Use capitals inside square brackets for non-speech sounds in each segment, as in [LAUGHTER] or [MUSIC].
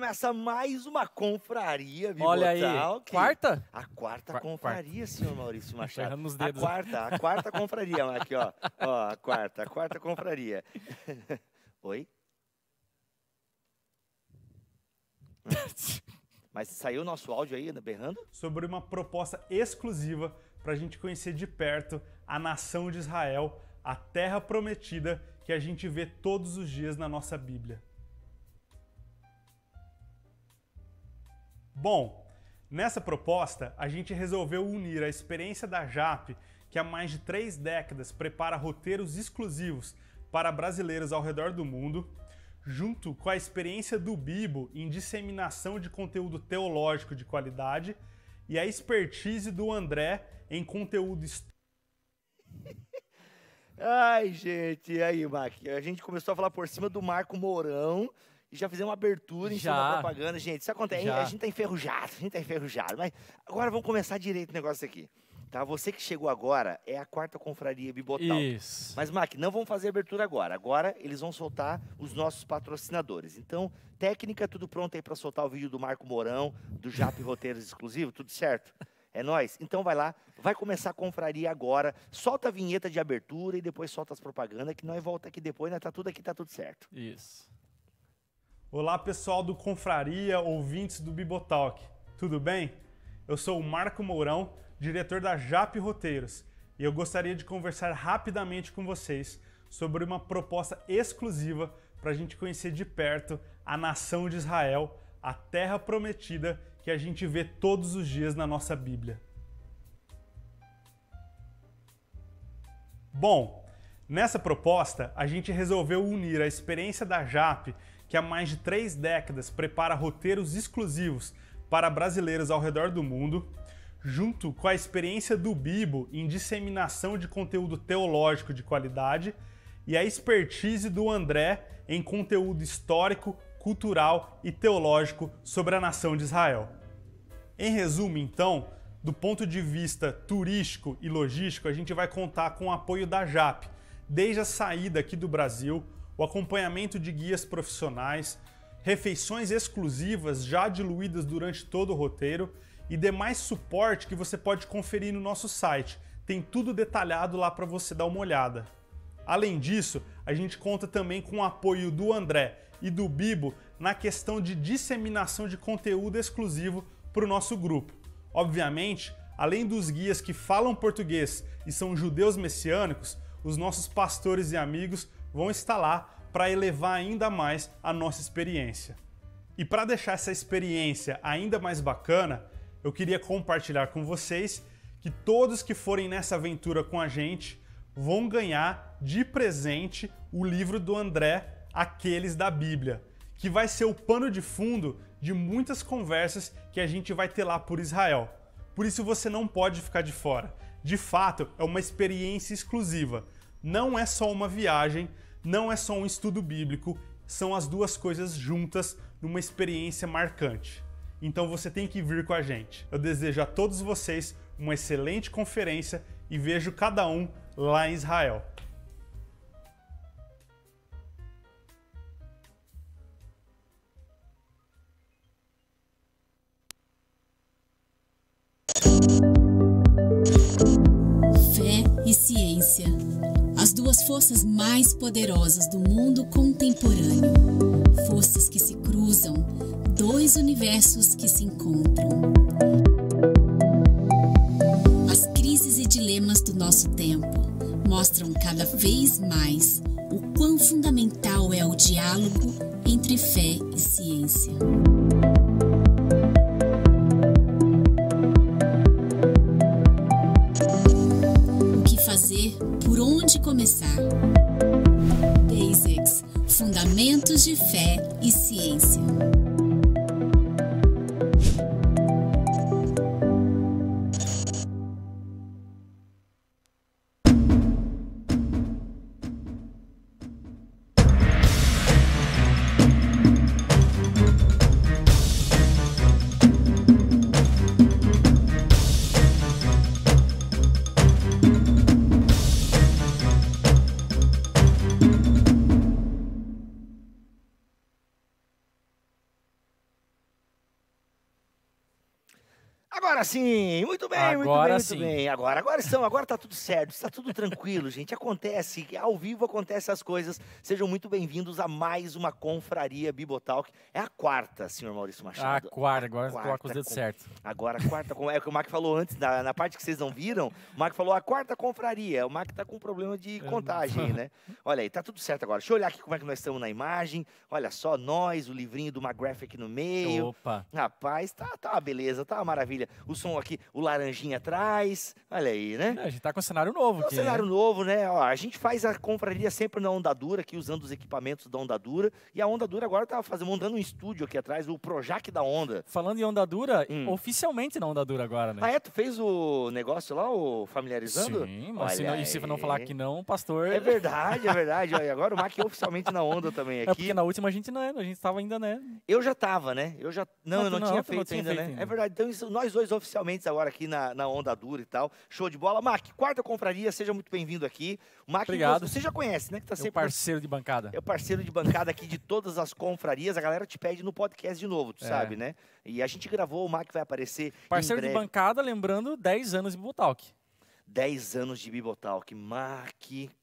começa mais uma confraria, Bibotal, Olha aí, que... quarta? A quarta Qu confraria, quarta. senhor Maurício Machado. Nos dedos. A quarta, a quarta confraria, aqui ó, ó, a quarta, a quarta confraria. [LAUGHS] Oi? [LAUGHS] Mas saiu o nosso áudio aí, né, berrando? Sobre uma proposta exclusiva para a gente conhecer de perto a nação de Israel, a terra prometida que a gente vê todos os dias na nossa Bíblia. Bom, nessa proposta a gente resolveu unir a experiência da JAP, que há mais de três décadas prepara roteiros exclusivos para brasileiros ao redor do mundo, junto com a experiência do Bibo em disseminação de conteúdo teológico de qualidade e a expertise do André em conteúdo [LAUGHS] Ai, gente, e aí, Mac? A gente começou a falar por cima do Marco Mourão, e já fizemos uma abertura, cima da propaganda. Gente, isso acontece. Já. A gente tá enferrujado, a gente tá enferrujado. Mas agora vamos começar direito o negócio aqui. Tá? Você que chegou agora é a quarta confraria Bibotal. Isso. Mas, Mac, não vamos fazer abertura agora. Agora eles vão soltar os nossos patrocinadores. Então, técnica, tudo pronto aí para soltar o vídeo do Marco Mourão, do Jap [LAUGHS] Roteiros Exclusivo, tudo certo? É nós. Então vai lá, vai começar a confraria agora. Solta a vinheta de abertura e depois solta as propagandas que nós volta aqui depois, né? Tá tudo aqui, tá tudo certo. Isso. Olá pessoal do Confraria, ouvintes do Bibotalk, tudo bem? Eu sou o Marco Mourão, diretor da JAP Roteiros, e eu gostaria de conversar rapidamente com vocês sobre uma proposta exclusiva para a gente conhecer de perto a nação de Israel, a terra prometida que a gente vê todos os dias na nossa Bíblia. Bom, nessa proposta a gente resolveu unir a experiência da JAP que há mais de três décadas prepara roteiros exclusivos para brasileiros ao redor do mundo, junto com a experiência do Bibo em disseminação de conteúdo teológico de qualidade e a expertise do André em conteúdo histórico, cultural e teológico sobre a nação de Israel. Em resumo, então, do ponto de vista turístico e logístico, a gente vai contar com o apoio da JAP, desde a saída aqui do Brasil, o acompanhamento de guias profissionais, refeições exclusivas já diluídas durante todo o roteiro e demais suporte que você pode conferir no nosso site. Tem tudo detalhado lá para você dar uma olhada. Além disso, a gente conta também com o apoio do André e do Bibo na questão de disseminação de conteúdo exclusivo para o nosso grupo. Obviamente, além dos guias que falam português e são judeus messiânicos, os nossos pastores e amigos vão estar lá para elevar ainda mais a nossa experiência. E para deixar essa experiência ainda mais bacana, eu queria compartilhar com vocês que todos que forem nessa aventura com a gente vão ganhar de presente o livro do André Aqueles da Bíblia, que vai ser o pano de fundo de muitas conversas que a gente vai ter lá por Israel. Por isso você não pode ficar de fora. De fato, é uma experiência exclusiva. Não é só uma viagem, não é só um estudo bíblico, são as duas coisas juntas numa experiência marcante. Então você tem que vir com a gente. Eu desejo a todos vocês uma excelente conferência e vejo cada um lá em Israel. forças mais poderosas do mundo contemporâneo. Forças que se cruzam, dois universos que se encontram. As crises e dilemas do nosso tempo mostram cada vez mais o quão fundamental é o diálogo entre fé e ciência. de começar. Basics Fundamentos de Fé e Ciência. Agora sim, muito bem, agora muito bem, muito sim. bem. Agora, agora estão, agora tá tudo certo, está tudo tranquilo, gente. Acontece, ao vivo acontecem as coisas. Sejam muito bem-vindos a mais uma confraria Bibotalk. É a quarta, senhor Maurício Machado. A quarta, agora coloca os dedos certos. Agora a quarta, é o que o Mac falou antes, na, na, parte que vocês não viram, o Mac falou a quarta confraria. O Mac tá com problema de contagem, né? Olha aí, tá tudo certo agora. Deixa eu olhar aqui como é que nós estamos na imagem. Olha só, nós, o livrinho do aqui no meio. Opa! Rapaz, tá, tá uma beleza, tá uma maravilha o som aqui, o laranjinha atrás. Olha aí, né? É, a gente tá com um cenário novo é um cenário né? novo, né? Ó, a gente faz a compraria sempre na onda dura, aqui usando os equipamentos da onda dura. E a onda dura agora tá fazendo, montando um estúdio aqui atrás, o Projac da Onda. Falando em onda dura, hum. oficialmente na onda dura agora, né? Ah, é? Tu fez o negócio lá, o familiarizando? Sim, mas se não, e se não falar que não, pastor. É verdade, é verdade. Olha, agora o Mac é oficialmente na onda também é aqui. É porque na última a gente não era, a gente tava ainda, né? Eu já tava, né? Eu já. Não, não eu não, não tinha não, feito não tinha ainda, feito né? Ainda. É verdade. Então, isso, nós dois oficialmente agora aqui na, na Onda Dura e tal. Show de bola. Mac, quarta confraria, seja muito bem-vindo aqui. Mac, Obrigado. você já conhece, né? Que tá sempre... É parceiro de bancada. É parceiro de bancada aqui de todas as confrarias. A galera te pede no podcast de novo, tu é. sabe, né? E a gente gravou, o Mac vai aparecer Parceiro de bancada, lembrando, 10 anos de Bibotalk. 10 anos de Bibotalk. Mac,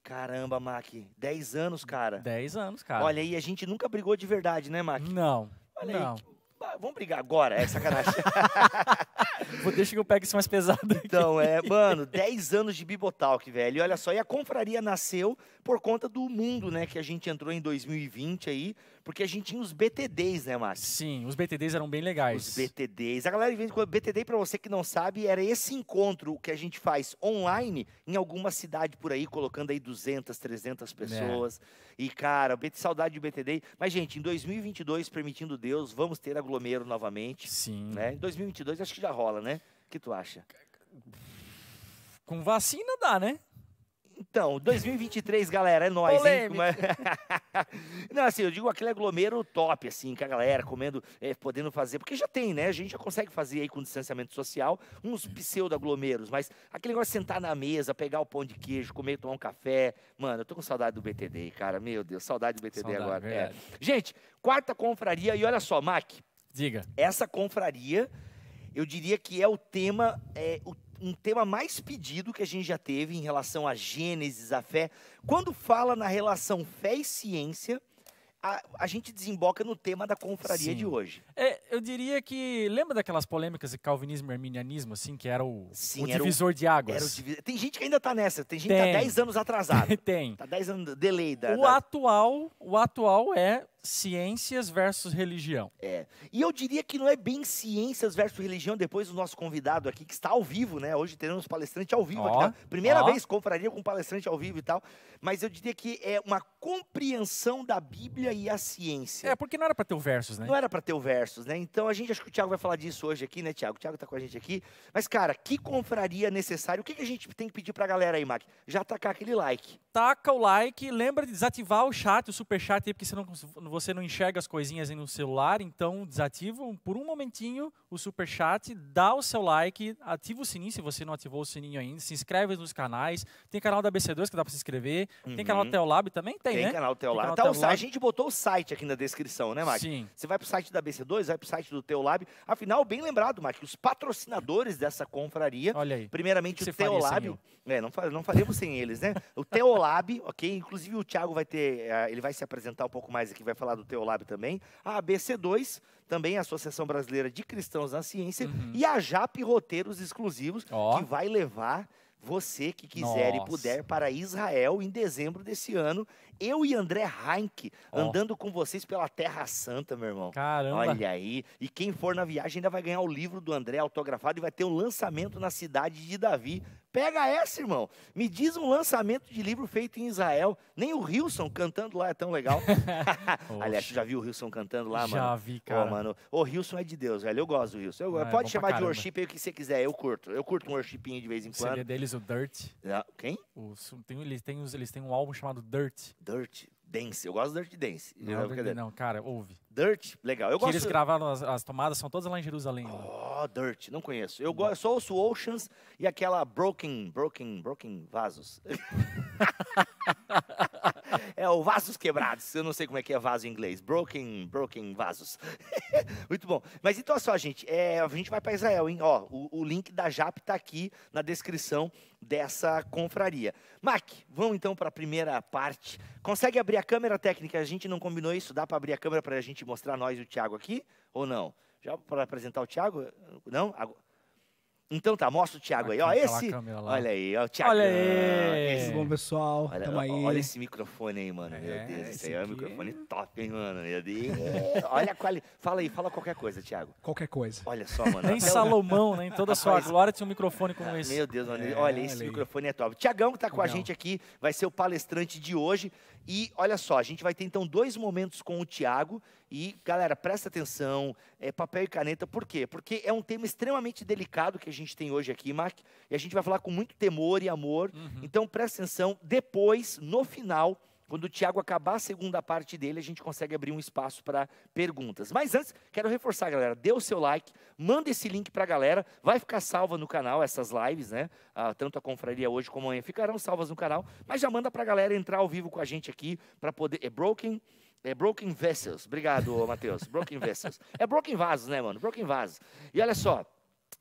caramba, Mac. 10 anos, cara. 10 anos, cara. Olha, e a gente nunca brigou de verdade, né, Mac? Não. Olha não. Aí, ah, vamos brigar agora, é sacanagem. [LAUGHS] Vou deixar que eu pegue isso mais pesado. Aqui. Então, é, mano, 10 anos de Bibotalk, velho. E olha só, e a confraria nasceu por conta do mundo, né, que a gente entrou em 2020 aí, porque a gente tinha os BTDs, né, Márcio? Sim, os BTDs eram bem legais. Os BTDs. A galera vem com o BTD, para você que não sabe, era esse encontro que a gente faz online em alguma cidade por aí, colocando aí 200, 300 é. pessoas. E, cara, saudade de BTD. Mas, gente, em 2022, permitindo Deus, vamos ter aglomero novamente. Sim. Né? Em 2022 acho que já rola, né? O que tu acha? Com vacina dá, né? Então, 2023, galera, é nóis, Polêmico. hein? É? [LAUGHS] Não, assim, eu digo aquele aglomero top, assim, que a galera comendo, é, podendo fazer, porque já tem, né? A gente já consegue fazer aí com distanciamento social uns pseudo-aglomeros, mas aquele negócio de sentar na mesa, pegar o pão de queijo, comer, tomar um café. Mano, eu tô com saudade do BTD, cara. Meu Deus, saudade do BTD saudade, agora. É. Gente, quarta confraria, e olha só, Mac. Diga. Essa confraria, eu diria que é o tema, é, o um tema mais pedido que a gente já teve em relação a Gênesis, a fé. Quando fala na relação fé e ciência, a, a gente desemboca no tema da confraria Sim. de hoje. É, eu diria que. Lembra daquelas polêmicas de calvinismo e arminianismo, assim, que era o, Sim, o era divisor o, de águas? O, tem gente que ainda está nessa, tem gente tem. que tá 10 anos atrasada. [LAUGHS] tem. Tá 10 anos delay da, O da... atual, o atual é ciências versus religião. É. E eu diria que não é bem ciências versus religião, depois do nosso convidado aqui, que está ao vivo, né? Hoje teremos palestrante ao vivo oh, aqui. Tá? Primeira oh. vez, confraria com palestrante ao vivo e tal. Mas eu diria que é uma compreensão da Bíblia e a ciência. É, porque não era para ter o versus, né? Não era para ter o versus, né? Então a gente, acho que o Tiago vai falar disso hoje aqui, né, Tiago? O Tiago está com a gente aqui. Mas, cara, que confraria necessária? O que, que a gente tem que pedir para a galera aí, Mac? Já tacar aquele like. Taca o like, lembra de desativar o chat, o super chat aí, porque senão não você não enxerga as coisinhas no celular, então desativa por um momentinho o super chat, dá o seu like, ativa o sininho se você não ativou o sininho ainda, se inscreve nos canais. Tem canal da BC2 que dá para se inscrever. Uhum. Tem canal do uhum. Teolab também, tem, tem né? Canal Teolab. Tá, a gente botou o site aqui na descrição, né, Mike? Sim. Você vai pro site da BC2, vai pro site do Teolab. Afinal, bem lembrado, Mike, os patrocinadores dessa confraria, Olha aí. primeiramente que o Teolab, é, não, não faremos sem eles, né? O Teolab, OK? Inclusive o Thiago vai ter, eh, ele vai se apresentar um pouco mais aqui, vai falar do Teolab também, a ABC2, também a Associação Brasileira de Cristãos na Ciência, uhum. e a JAP Roteiros Exclusivos, oh. que vai levar você que quiser Nossa. e puder para Israel em dezembro desse ano. Eu e André Heinck oh. andando com vocês pela Terra Santa, meu irmão. Caramba. Olha aí. E quem for na viagem ainda vai ganhar o livro do André autografado e vai ter um lançamento na cidade de Davi Pega essa, irmão. Me diz um lançamento de livro feito em Israel. Nem o Wilson cantando lá é tão legal. [LAUGHS] [LAUGHS] Aliás, já viu o Wilson cantando lá, mano? Já vi, cara. Oh, mano. O Wilson é de Deus, velho. Eu gosto do Wilson. Eu, ah, é pode é chamar de worship aí o que você quiser. Eu curto. Eu curto um worshipinho de vez em quando. Seria deles o Dirt. Ah, quem? tem, eles, têm, eles têm um álbum chamado Dirt. Dirt. Dance. Eu gosto do Dirt Dance. Não, não, não cara, ouve. Dirt, legal. Eu que gosto... eles gravaram, as, as, tomadas são todas lá em Jerusalém. Né? Oh, Dirt, não conheço. Eu gosto, só ouço Oceans e aquela Broken, Broken, Broken Vasos. [LAUGHS] é o Vasos Quebrados. Eu não sei como é que é vaso em inglês. Broken, broken vasos. [LAUGHS] Muito bom. Mas então, olha só, gente, é, a gente vai para Israel, hein? Ó, o, o link da JAP está aqui na descrição dessa confraria. Mac, vamos então para a primeira parte. Consegue abrir a câmera técnica? A gente não combinou isso. Dá para abrir a câmera para a gente mostrar nós e o Thiago aqui ou não? Já para apresentar o Thiago? Não? Agora. Então tá, mostra o Thiago aí. Ó, esse. Olha aí, ó, o Thiago. Olha aí. Esse... É bom, pessoal. Olha, Tamo ó, aí. olha esse microfone aí, mano. É, Meu Deus, esse aí é um microfone top, hein, mano. Meu Deus. [LAUGHS] olha a Fala aí, fala qualquer coisa, Thiago. Qualquer coisa. Olha só, mano. Nem Salomão, né? Em toda a sua glória tinha um microfone como ah, esse. Meu Deus, mano. É, olha, esse microfone é top. Tiagão, que tá com Legal. a gente aqui, vai ser o palestrante de hoje. E olha só, a gente vai ter então dois momentos com o Tiago. E galera, presta atenção, é papel e caneta, por quê? Porque é um tema extremamente delicado que a gente tem hoje aqui, Mark. E a gente vai falar com muito temor e amor. Uhum. Então presta atenção, depois, no final, quando o Tiago acabar a segunda parte dele, a gente consegue abrir um espaço para perguntas. Mas antes, quero reforçar, galera, dê o seu like, manda esse link para a galera, vai ficar salva no canal essas lives, né? Ah, tanto a confraria hoje como amanhã ficarão salvas no canal, mas já manda para a galera entrar ao vivo com a gente aqui para poder... É Broken... É Broken Vessels. Obrigado, Matheus. Broken Vessels. É Broken Vasos, né, mano? Broken Vasos. E olha só,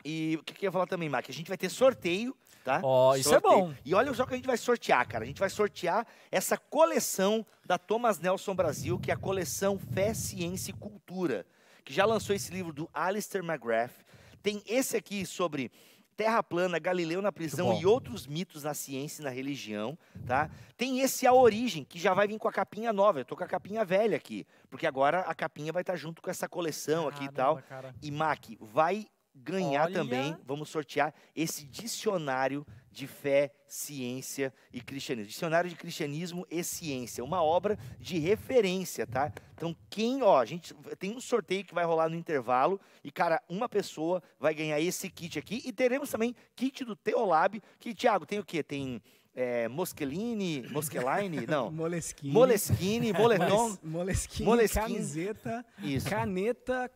e o que eu ia falar também, Mac? A gente vai ter sorteio tá? Ó, oh, isso é bom. E olha o que a gente vai sortear, cara. A gente vai sortear essa coleção da Thomas Nelson Brasil, que é a coleção Fé, Ciência e Cultura, que já lançou esse livro do Alistair McGrath. Tem esse aqui sobre Terra plana, Galileu na prisão e outros mitos na ciência e na religião, tá? Tem esse A Origem, que já vai vir com a capinha nova. Eu tô com a capinha velha aqui, porque agora a capinha vai estar tá junto com essa coleção aqui e tal. Cara. E Mac, vai ganhar Olha. também, vamos sortear esse dicionário de fé, ciência e cristianismo. Dicionário de cristianismo e ciência, uma obra de referência, tá? Então, quem, ó, a gente tem um sorteio que vai rolar no intervalo e cara, uma pessoa vai ganhar esse kit aqui e teremos também kit do Teolab, que Thiago, tem o quê? Tem é, Moscheline, Moscheline, [LAUGHS] não. Moleskine. Moleskine, moletom. [LAUGHS] Moleskine, Moleskine, camiseta, Isso. caneta,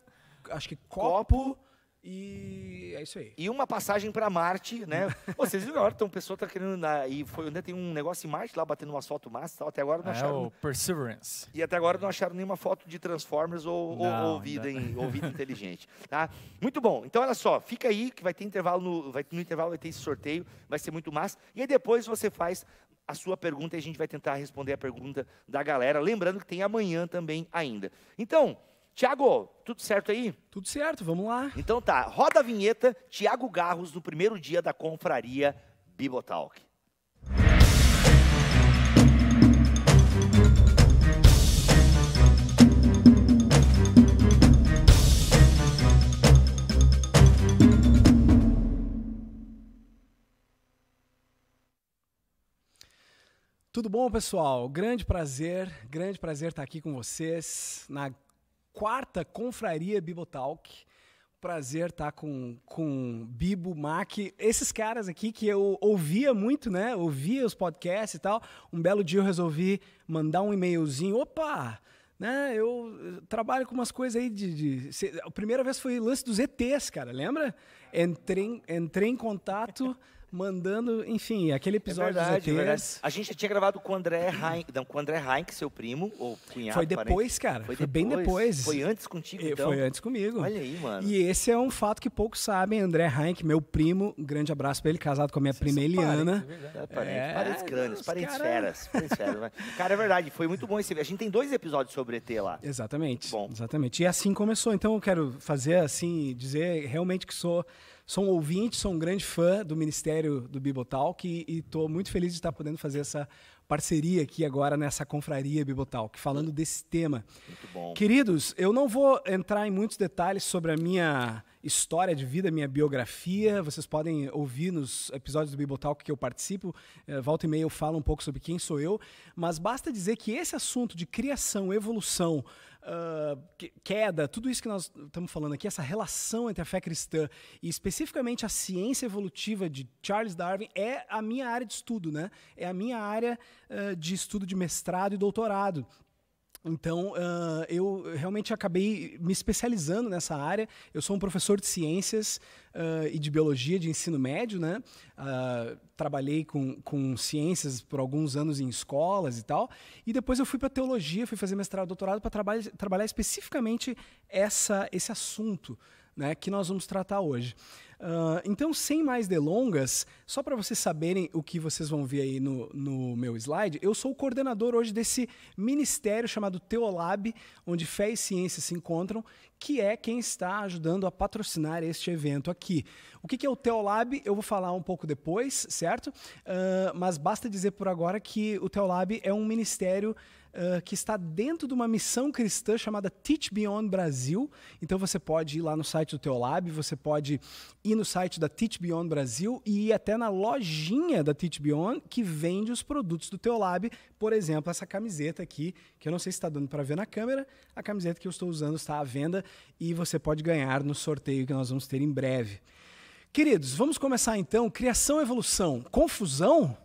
acho que copo, copo e é isso aí. E uma passagem para Marte, né? Hum. [LAUGHS] Vocês viram agora, então, o pessoal tá querendo. E foi, ainda né, tem um negócio em Marte lá batendo uma foto massa tal. Até agora não é acharam. É o Perseverance. E até agora não acharam nenhuma foto de Transformers ou, não, ou, ou, vida, em, ou vida inteligente. Tá? Muito bom. Então, olha só, fica aí que vai ter intervalo no. Vai, no intervalo vai ter esse sorteio, vai ser muito massa. E aí depois você faz a sua pergunta e a gente vai tentar responder a pergunta da galera. Lembrando que tem amanhã também ainda. Então. Tiago, tudo certo aí? Tudo certo, vamos lá. Então tá, roda a vinheta, Tiago Garros, no primeiro dia da confraria Bibotalk. Tudo bom, pessoal? Grande prazer, grande prazer estar aqui com vocês na quarta Confraria Bibotalk. Prazer estar tá com, com Bibo, Mac, esses caras aqui que eu ouvia muito, né? Ouvia os podcasts e tal. Um belo dia eu resolvi mandar um e-mailzinho. Opa! Né, eu trabalho com umas coisas aí de, de A primeira vez foi lance dos ETs, cara, lembra? Entrei, entrei em contato. [LAUGHS] mandando, enfim, aquele é episódio é verdade, é verdade. A gente já tinha gravado com o André Hein, não, com André Hein, é seu primo, ou cunhado. Foi depois, parente. cara. Foi, foi bem depois. Foi antes contigo, é, então? Foi antes comigo. Olha aí, mano. E esse é um fato que poucos sabem. André Hein, meu primo, grande abraço para ele, casado com a minha Vocês prima Eliana. Parentes, é, parentes crânios, parentes cara... feras. Parentes feras né? [LAUGHS] cara, é verdade, foi muito bom esse. A gente tem dois episódios sobre ET lá. Exatamente. Bom. Exatamente. E assim começou. Então eu quero fazer assim, dizer realmente que sou sou um ouvinte, sou um grande fã do Ministério do Bibotalk e estou muito feliz de estar podendo fazer essa parceria aqui agora nessa confraria Bibotalk, falando desse tema. Queridos, eu não vou entrar em muitos detalhes sobre a minha história de vida, minha biografia. Vocês podem ouvir nos episódios do Bibotalk que eu participo. Eh, volta e meia eu falo um pouco sobre quem sou eu. Mas basta dizer que esse assunto de criação, evolução, ah, queda, tudo isso que nós estamos falando aqui, essa relação entre a fé cristã e especificamente a ciência evolutiva de Charles Darwin é a minha área de estudo, né? É a minha área uh, de estudo de mestrado e doutorado. Então, uh, eu realmente acabei me especializando nessa área. Eu sou um professor de ciências uh, e de biologia de ensino médio, né? Uh, trabalhei com, com ciências por alguns anos em escolas e tal. E depois eu fui para teologia, fui fazer mestrado, doutorado para trabalhar, trabalhar especificamente essa, esse assunto né, que nós vamos tratar hoje. Ah, então, sem mais delongas, só para vocês saberem o que vocês vão ver aí no, no meu slide, eu sou o coordenador hoje desse ministério chamado Teolab, onde fé e ciência se encontram, que é quem está ajudando a patrocinar este evento aqui. O que é o Teolab? Eu vou falar um pouco depois, certo? Uh, mas basta dizer por agora que o Teolab é um ministério eh, que está dentro de uma missão cristã chamada Teach Beyond Brasil. Então você pode ir lá no site do Teolab, você pode ir no site da Teach Beyond Brasil e ir até na lojinha da Teach Beyond que vende os produtos do Teolab. Por exemplo, essa camiseta aqui, que eu não sei se está dando para ver na câmera, a camiseta que eu estou usando está à venda e você pode ganhar no sorteio que nós vamos ter em breve. Queridos, vamos começar então. Criação, evolução, confusão?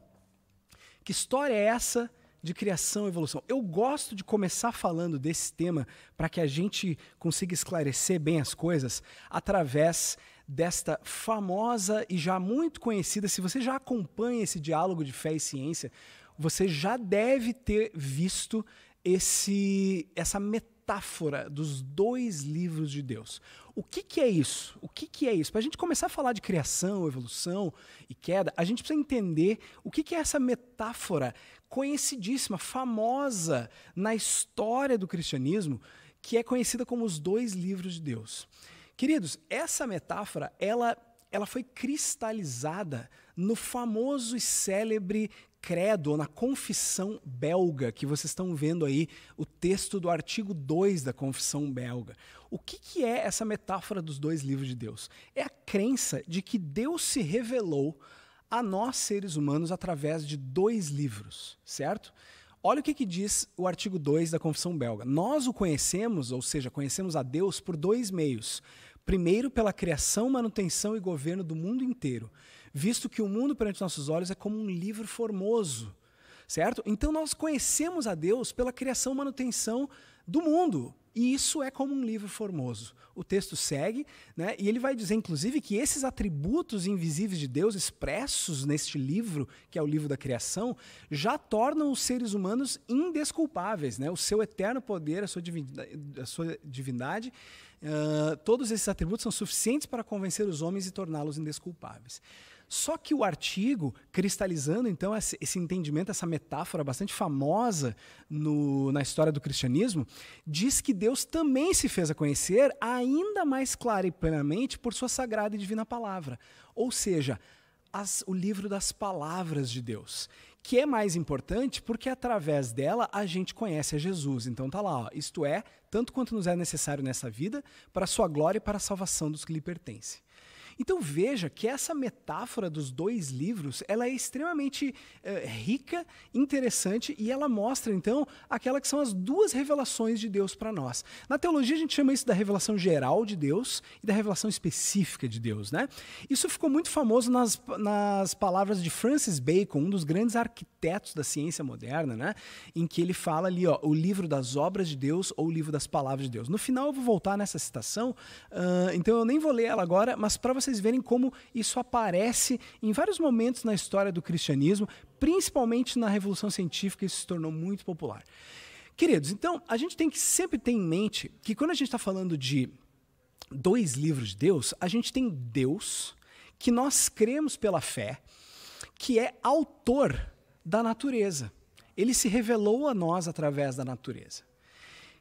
Que história é essa de criação e evolução. Eu gosto de começar falando desse tema para que a gente consiga esclarecer bem as coisas através desta famosa e já muito conhecida. Se você já acompanha esse diálogo de fé e ciência, você já deve ter visto esse essa metáfora dos dois livros de Deus. O que, que é isso? O que, que é isso? Para a gente começar a falar de criação, evolução e queda, a gente precisa entender o que, que é essa metáfora conhecidíssima, famosa na história do cristianismo, que é conhecida como os dois livros de Deus. Queridos, essa metáfora, ela ela foi cristalizada no famoso e célebre credo, na confissão belga, que vocês estão vendo aí o texto do artigo 2 da confissão belga. O que, que é essa metáfora dos dois livros de Deus? É a crença de que Deus se revelou a nós, seres humanos, através de dois livros, certo? Olha o que, que, diz o artigo 2 da Confissão Belga. Nós o conhecemos, ou seja, conhecemos a Deus por dois meios. Primeiro, pela criação, manutenção e governo do mundo inteiro, visto que o mundo perante nossos olhos é como um livro formoso, certo? Então, nós conhecemos a Deus pela criação, manutenção do mundo, e isso é como um livro formoso. O texto segue, né? e ele vai dizer, inclusive, que esses atributos invisíveis de Deus expressos neste livro, que é o livro da criação, já tornam os seres humanos indesculpáveis. Né? O seu eterno poder, a sua divindade, a sua divindade uh, todos esses atributos são suficientes para convencer os homens e torná-los indesculpáveis. Só que o artigo, cristalizando então esse entendimento, essa metáfora bastante famosa no, na história do cristianismo, diz que Deus também se fez a conhecer ainda mais clara e plenamente por sua sagrada e divina palavra. Ou seja, as, o livro das palavras de Deus, que é mais importante porque através dela a gente conhece a Jesus. Então tá lá, ó, isto é, tanto quanto nos é necessário nessa vida, para a sua glória e para a salvação dos que lhe pertencem. Então veja que essa metáfora dos dois livros ela é extremamente eh, rica, interessante e ela mostra então aquela que são as duas revelações de Deus para nós. Na teologia a gente chama isso da revelação geral de Deus e da revelação específica de Deus, né? Isso ficou muito famoso nas, nas palavras de Francis Bacon, um dos grandes arquitetos da ciência moderna, né? Em que ele fala ali, ó, o livro das obras de Deus ou o livro das palavras de Deus. No final eu vou voltar nessa citação, uh, então eu nem vou ler ela agora, mas para você vocês verem como isso aparece em vários momentos na história do cristianismo, principalmente na Revolução Científica, isso se tornou muito popular. Queridos, então a gente tem que sempre ter em mente que quando a gente está falando de dois livros de Deus, a gente tem Deus, que nós cremos pela fé, que é autor da natureza. Ele se revelou a nós através da natureza,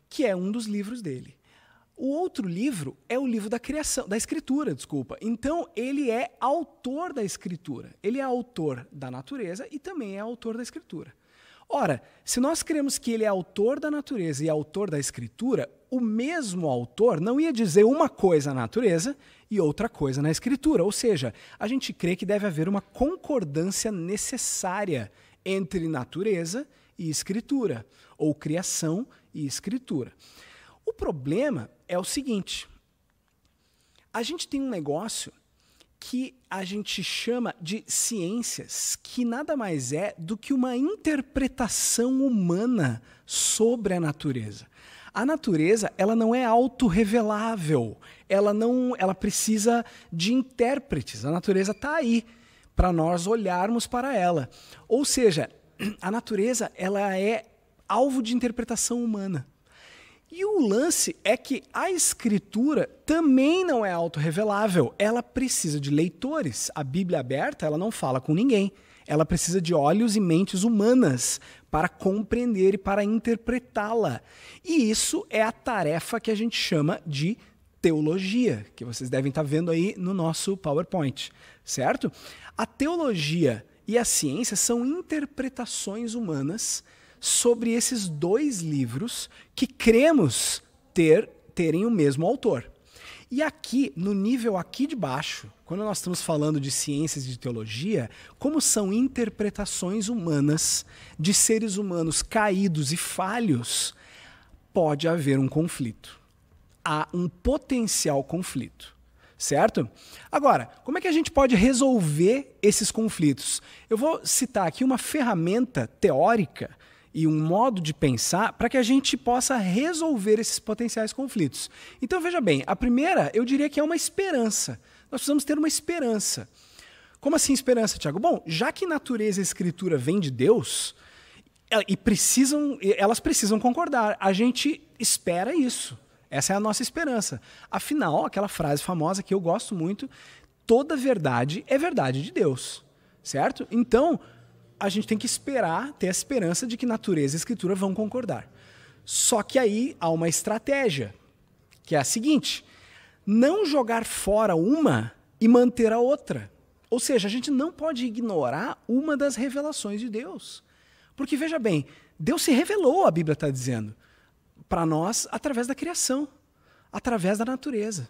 que é um dos livros dele. O outro livro é o livro da criação, da escritura, desculpa. Então, ele é autor da escritura. Ele é autor da natureza e também é autor da escritura. Ora, se nós cremos que ele é autor da natureza e autor da escritura, o mesmo autor não ia dizer uma coisa na natureza e outra coisa na escritura. Ou seja, a gente crê que deve haver uma concordância necessária entre natureza e escritura, ou criação e escritura problema é o seguinte: a gente tem um negócio que a gente chama de ciências, que nada mais é do que uma interpretação humana sobre a natureza. A natureza, ela não é autorrevelável, ela não, ela precisa de intérpretes. A natureza está aí para nós olharmos para ela. Ou seja, [CLEARS THROAT] a natureza, ela é alvo de interpretação humana. E o lance é que a escritura também não é autorrevelável. Ela precisa de leitores. A Bíblia aberta, ela não fala com ninguém. Ela precisa de olhos e mentes humanas para compreender e para interpretá-la. E isso é a tarefa que a gente chama de teologia, que vocês devem estar vendo aí no nosso PowerPoint, certo? A teologia e a ciência são interpretações humanas sobre esses dois livros que cremos ter terem o mesmo autor. E aqui, no nível aqui de baixo, quando nós estamos falando de ciências e de teologia, como são interpretações humanas de seres humanos caídos e falhos, pode haver um conflito. Há um potencial conflito, certo? Agora, como é que a gente pode resolver esses conflitos? Eu vou citar aqui uma ferramenta teórica e um modo de pensar para que a gente possa resolver esses potenciais conflitos. Então, veja bem, a primeira, eu diria que é uma esperança. Nós precisamos ter uma esperança. Como assim esperança, Tiago? Bom, já que natureza e escritura vêm de Deus é, e precisam, elas precisam concordar. A gente espera isso. Essa é a nossa esperança. Afinal, aquela frase famosa que eu gosto muito, toda verdade é verdade de Deus, certo? Então, a gente tem que esperar, ter a esperança de que natureza e escritura vão concordar. Só que aí há uma estratégia, que é a seguinte: não jogar fora uma e manter a outra. Ou seja, a gente não pode ignorar uma das revelações de Deus. Porque veja bem, Deus se revelou, a Bíblia está dizendo, para nós através da criação, através da natureza.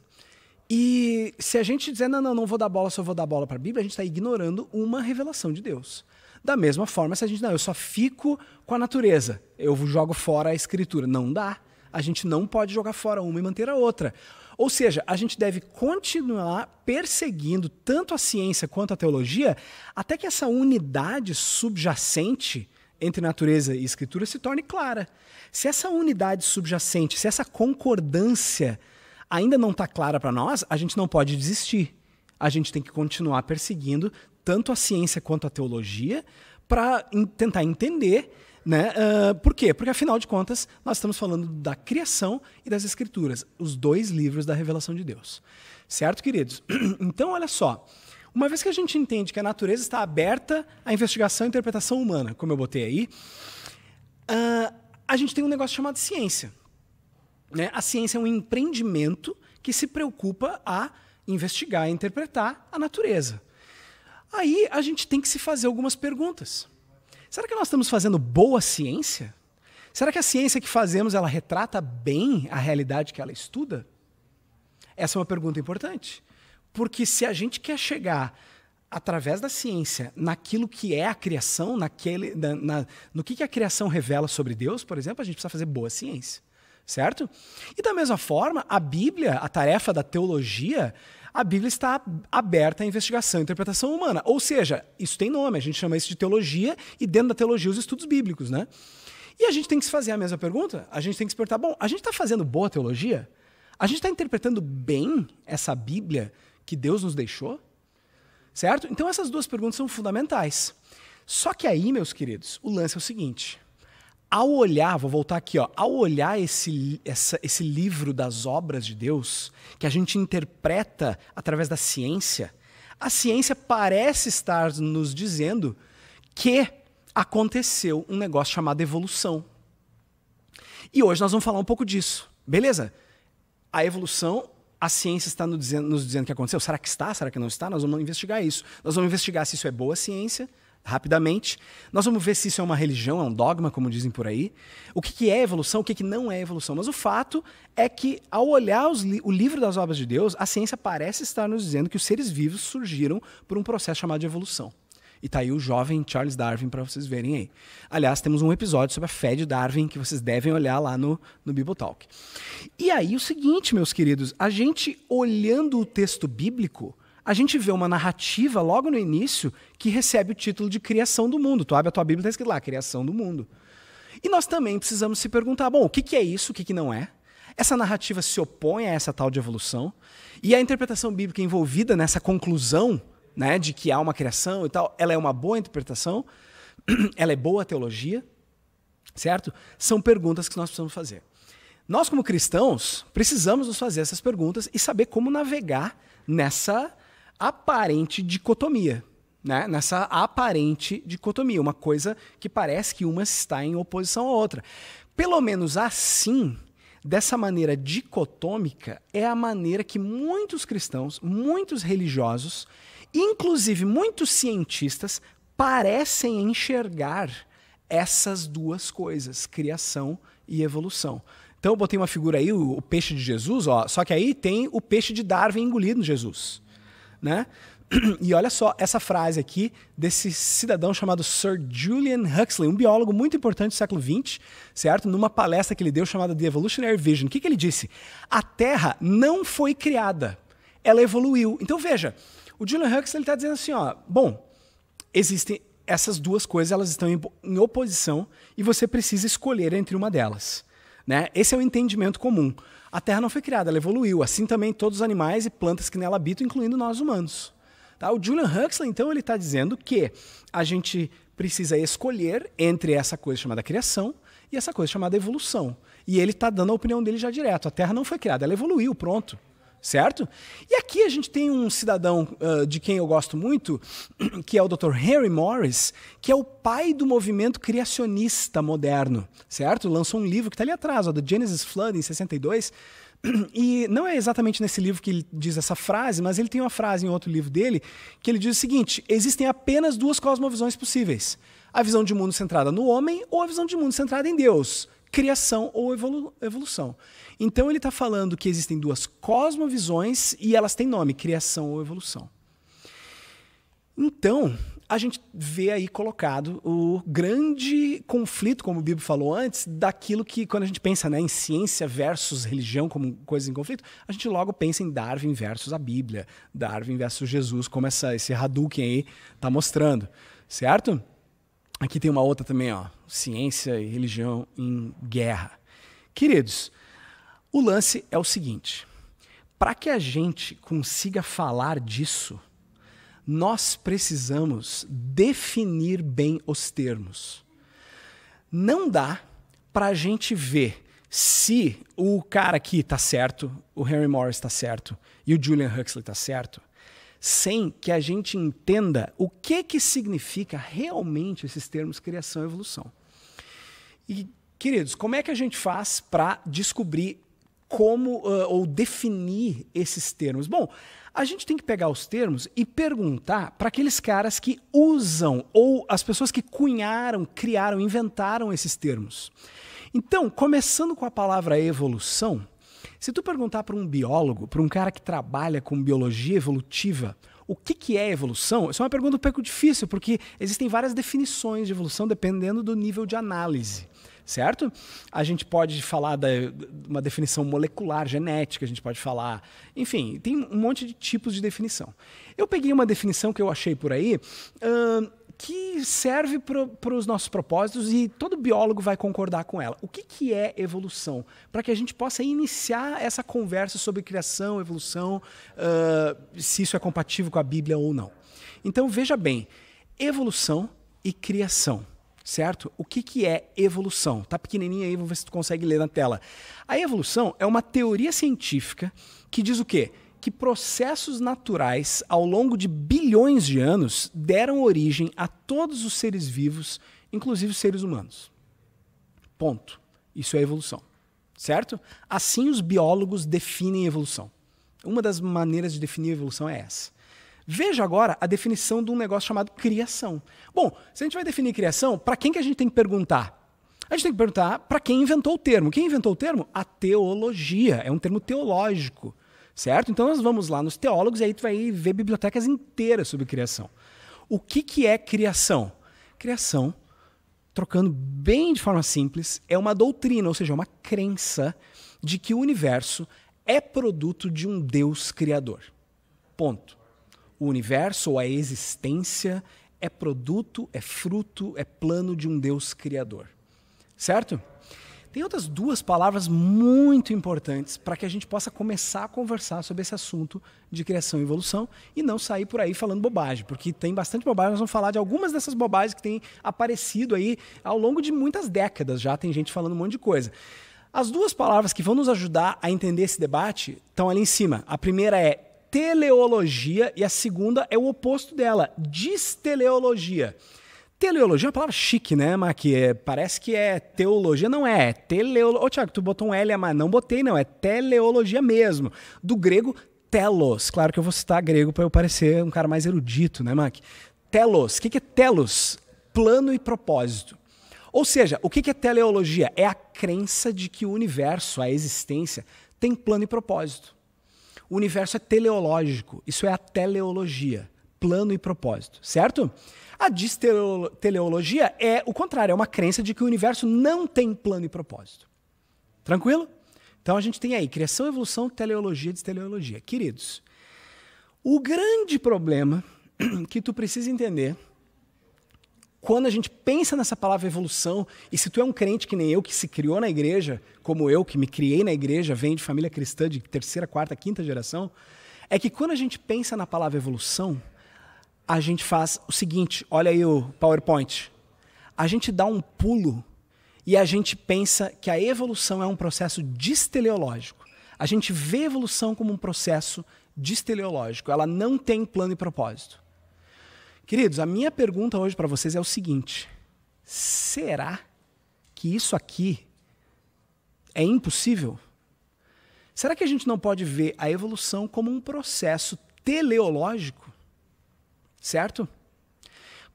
E se a gente dizer, não, não, não vou dar bola, só vou dar bola para a Bíblia, a gente está ignorando uma revelação de Deus. Da mesma forma, se a gente não, eu só fico com a natureza, eu jogo fora a escritura. Não dá. A gente não pode jogar fora uma e manter a outra. Ou seja, a gente deve continuar perseguindo tanto a ciência quanto a teologia até que essa unidade subjacente entre natureza e escritura se torne clara. Se essa unidade subjacente, se essa concordância ainda não está clara para nós, a gente não pode desistir. A gente tem que continuar perseguindo tanto a ciência quanto a teologia para tentar entender. Né? Uh, por quê? Porque, afinal de contas, nós estamos falando da criação e das escrituras, os dois livros da revelação de Deus. Certo, queridos? [CLEARS THROAT] Então, olha só. Uma vez que a gente entende que a natureza está aberta à investigação e interpretação humana, como eu botei aí, uh, a gente tem um negócio chamado ciência. Né? A ciência é um empreendimento que se preocupa a investigar e interpretar a natureza. Aí a gente tem que se fazer algumas perguntas. Será que nós estamos fazendo boa ciência? Será que a ciência que fazemos ela retrata bem a realidade que ela estuda? Essa é uma pergunta importante, porque se a gente quer chegar através da ciência naquilo que é a criação, naquele, na, na, no que, que a criação revela sobre Deus, por exemplo, a gente precisa fazer boa ciência certo? E da mesma forma, a Bíblia, a tarefa da teologia, a Bíblia está aberta à investigação e interpretação humana. Ou seja, isso tem nome, a gente chama isso de teologia, e dentro da teologia, os estudos bíblicos, né? E a gente tem que se fazer a mesma pergunta, a gente tem que se perguntar: bom, a gente está fazendo boa teologia? A gente está interpretando bem essa Bíblia que Deus nos deixou? Certo? Então, essas duas perguntas são fundamentais. Só que aí, meus queridos, o lance é o seguinte: ao olhar, vou voltar aqui, ó, ao olhar esse, essa, esse livro das obras de Deus, que a gente interpreta através da ciência, a ciência parece estar nos dizendo que aconteceu um negócio chamado evolução. E hoje nós vamos falar um pouco disso. Beleza? A evolução, a ciência está nos dizendo, nos dizendo que aconteceu. Será que está? Será que não está? Nós vamos investigar isso. Nós vamos investigar se isso é boa ciência rapidamente. Nós vamos ver se isso é uma religião, é um dogma, como dizem por aí. O que, que é evolução, o que, que não é evolução. Mas o fato é que, ao olhar li o livro das obras de Deus, a ciência parece estar nos dizendo que os seres vivos surgiram por um processo chamado de evolução. E tá aí o jovem Charles Darwin para vocês verem aí. Aliás, temos um episódio sobre a fé de Darwin que vocês devem olhar lá no, no Talk E aí o seguinte, meus queridos, a gente olhando o texto bíblico, a gente vê uma narrativa logo no início que recebe o título de criação do mundo. Tu abre a tua Bíblia e está escrito lá, criação do mundo. E nós também precisamos se perguntar, bom, o que, que é isso, o que, que não é? Essa narrativa se opõe a essa tal de evolução? E a interpretação bíblica envolvida nessa conclusão né, de que há uma criação e tal, ela é uma boa interpretação? [CLEARS THROAT] ela é boa teologia? Certo? São perguntas que nós precisamos fazer. Nós, como cristãos, precisamos nos fazer essas perguntas e saber como navegar nessa, aparente dicotomia. Né? Nessa aparente dicotomia, uma coisa que parece que uma está em oposição à outra. Pelo menos assim, dessa maneira dicotômica, é a maneira que muitos cristãos, muitos religiosos, inclusive muitos cientistas, parecem enxergar essas duas coisas, criação e evolução. Então eu botei uma figura aí, o, o peixe de Jesus, ó, só que aí tem o peixe de Darwin engolido no Jesus né? [CLEARS THROAT] E olha só essa frase aqui desse cidadão chamado Sir Julian Huxley, um biólogo muito importante do século XX, certo? Numa palestra que ele deu chamada The Evolutionary Vision. O que, que ele disse? A Terra não foi criada, ela evoluiu. Então veja, o Julian Huxley está dizendo assim: ó, bom, existem essas duas coisas, elas estão em oposição e você precisa escolher entre uma delas. Né? Esse é o entendimento comum. A Terra não foi criada, ela evoluiu. Assim também todos os animais e plantas que nela habitam, incluindo nós humanos. Tá? O Julian Huxley, então, ele está dizendo que a gente precisa escolher entre essa coisa chamada criação e essa coisa chamada evolução. E ele está dando a opinião dele já direto. A Terra não foi criada, ela evoluiu, pronto certo? E aqui a gente tem um cidadão uh, de quem eu gosto muito, [CLEARS THROAT] que é o Dr. Harry Morris, que é o pai do movimento criacionista moderno, certo? Lançou um livro que está ali atrás, ó, The Genesis Flood, em 62. [CLEARS THROAT] E não é exatamente nesse livro que ele diz essa frase, mas ele tem uma frase em outro livro dele que ele diz o seguinte: existem apenas duas cosmovisões possíveis: a visão de mundo centrada no homem ou a visão de mundo centrada em Deus, criação ou evolu evolução. Então ele está falando que existem duas cosmovisões e elas têm nome, criação ou evolução. Então, a gente vê aí colocado o grande conflito, como o Bibo falou antes, daquilo que, quando a gente pensa né, em ciência versus religião como coisas em conflito, a gente logo pensa em Darwin versus a Bíblia, Darwin versus Jesus, como essa, esse Hadouken aí está mostrando, certo? Aqui tem uma outra também, ó, ciência e religião em guerra. Queridos, o lance é o seguinte: para que a gente consiga falar disso, nós precisamos definir bem os termos. Não dá para a gente ver se o cara aqui está certo, o Harry Morris está certo e o Julian Huxley está certo, sem que a gente entenda o que que significa realmente esses termos criação e evolução. E queridos, como é que a gente faz para descobrir como uh, ou definir esses termos? Bom, a gente tem que pegar os termos e perguntar para aqueles caras que usam ou as pessoas que cunharam, criaram, inventaram esses termos. Então, começando com a palavra evolução, se tu perguntar para um biólogo, para um cara que trabalha com biologia evolutiva, o que, que é evolução? Isso é uma pergunta um pouco difícil, porque existem várias definições de evolução dependendo do nível de análise certo? A gente pode falar da uma definição molecular, genética, a gente pode falar, enfim, tem um monte de tipos de definição. Eu peguei uma definição que eu achei por aí. Uh, que serve para os nossos propósitos e todo biólogo vai concordar com ela. O que, que é evolução? Para que a gente possa iniciar essa conversa sobre criação, evolução, uh, se isso é compatível com a Bíblia ou não. Então veja bem: evolução e criação certo? O que, que é evolução? Tá pequenininha aí, vamos ver se tu consegue ler na tela. A evolução é uma teoria científica que diz o quê? Que processos naturais ao longo de bilhões de anos deram origem a todos os seres vivos, inclusive os seres humanos. Ponto. Isso é evolução, certo? Assim os biólogos definem evolução. Uma das maneiras de definir evolução é essa. Veja agora a definição de um negócio chamado criação. Bom, se a gente vai definir criação, para quem que a gente tem que perguntar? A gente tem que perguntar para quem inventou o termo. Quem inventou o termo? A teologia. É um termo teológico, certo? Então nós vamos lá nos teólogos e aí tu vai ver bibliotecas inteiras sobre criação. O que, que é criação? Criação, trocando bem de forma simples, é uma doutrina, ou seja, uma crença de que o universo é produto de um Deus criador. Ponto. O universo ou a existência é produto, é fruto, é plano de um Deus criador. Certo? Tem outras duas palavras muito importantes para que a gente possa começar a conversar sobre esse assunto de criação e evolução e não sair por aí falando bobagem, porque tem bastante bobagem. Nós vamos falar de algumas dessas bobagens que têm aparecido aí ao longo de muitas décadas já. Tem gente falando um monte de coisa. As duas palavras que vão nos ajudar a entender esse debate estão ali em cima. A primeira é teleologia e a segunda é o oposto dela, disteleologia. Teleologia é uma palavra chique, né, Mac É, parece que é teologia, não é. é teleologia. Ô, Tiago, tu botou um L, mas não botei, não. É teleologia mesmo. Do grego, telos. Claro que eu vou citar grego para eu parecer um cara mais erudito, né, Mac Telos. O que é telos? Plano e propósito. Ou seja, o que é teleologia? É a crença de que o universo, a existência, tem plano e propósito. O universo é teleológico, isso é a teleologia, plano e propósito, certo? A disteleologia é o contrário, é uma crença de que o universo não tem plano e propósito. Tranquilo? Então a gente tem aí criação, evolução, teleologia, disteleologia. Queridos, o grande problema [CLEARS THROAT] que tu precisa entender quando a gente pensa nessa palavra evolução, e se tu é um crente que nem eu, que se criou na igreja, como eu, que me criei na igreja, vem de família cristã de terceira, quarta, quinta geração, é que quando a gente pensa na palavra evolução, a gente faz o seguinte: olha aí o PowerPoint. A gente dá um pulo e a gente pensa que a evolução é um processo disteleológico. A gente vê a evolução como um processo disteleológico. Ela não tem plano e propósito. Queridos, a minha pergunta hoje para vocês é o seguinte: será que isso aqui é impossível? Será que a gente não pode ver a evolução como um processo teleológico? Certo?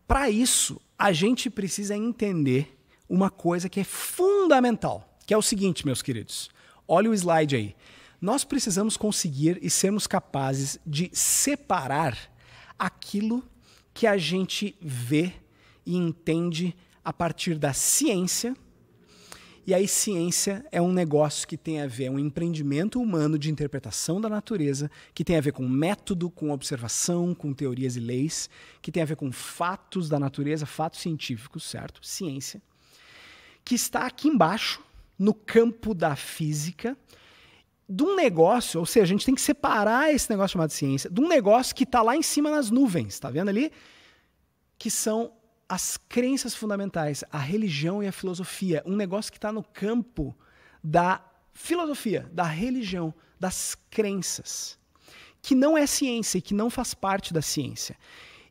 Para isso, a gente precisa entender uma coisa que é fundamental, que é o seguinte, meus queridos. Olha o slide aí. Nós precisamos conseguir e sermos capazes de separar aquilo que que a gente vê e entende a partir da ciência. E aí, ciência é um negócio que tem a ver, é um empreendimento humano de interpretação da natureza, que tem a ver com método, com observação, com teorias e leis, que tem a ver com fatos da natureza, fatos científicos, certo? Ciência. Que está aqui embaixo, no campo da física, de um negócio, ou seja, a gente tem que separar esse negócio chamado ciência, de um negócio que está lá em cima nas nuvens, está vendo ali? Que são as crenças fundamentais, a religião e a filosofia. Um negócio que está no campo da filosofia, da religião, das crenças, que não é ciência e que não faz parte da ciência.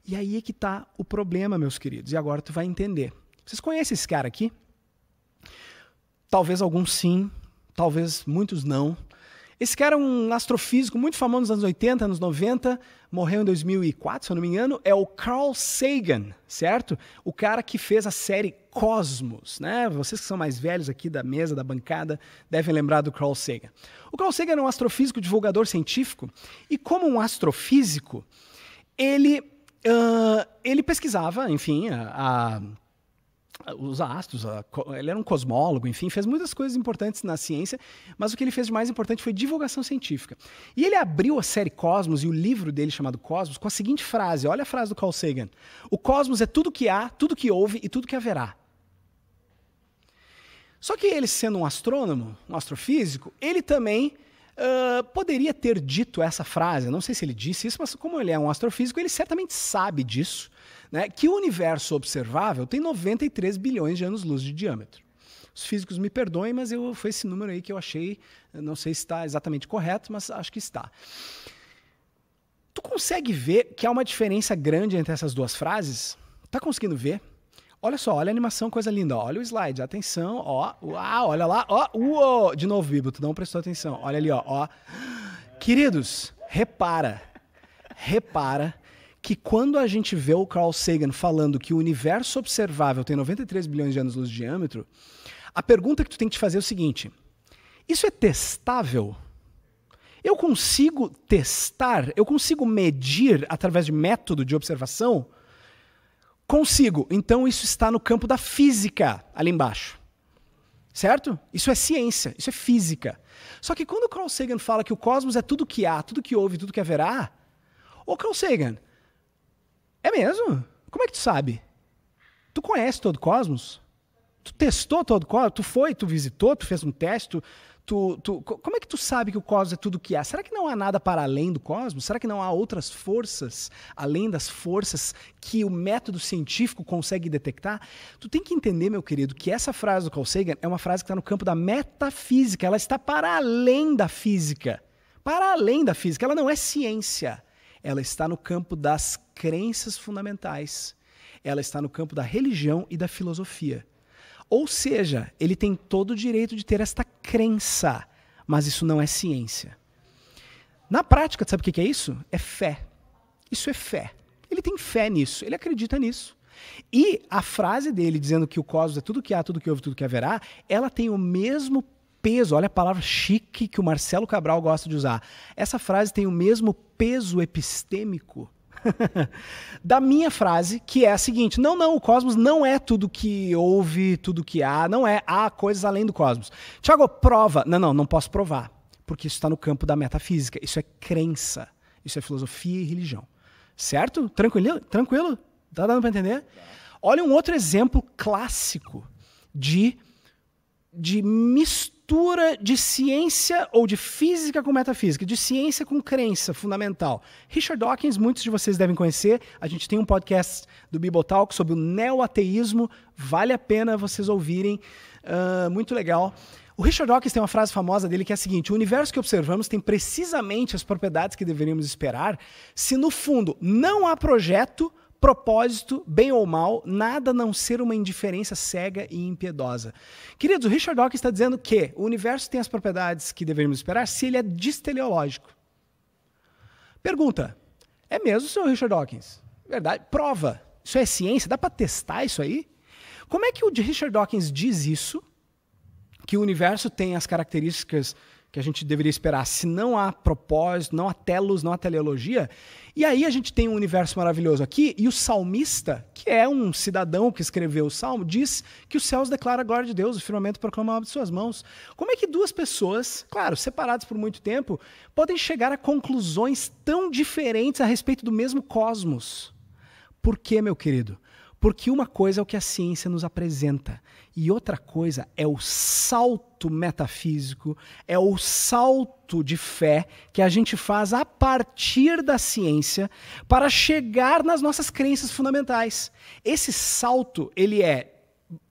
E aí é que está o problema, meus queridos, e agora tu vai entender. Vocês conhecem esse cara aqui? Talvez alguns sim, talvez muitos não. Esse cara é um astrofísico muito famoso nos anos 80, anos 90, morreu em 2004, se eu não me engano, é o Carl Sagan, certo? O cara que fez a série Cosmos, né? Vocês que são mais velhos aqui da mesa, da bancada, devem lembrar do Carl Sagan. O Carl Sagan é um astrofísico, divulgador científico, e como um astrofísico, ele, uh, ele pesquisava, enfim, a, a os astros, a, ele era um cosmólogo, enfim, fez muitas coisas importantes na ciência, mas o que ele fez de mais importante foi divulgação científica. E ele abriu a série Cosmos e o livro dele chamado Cosmos com a seguinte frase, olha a frase do Carl Sagan: "O cosmos é tudo que há, tudo que houve e tudo que haverá". Só que ele sendo um astrônomo, um astrofísico, ele também Uh, poderia ter dito essa frase, não sei se ele disse isso, mas como ele é um astrofísico, ele certamente sabe disso né, que o universo observável tem 93 bilhões de anos-luz de diâmetro. Os físicos me perdoem, mas eu, foi esse número aí que eu achei, não sei se está exatamente correto, mas acho que está. Tu consegue ver que há uma diferença grande entre essas duas frases? Tá conseguindo ver? Olha só, olha a animação, coisa linda. Olha o slide, atenção, ó. Uau, olha lá, ó. Uou. De novo, Bibo, tu não prestou atenção. Olha ali, ó. ó. Queridos, repara. Repara que quando a gente vê o Carl Sagan falando que o universo observável tem 93 bilhões de anos-luz de diâmetro, a pergunta que tu tem que te fazer é o seguinte: isso é testável? Eu consigo testar? Eu consigo medir através de método de observação? Consigo. Então isso está no campo da física, ali embaixo. Certo? Isso é ciência, isso é física. Só que quando o Carl Sagan fala que o cosmos é tudo que há, tudo que houve, tudo que haverá, ô Carl Sagan, é mesmo? Como é que tu sabe? Tu conhece todo o cosmos? Tu testou todo o cosmos? Tu foi, tu visitou, tu fez um teste? Tu, tu, tu, como é que tu sabe que o cosmos é tudo que há? Será que não há nada para além do cosmos? Será que não há outras forças além das forças que o método científico consegue detectar? Tu tem que entender, meu querido, que essa frase do Carl Sagan é uma frase que está no campo da metafísica. Ela está para além da física. Para além da física. Ela não é ciência. Ela está no campo das crenças fundamentais. Ela está no campo da religião e da filosofia. Ou seja, ele tem todo o direito de ter esta crença, mas isso não é ciência. Na prática, sabe o que é isso? É fé. Isso é fé. Ele tem fé nisso, ele acredita nisso. E a frase dele dizendo que o cosmos é tudo que há, tudo que houve, tudo que haverá, ela tem o mesmo peso, olha a palavra chique que o Marcelo Cabral gosta de usar. Essa frase tem o mesmo peso epistêmico [LAUGHS] da minha frase, que é a seguinte: não, não, o cosmos não é tudo que houve, tudo que há, não é. Há coisas além do cosmos. Tiago, prova. Não, não, não posso provar, porque isso está no campo da metafísica. Isso é crença, isso é filosofia e religião. Certo? Tranquilo? Tranquilo? Tá dando para entender? Olha um outro exemplo clássico de, de mistura mistura de ciência ou de física com metafísica, de ciência com crença fundamental. Richard Dawkins, muitos de vocês devem conhecer. A gente tem um podcast do Bibotalk sobre o neo-ateísmo. Vale a pena vocês ouvirem. Uh, muito legal. O Richard Dawkins tem uma frase famosa dele que é a seguinte: o universo que observamos tem precisamente as propriedades que deveríamos esperar se, no fundo, não há projeto propósito, bem ou mal, nada a não ser uma indiferença cega e impiedosa. Queridos, o Richard Dawkins está dizendo que o universo tem as propriedades que deveríamos esperar se ele é disteleológico. Pergunta: é mesmo, senhor Richard Dawkins? Verdade? Prova. Isso é ciência? Dá para testar isso aí? Como é que o Richard Dawkins diz isso? Que o universo tem as características que a gente deveria esperar se não há propósito, não há telos, não há teleologia, e aí a gente tem um universo maravilhoso aqui, e o salmista, que é um cidadão que escreveu o salmo, diz que os céus declaram a glória de Deus, o firmamento proclama a obra de suas mãos. Como é que duas pessoas, claro, separadas por muito tempo, podem chegar a conclusões tão diferentes a respeito do mesmo cosmos? Por quê, meu querido? Porque uma coisa é o que a ciência nos apresenta, e outra coisa é o salto metafísico, é o salto de fé que a gente faz a partir da ciência para chegar nas nossas crenças fundamentais. Esse salto, ele é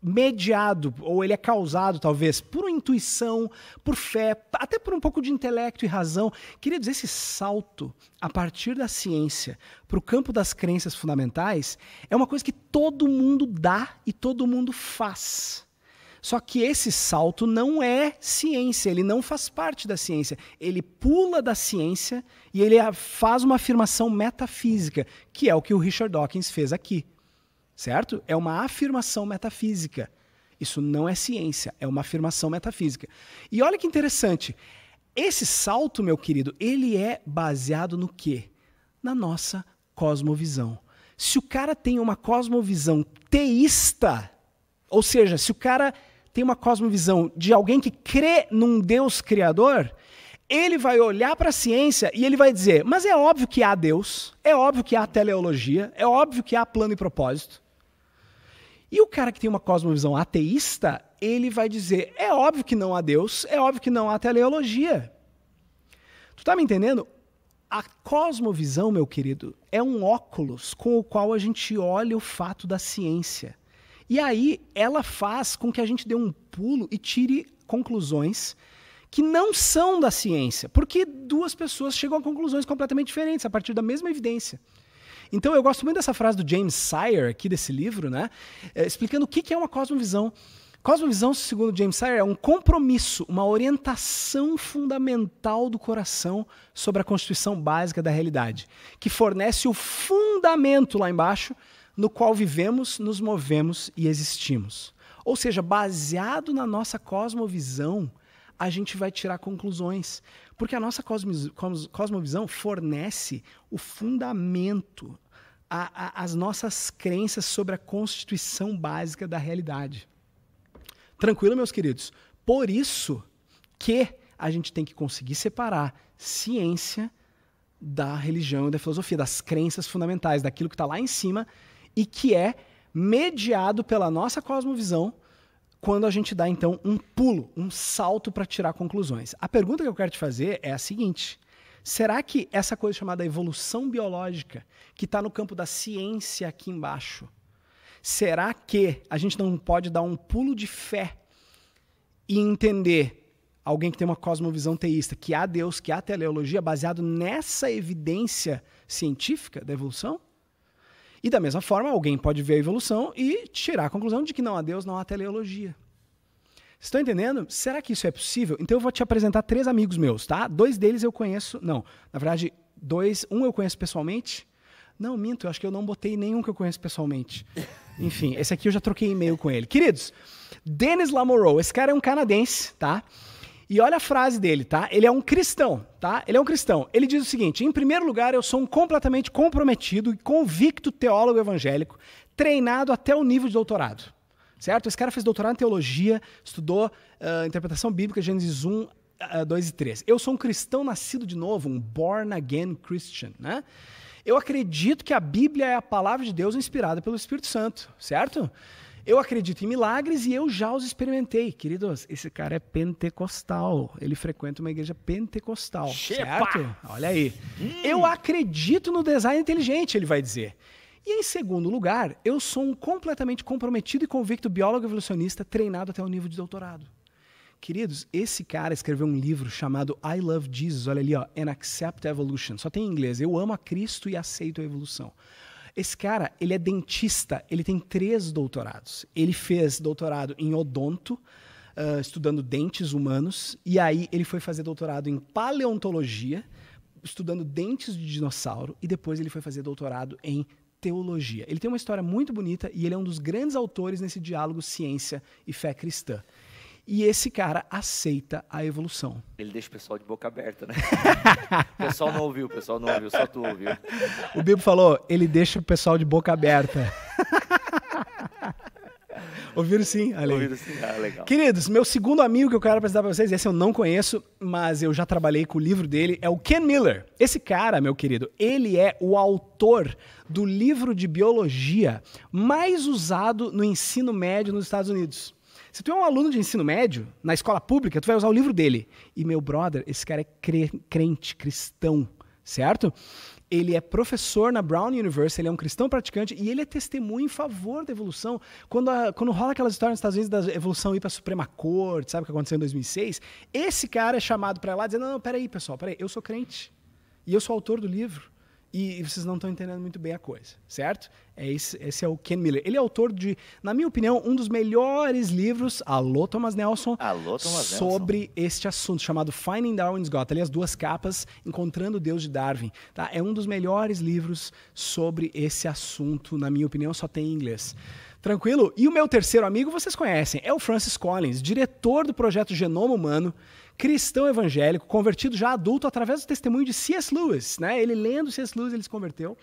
mediado, ou ele é causado, talvez, por intuição, por fé, até por um pouco de intelecto e razão. Queria dizer, esse salto a partir da ciência para o campo das crenças fundamentais é uma coisa que todo mundo dá e todo mundo faz. Só que esse salto não é ciência, ele não faz parte da ciência. Ele pula da ciência e ele faz uma afirmação metafísica, que é o que o Richard Dawkins fez aqui certo? É uma afirmação metafísica. Isso não é ciência, é uma afirmação metafísica. E olha que interessante. Esse salto, meu querido, ele é baseado no quê? Na nossa cosmovisão. Se o cara tem uma cosmovisão teísta, ou seja, se o cara tem uma cosmovisão de alguém que crê num Deus criador, ele vai olhar para a ciência e ele vai dizer: mas é óbvio que há Deus, é óbvio que há teleologia, é óbvio que há plano e propósito. E o cara que tem uma cosmovisão ateísta, ele vai dizer: é óbvio que não há Deus, é óbvio que não há teleologia. Tu tá me entendendo? A cosmovisão, meu querido, é um óculos com o qual a gente olha o fato da ciência. E aí ela faz com que a gente dê um pulo e tire conclusões que não são da ciência, porque duas pessoas chegam a conclusões completamente diferentes a partir da mesma evidência. Então eu gosto muito dessa frase do James Sire aqui desse livro, né? É, explicando o que é uma cosmovisão. Cosmovisão, segundo James Sire, é um compromisso, uma orientação fundamental do coração sobre a constituição básica da realidade, que fornece o fundamento lá embaixo no qual vivemos, nos movemos e existimos. Ou seja, baseado na nossa cosmovisão, a gente vai tirar conclusões. Porque a nossa cosmovisão fornece o fundamento, a, a, as nossas crenças sobre a constituição básica da realidade. Tranquilo, meus queridos? Por isso que a gente tem que conseguir separar ciência da religião e da filosofia, das crenças fundamentais, daquilo que está lá em cima e que é mediado pela nossa cosmovisão quando a gente dá então um pulo, um salto para tirar conclusões. A pergunta que eu quero te fazer é a seguinte: será que essa coisa chamada evolução biológica, que está no campo da ciência aqui embaixo, será que a gente não pode dar um pulo de fé e entender alguém que tem uma cosmovisão teísta, que há Deus, que há teleologia, baseado nessa evidência científica da evolução? E da mesma forma, alguém pode ver a evolução e tirar a conclusão de que não há Deus, não há teleologia. Estão entendendo? Será que isso é possível? Então eu vou te apresentar três amigos meus, tá? Dois deles eu conheço. Não, na verdade, dois. Um eu conheço pessoalmente. Não, minto, eu acho que eu não botei nenhum que eu conheço pessoalmente. [LAUGHS] Enfim, esse aqui eu já troquei e-mail com ele. Queridos, Dennis Lamoureux, esse cara é um canadense, tá? E olha a frase dele, tá? Ele é um cristão, tá? Ele é um cristão. Ele diz o seguinte: em primeiro lugar, eu sou um completamente comprometido e convicto teólogo evangélico, treinado até o nível de doutorado. Certo? Esse cara fez doutorado em teologia, estudou uh, interpretação bíblica, Gênesis 1, uh, 2 e 3. Eu sou um cristão nascido de novo, um born again Christian, né? Eu acredito que a Bíblia é a palavra de Deus inspirada pelo Espírito Santo, certo? Eu acredito em milagres e eu já os experimentei. Queridos, esse cara é pentecostal. Ele frequenta uma igreja pentecostal. Xepa! Certo? Olha aí. Hum. Eu acredito no design inteligente, ele vai dizer. E em segundo lugar, eu sou um completamente comprometido e convicto biólogo evolucionista treinado até o nível de doutorado. Queridos, esse cara escreveu um livro chamado I Love Jesus, olha ali, ó, and Accept Evolution. Só tem em inglês. Eu amo a Cristo e aceito a evolução. Esse cara, ele é dentista, ele tem três doutorados. Ele fez doutorado em odonto, uh, estudando dentes humanos, e aí ele foi fazer doutorado em paleontologia, estudando dentes de dinossauro, e depois ele foi fazer doutorado em teologia. Ele tem uma história muito bonita e ele é um dos grandes autores nesse diálogo ciência e fé cristã. E esse cara aceita a evolução. Ele deixa o pessoal de boca aberta, né? [LAUGHS] o pessoal não ouviu, o pessoal não ouviu, só tu ouviu. O Bibo falou, ele deixa o pessoal de boca aberta. [LAUGHS] Ouviram sim, Ale. Ouviram sim, ah, legal. Queridos, meu segundo amigo que eu quero apresentar pra vocês, esse eu não conheço, mas eu já trabalhei com o livro dele, é o Ken Miller. Esse cara, meu querido, ele é o autor do livro de biologia mais usado no ensino médio nos Estados Unidos. Se tu é um aluno de ensino médio, na escola pública, tu vai usar o livro dele. E meu brother, esse cara é crente, cristão, certo? Ele é professor na Brown University, ele é um cristão praticante e ele é testemunho em favor da evolução. Quando, a, quando rola aquelas histórias nos Estados Unidos da evolução ir para a Suprema Corte, sabe o que aconteceu em 2006? Esse cara é chamado para lá dizendo: não, não, peraí, pessoal, peraí, eu sou crente e eu sou autor do livro e vocês não estão entendendo muito bem a coisa, certo? É esse, esse, é o Ken Miller. Ele é autor de, na minha opinião, um dos melhores livros, alô Thomas Nelson, alô, Thomas sobre Nelson. este assunto chamado Finding Darwin's Got. Ali as duas capas, Encontrando o Deus de Darwin. Tá? É um dos melhores livros sobre esse assunto, na minha opinião, só tem em inglês. Tranquilo? E o meu terceiro amigo vocês conhecem, é o Francis Collins, diretor do projeto Genoma Humano, cristão evangélico, convertido já adulto através do testemunho de C.S. Lewis. Né? Ele lendo C.S. Lewis, ele se converteu.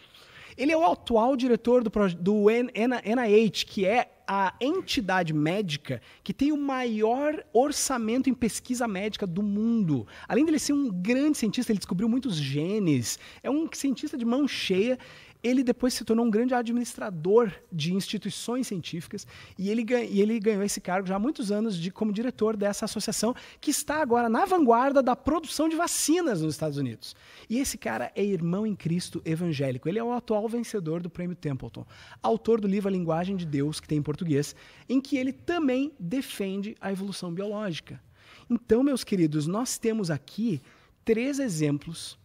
Ele é o atual diretor do, do NIH, que é a entidade médica que tem o maior orçamento em pesquisa médica do mundo. Além dele ser um grande cientista, ele descobriu muitos genes, é um cientista de mão cheia ele depois se tornou um grande administrador de instituições científicas e ele, e ele ganhou esse cargo já há muitos anos de, como diretor dessa associação, que está agora na vanguarda da produção de vacinas nos Estados Unidos. E esse cara é irmão em Cristo evangélico. Ele é o atual vencedor do Prêmio Templeton, autor do livro A Linguagem de Deus, que tem em português, em que ele também defende a evolução biológica. Então, meus queridos, nós temos aqui três exemplos,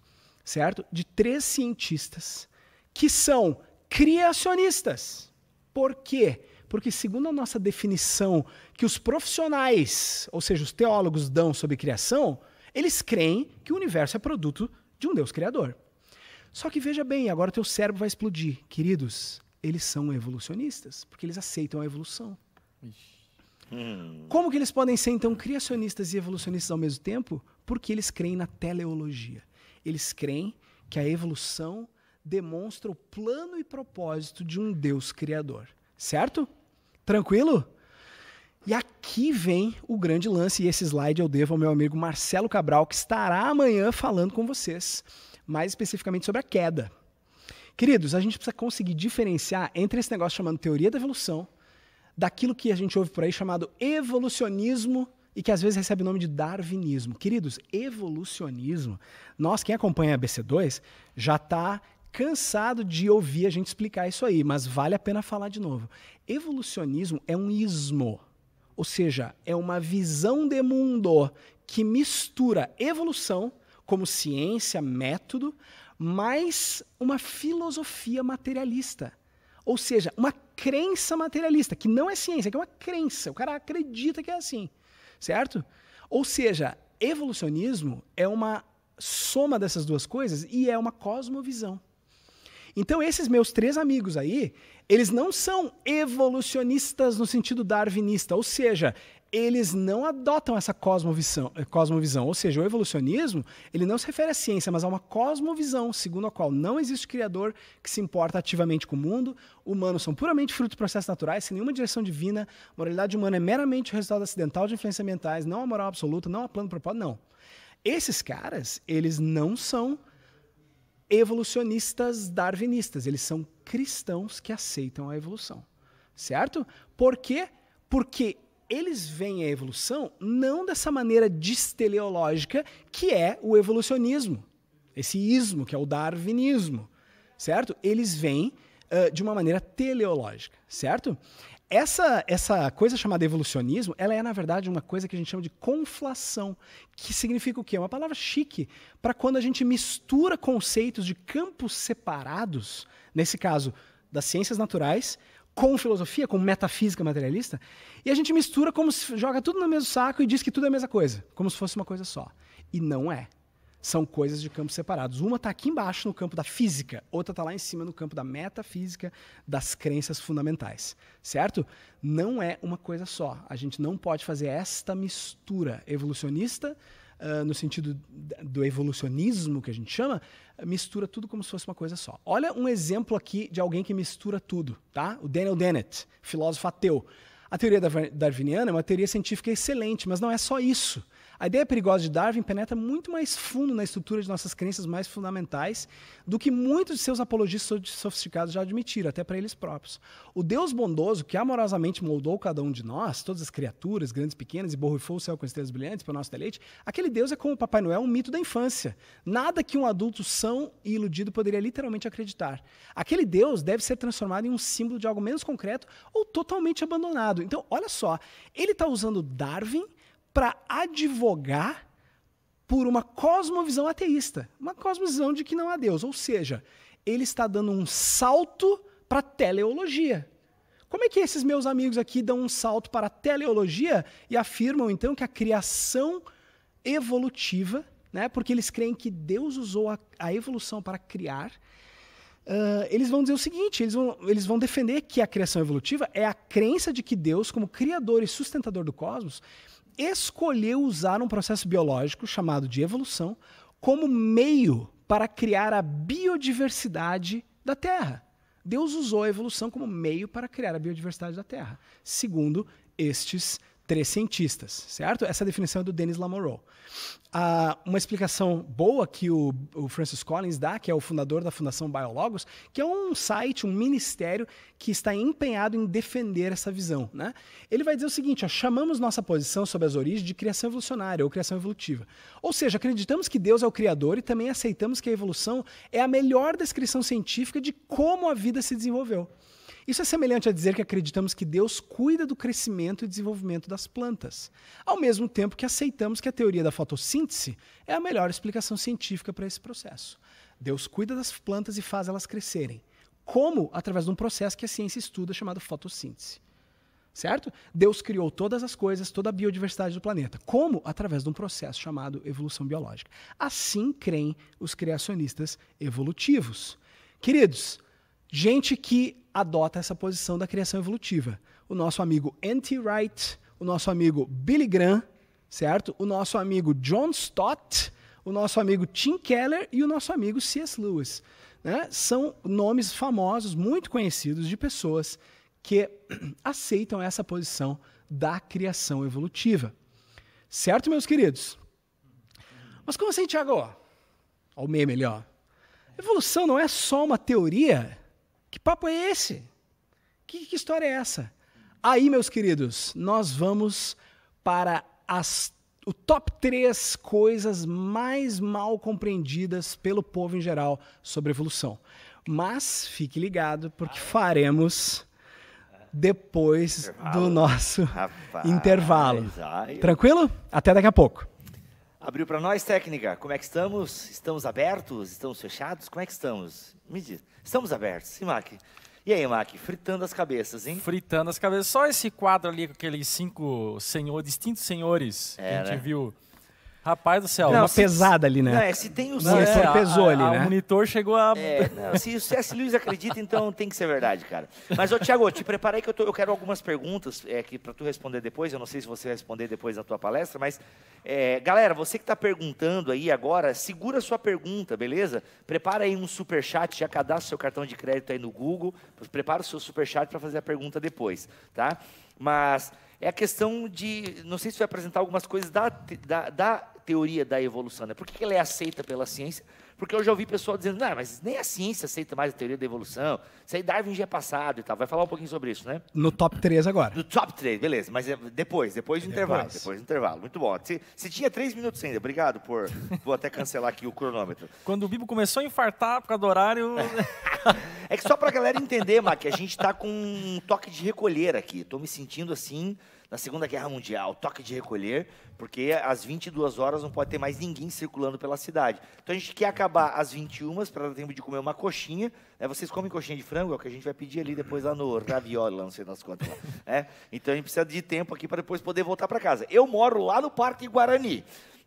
certo? De três cientistas que são criacionistas. Por quê? Porque, segundo a nossa definição que os profissionais, ou seja, os teólogos, dão sobre criação, eles creem que o universo é produto de um Deus criador. Só que veja bem, agora o teu cérebro vai explodir. Queridos, eles são evolucionistas, porque eles aceitam a evolução. Hum. Como que eles podem ser, então, criacionistas e evolucionistas ao mesmo tempo? Porque eles creem na teleologia. Eles creem que a evolução demonstra o plano e propósito de um Deus criador, certo? Tranquilo? E aqui vem o grande lance, e esse slide eu devo ao meu amigo Marcelo Cabral, que estará amanhã falando com vocês, mais especificamente sobre a queda. Queridos, a gente precisa conseguir diferenciar entre esse negócio chamado teoria da evolução, daquilo que a gente ouve por aí chamado evolucionismo e que às vezes recebe o nome de darwinismo. Queridos, evolucionismo, nós, quem acompanha a BC2, já está cansado de ouvir a gente explicar isso aí, mas vale a pena falar de novo. Evolucionismo é um ismo, ou seja, é uma visão de mundo que mistura evolução como ciência, método, mais uma filosofia materialista. Ou seja, uma crença materialista, que não é ciência, que é uma crença. O cara acredita que é assim, certo? Ou seja, evolucionismo é uma soma dessas duas coisas e é uma cosmovisão. Então, esses meus três amigos aí, eles não são evolucionistas no sentido darwinista, ou seja, eles não adotam essa cosmovisão, eh, cosmovisão, ou seja, o evolucionismo, ele não se refere à ciência, mas a uma cosmovisão, segundo a qual não existe criador que se importa ativamente com o mundo, humanos são puramente fruto de processos naturais, sem nenhuma direção divina, moralidade humana é meramente o resultado acidental de influências ambientais, não há moral absoluta, não há plano propósito, não. Esses caras, eles não são evolucionistas darwinistas, eles são cristãos que aceitam a evolução, certo? Por quê? Porque eles veem a evolução não dessa maneira disteleológica que é o evolucionismo, esse ismo que é o darwinismo, certo? Eles veem uh, de uma maneira teleológica, certo? essa, essa coisa chamada evolucionismo, ela é, na verdade, uma coisa que a gente chama de conflação, que significa o quê? É uma palavra chique para quando a gente mistura conceitos de campos separados, nesse caso, das ciências naturais, com filosofia, com metafísica materialista, e a gente mistura como se joga tudo no mesmo saco e diz que tudo é a mesma coisa, como se fosse uma coisa só. E não é são coisas de campos separados. Uma está aqui embaixo no campo da física, outra está lá em cima no campo da metafísica, das crenças fundamentais, certo? Não é uma coisa só. A gente não pode fazer esta mistura evolucionista, uh, no sentido do evolucionismo que a gente chama, mistura tudo como se fosse uma coisa só. Olha um exemplo aqui de alguém que mistura tudo, tá? O Daniel Dennett, filósofo ateu. A teoria darwiniana é uma teoria científica excelente, mas não é só isso. A ideia perigosa de Darwin penetra muito mais fundo na estrutura de nossas crenças mais fundamentais do que muitos de seus apologistas sofisticados já admitiram, até para eles próprios. O Deus bondoso que amorosamente moldou cada um de nós, todas as criaturas, grandes e pequenas, e borrifou o céu com estrelas brilhantes para o nosso deleite, aquele Deus é como o Papai Noel, um mito da infância. Nada que um adulto são e iludido poderia literalmente acreditar. Aquele Deus deve ser transformado em um símbolo de algo menos concreto ou totalmente abandonado. Então, olha só, ele está usando Darwin para advogar por uma cosmovisão ateísta, uma cosmovisão de que não há Deus. Ou seja, ele está dando um salto para a teleologia. Como é que esses meus amigos aqui dão um salto para a teleologia e afirmam então que a criação evolutiva, né, porque eles creem que Deus usou a, a evolução para criar, uh, eles vão dizer o seguinte: eles vão, eles vão defender que a criação evolutiva é a crença de que Deus, como criador e sustentador do cosmos, escolheu usar um processo biológico chamado de evolução como meio para criar a biodiversidade da Terra. Deus usou a evolução como meio para criar a biodiversidade da Terra, segundo estes três cientistas, certo? Essa é definição é do Denis Lamoureux. Ah, uma explicação boa que o, o, Francis Collins dá, que é o fundador da Fundação Biologos, que é um site, um ministério que está empenhado em defender essa visão. Né? Ele vai dizer o seguinte: ó, chamamos nossa posição sobre as origens de criação evolucionária ou criação evolutiva. Ou seja, acreditamos que Deus é o Criador e também aceitamos que a evolução é a melhor descrição científica de como a vida se desenvolveu. Isso é semelhante a dizer que acreditamos que Deus cuida do crescimento e desenvolvimento das plantas, ao mesmo tempo que aceitamos que a teoria da fotossíntese é a melhor explicação científica para esse processo. Deus cuida das plantas e faz elas crescerem. Como? Através de um processo que a ciência estuda chamado fotossíntese. Certo? Deus criou todas as coisas, toda a biodiversidade do planeta. Como? Através de um processo chamado evolução biológica. Assim creem os criacionistas evolutivos. Queridos, gente que adota essa posição da criação evolutiva. O nosso amigo Anti Wright, o nosso amigo Billy Graham, certo? O nosso amigo John Stott, o nosso amigo Tim Keller e o nosso amigo C.S. Lewis. Né? São nomes famosos, muito conhecidos de pessoas que [CLEARS THROAT] aceitam essa posição da criação evolutiva. Certo, meus queridos? Mas como assim, Tiago? Olha o meme ali, ó. Evolução não é só uma teoria? Que papo é esse? Que, que história é essa? Aí, meus queridos, nós vamos para as, o top 3 coisas mais mal compreendidas pelo povo em geral sobre evolução. Mas fique ligado, porque ah, é? faremos depois intervalo. do nosso Rapaz, intervalo. Ai, Tranquilo? Até daqui a pouco. Abriu para nós, técnica. Como é que estamos? Estamos abertos? Estamos fechados? Como é que estamos? Me diz. Estamos abertos. E Mac? E aí, Mac? Fritando as cabeças, hein? Fritando as cabeças. Só esse quadro ali com aqueles cinco senhores, distintos senhores é, que a é, gente né? viu Rapaz do céu. Não, uma pesada ali, né? Não, é, se tem o César. É, pesou a, ali, a, ah, né? O monitor chegou a. É, não, se o C.S. Lewis acredita, então tem que ser verdade, cara. Mas, ô, Tiago, te preparei que eu, tô, eu quero algumas perguntas é, para tu responder depois. Eu não sei se você vai responder depois da tua palestra, mas. É, galera, você que está perguntando aí agora, segura a sua pergunta, beleza? Prepara aí um super chat, já cadastra seu cartão de crédito aí no Google. Prepara o seu super chat para fazer a pergunta depois, tá? Mas é a questão de, não sei se vai apresentar algumas coisas da, da, da teoria da evolução, né? Por que ela é aceita pela ciência? Porque eu já ouvi pessoal dizendo, não, mas nem a ciência aceita mais a teoria da evolução. Isso aí Darwin já é passado e tal. Vai falar um pouquinho sobre isso, né? No top 3 agora. No top 3, beleza. Mas é depois, depois do depois. intervalo. Depois do intervalo. Muito bom. Se, se tinha 3 minutos ainda, obrigado por. Vou até cancelar aqui o cronômetro. [LAUGHS] Quando o Bibo começou a infartar por causa do horário. Né? [LAUGHS] é que só pra galera entender, Mac, a gente tá com um toque de recolher aqui. Tô me sentindo assim. Na Segunda Guerra Mundial, toque de recolher, porque às 22 horas não pode ter mais ninguém circulando pela cidade. Então a gente quer acabar às 21 para dar tempo de comer uma coxinha. Né? Vocês comem coxinha de frango? É o que a gente vai pedir ali depois lá no Raviola, não sei das contas. né? Então a gente precisa de tempo aqui para depois poder voltar para casa. Eu moro lá no Parque Guarani.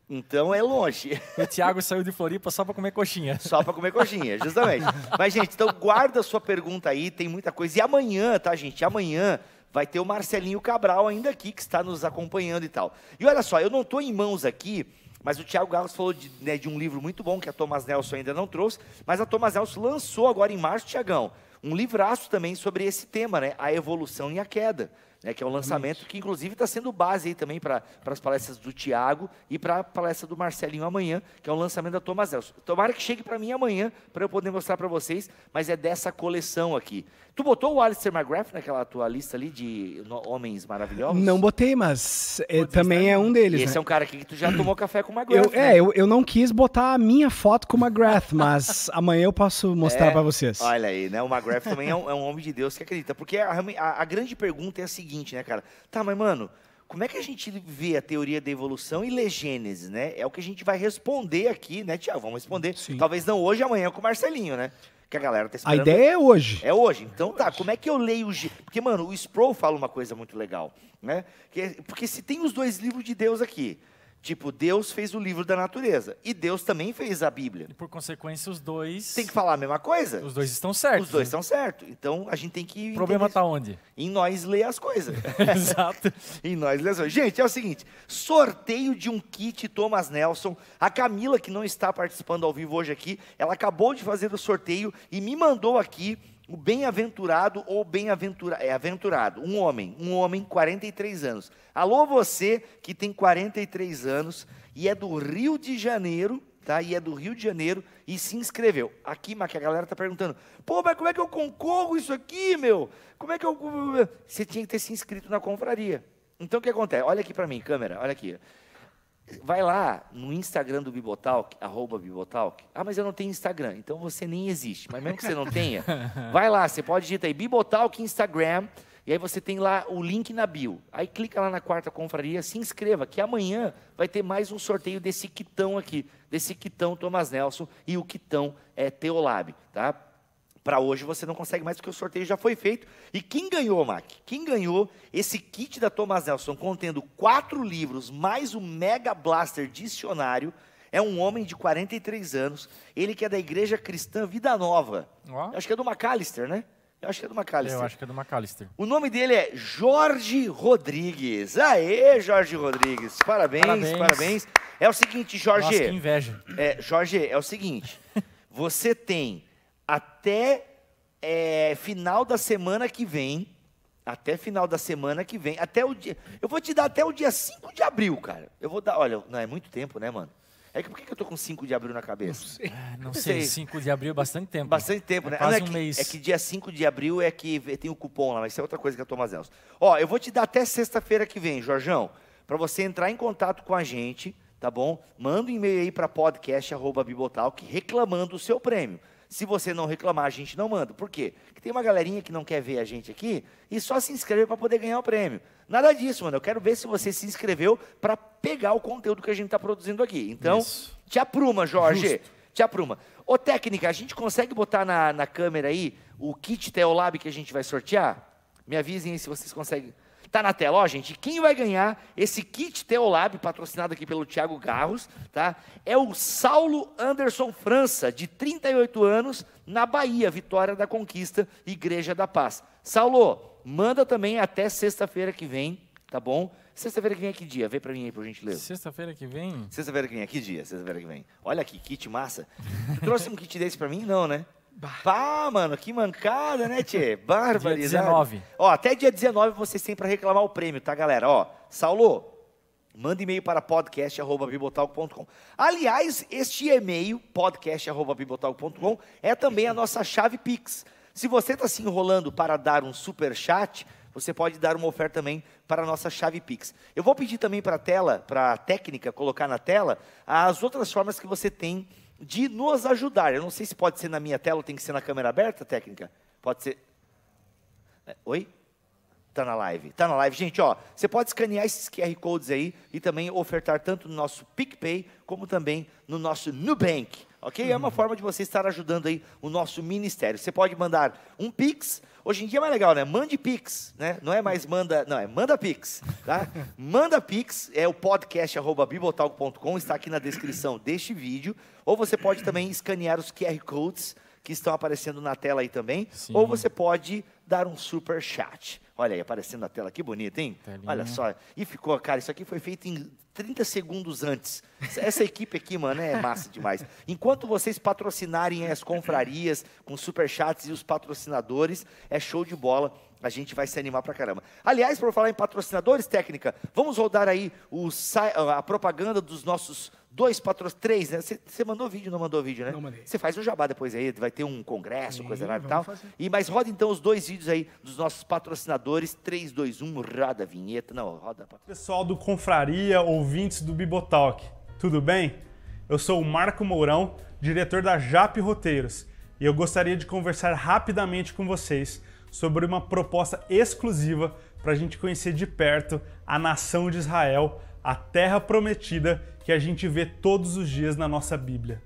Então é longe. [LAUGHS] O Thiago saiu de Floripa só para comer coxinha. Só para comer coxinha, justamente. Mas, gente, então guarda a sua pergunta aí, tem muita coisa. E amanhã, tá, gente? Amanhã vai ter o Marcelinho Cabral ainda aqui, que está nos acompanhando e tal. E olha só, eu não estou em mãos aqui, mas o Tiago Galos falou de, né, de, um livro muito bom que a Thomas Nelson ainda não trouxe, mas a Thomas Nelson lançou agora em março, Tiagão, um livraço também sobre esse tema, né, a evolução e a queda né, que é um lançamento que inclusive está sendo base aí também para as palestras do Tiago e para a palestra do Marcelinho amanhã, que é o um lançamento da Thomas Elso. Tomara que chegue para mim amanhã para eu poder mostrar para vocês, mas é dessa coleção aqui. Tu botou o Alistair McGrath naquela tua lista ali de homens maravilhosos? Não botei, mas é, também é um deles. E esse né? é um cara aqui que tu já tomou café com o McGrath. Eu, é, né? É, eu, eu não quis botar a minha foto com o McGrath, [LAUGHS] mas amanhã eu posso mostrar é, para vocês. Olha aí, né? O McGrath também é um, é um, homem de Deus que acredita. Porque a, a, a grande pergunta é a seguinte seguinte, né, cara? Tá, mas mano, como é que a gente vê a teoria da evolução e lê Gênesis, né? É o que a gente vai responder aqui, né, Tiago? Vamos responder. Sim. Talvez não hoje, amanhã com o Marcelinho, né? Que a galera tá esperando. A ideia é hoje. É hoje. Então tá, como é que eu leio o Porque, mano, o Sproul fala uma coisa muito legal, né? É, porque se tem os dois livros de Deus aqui, Tipo, Deus fez o livro da natureza e Deus também fez a Bíblia. E por consequência, os dois. Tem que falar a mesma coisa? Os dois estão certos. Os dois né? estão certos. Então a gente tem que. O problema está onde? Em nós ler as coisas. [LAUGHS] Exato. [LAUGHS] em nós ler as coisas. Gente, é o seguinte: sorteio de um kit Thomas Nelson. A Camila, que não está participando ao vivo hoje aqui, ela acabou de fazer o sorteio e me mandou aqui o bem-aventurado ou bem-aventurado, é aventurado, um homem, um homem, 43 anos. Alô você que tem 43 anos e é do Rio de Janeiro, tá? E é do Rio de Janeiro e se inscreveu. Aqui, que a galera tá perguntando: "Pô, mas como é que eu concorro isso aqui, meu? Como é que eu Você tinha que ter se inscrito na confraria. Então o que acontece? Olha aqui para mim, câmera, olha aqui vai lá no Instagram do Bibotalk, arroba Bibotalk. Ah, mas eu não tenho Instagram, então você nem existe. Mas mesmo que você não tenha, [LAUGHS] vai lá, você pode digitar aí Bibotalk Instagram, e aí você tem lá o link na bio. Aí clica lá na quarta confraria, se inscreva, que amanhã vai ter mais um sorteio desse quitão aqui, desse quitão Thomas Nelson e o quitão é Teolab, tá? Para hoje você não consegue mais, porque o sorteio já foi feito. E quem ganhou, Mac? Quem ganhou esse kit da Thomas Nelson contendo quatro livros mais um Mega Blaster dicionário é um homem de 43 anos. Ele que é da Igreja Cristã Vida Nova. Oh. Acho que é do McAllister, né? Eu acho que é do McAllister. Eu acho que é do McAllister. O nome dele é Jorge Rodrigues. Aê, Jorge Rodrigues. Parabéns, parabéns. parabéns. É o seguinte, Jorge. Nossa, que inveja. É, Jorge, é o seguinte. [LAUGHS] você tem até é, final da semana que vem. Até final da semana que vem. Até o dia. Eu vou te dar até o dia 5 de abril, cara. Eu vou dar. Olha, não é muito tempo, né, mano? É que por que, eu tô com 5 de abril na cabeça? Não sei. É, não sei. 5 de abril é bastante tempo. Bastante tempo, é né? Ah, quase é um que, mês. É que dia 5 de abril é que tem o um cupom lá, mas isso é outra coisa que eu tô mazelos. Ó, eu vou te dar até sexta-feira que vem, Jorjão, para você entrar em contato com a gente, tá bom? Manda um e-mail aí para podcast@bibotalk reclamando o seu prêmio. Se você não reclamar, a gente não manda. Por quê? Porque tem uma galerinha que não quer ver a gente aqui e só se inscreve para poder ganhar o prêmio. Nada disso, mano. Eu quero ver se você se inscreveu para pegar o conteúdo que a gente está produzindo aqui. Então, Isso. te apruma, Jorge. Justo. Te apruma. Ô, técnica, a gente consegue botar na, na câmera aí o kit Teolab que a gente vai sortear? Me avisem aí se vocês conseguem. Tá na tela, ó, gente. Quem vai ganhar esse kit Teolab, patrocinado aqui pelo Thiago Garros, tá? É o Saulo Anderson França, de 38 anos, na Bahia, Vitória da Conquista, Igreja da Paz. Saulo, manda também até sexta-feira que vem, tá bom? Sexta-feira que vem é que dia? Vem pra mim aí, por gentileza. Sexta-feira que vem? Sexta-feira que vem é que dia? Sexta-feira que vem. Olha aqui, kit massa. tu trouxe um kit desse pra mim? Não, né? Bah. mano, que mancada, né, Tchê? [LAUGHS] Barbaridade. Dia 19. Ó, até dia 19 vocês têm para reclamar o prêmio, tá, galera? Ó, Saulo, manda e-mail para podcast@bibotalk.com. Aliás, este e-mail podcast@bibotalk.com é também a nossa chave Pix. Se você está se enrolando para dar um super chat, você pode dar uma oferta também para a nossa chave Pix. Eu vou pedir também para a tela, para a técnica colocar na tela as outras formas que você tem de nos ajudar. Eu não sei se pode ser na minha tela, tem que ser na câmera aberta, técnica? Pode ser. É, oi? Está na live. Está na live. Gente, ó, você pode escanear esses QR Codes aí e também ofertar tanto no nosso PicPay como também no nosso Nubank. Ok? Uhum. É uma uhum. forma de você estar ajudando aí o nosso ministério. Você pode mandar um Pix Hoje em dia é mais legal, né? Mande Pix, né? Não é mais manda, não, é manda Pix, tá? [LAUGHS] manda Pix, é o podcast arroba bibotalk.com, está aqui na descrição deste vídeo. Ou você pode também escanear os QR Codes que estão aparecendo na tela aí também. Sim. Ou você pode dar um super chat. Olha aí, aparecendo na tela, que bonito, hein? Telinha. Olha só. E ficou, cara, isso aqui foi feito em 30 segundos antes. Essa equipe aqui, mano, é massa demais. Enquanto vocês patrocinarem as confrarias com super chats e os patrocinadores, é show de bola. A gente vai se animar pra caramba. Aliás, por falar em patrocinadores, técnica, vamos rodar aí o, a propaganda dos nossos dois patrocínios, três, né? Você mandou vídeo, não mandou vídeo, né? Não mandei. Você faz um jabá depois aí, vai ter um congresso, coisa lá e tal. Fazer. E mas roda então os dois vídeos aí dos nossos patrocinadores, 3 2 1, roda a vinheta, não, roda. Pessoal do Confraria, ouvintes do Bibotalk. Tudo bem? Eu sou o Marco Mourão, diretor da Jap Roteiros, e eu gostaria de conversar rapidamente com vocês sobre uma proposta exclusiva para a gente conhecer de perto a nação de Israel a terra prometida que a gente vê todos os dias na nossa Bíblia.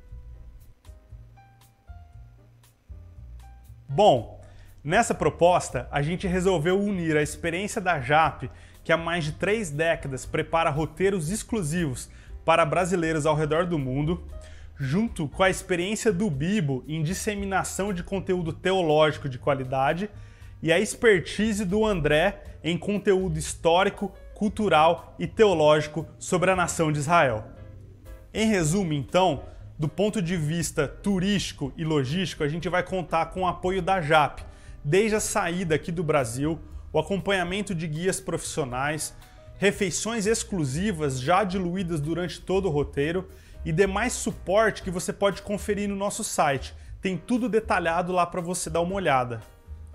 Bom, nessa proposta a gente resolveu unir a experiência da JAP, que há mais de três décadas prepara roteiros exclusivos para brasileiros ao redor do mundo, junto com a experiência do Bibo em disseminação de conteúdo teológico de qualidade e a expertise do André em conteúdo histórico, cultural e teológico sobre a nação de Israel. Em resumo, então, do ponto de vista turístico e logístico, a gente vai contar com o apoio da JAP, desde a saída aqui do Brasil, o acompanhamento de guias profissionais, refeições exclusivas já diluídas durante todo o roteiro e demais suporte que você pode conferir no nosso site. Tem tudo detalhado lá para você dar uma olhada.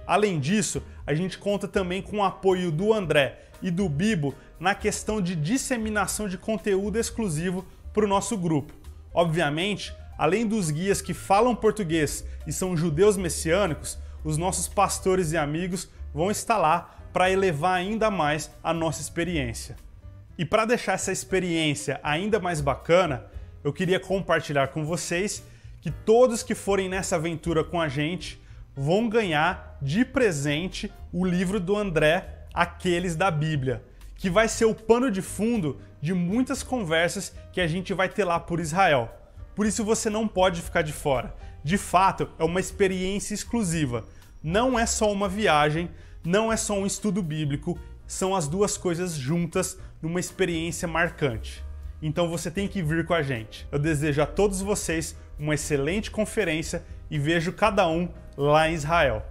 Além disso, a gente conta também com o apoio do André e do Bibo na questão de disseminação de conteúdo exclusivo para o nosso grupo. Obviamente, além dos guias que falam português e são judeus messiânicos, os nossos pastores e amigos vão estar lá para elevar ainda mais a nossa experiência. E para deixar essa experiência ainda mais bacana, eu queria compartilhar com vocês que todos que forem nessa aventura com a gente vão ganhar de presente o livro do André Aqueles da Bíblia, que vai ser o pano de fundo de muitas conversas que a gente vai ter lá por Israel. Por isso você não pode ficar de fora. De fato, é uma experiência exclusiva. Não é só uma viagem, não é só um estudo bíblico, são as duas coisas juntas numa experiência marcante. Então você tem que vir com a gente. Eu desejo a todos vocês uma excelente conferência e vejo cada um lá em Israel.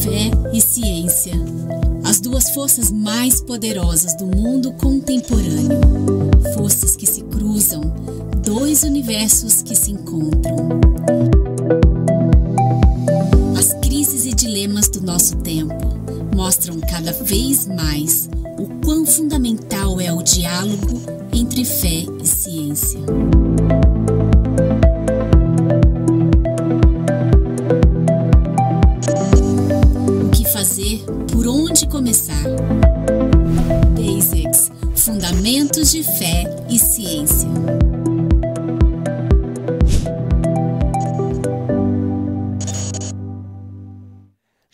Fé e ciência, as duas forças mais poderosas do mundo contemporâneo. Forças que se cruzam, dois universos que se encontram. As crises e dilemas do nosso tempo mostram cada vez mais o quão fundamental é o diálogo entre fé e ciência. O que fazer? Por onde começar? Basics Fundamentos de Fé e Ciência.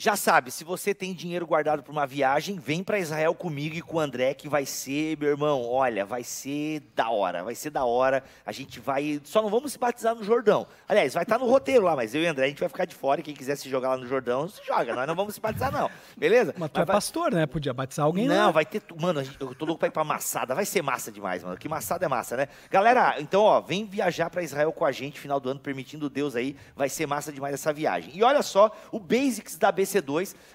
Já sabe, se você tem dinheiro guardado para uma viagem, vem para Israel comigo e com o André, que vai ser, meu irmão, olha, vai ser da hora, vai ser da hora. A gente vai. Só não vamos se batizar no Jordão. Aliás, vai estar tá no roteiro lá, mas eu e o André, a gente vai ficar de fora. Quem quiser se jogar lá no Jordão, se joga. Nós não vamos se batizar, não. Beleza? Mas tu mas é vai... pastor, né? Podia batizar alguém Não, lá. vai ter. Mano, eu tô louco pra ir pra Massada. Vai ser massa demais, mano. Que massada é massa, né? Galera, então, ó, vem viajar para Israel com a gente, final do ano, permitindo Deus aí. Vai ser massa demais essa viagem. E olha só, o Basics da BC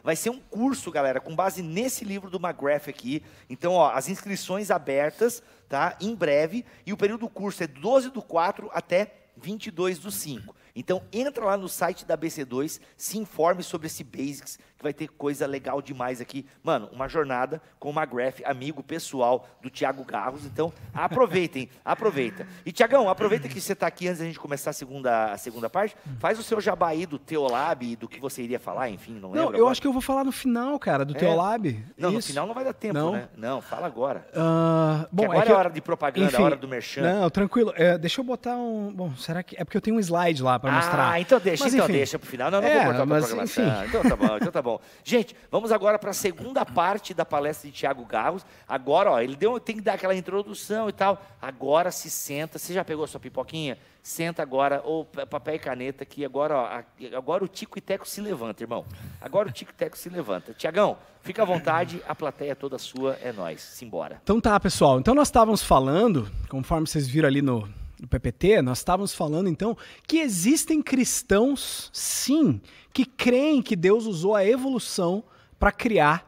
Vai ser um curso, galera, com base nesse livro do McGrath aqui. Então, ó, as inscrições abertas, tá? Em breve. E o período do curso é 12 do 4 até 22 do 5. Então, entra lá no site da BC2, se informe sobre esse Basics, que vai ter coisa legal demais aqui. Mano, uma jornada com o McGrath, amigo pessoal do Tiago Garros. Então, aproveitem, [LAUGHS] aproveita. E, Tiagão, aproveita que você está aqui antes da gente começar a segunda, a segunda parte. Faz o seu jabaí do Teolab, e do que você iria falar, enfim, não, não lembro. Não, eu agora. acho que eu vou falar no final, cara, do é. Teolab. Não, Isso. no final não vai dar tempo, não. né? Não, fala agora. Uh, bom, é agora é, que é hora eu... de propaganda, é enfim, hora do merchan. Não, tranquilo. É, deixa eu botar um... Bom, será que... É porque eu tenho um slide lá para ah, mostrar. Ah, então deixa, mas, então enfim. deixa pro final. Não, não é, vou cortar mas, a Então tá bom, então tá bom bom. Gente, vamos agora para a segunda parte da palestra de Tiago Garros. Agora, ó, ele deu, tem que dar aquela introdução e tal. Agora se senta. Você já pegou a sua pipoquinha? Senta agora, ou papel e caneta, que agora, ó, agora o Tico e Teco se levanta, irmão. Agora o Tico e Teco se levanta. Tiagão, fica à vontade, a plateia toda sua é nós. Simbora. Então tá, pessoal. Então nós estávamos falando, conforme vocês viram ali no, no PPT, nós estávamos falando então que existem cristãos, sim, que creem que Deus usou a evolução para criar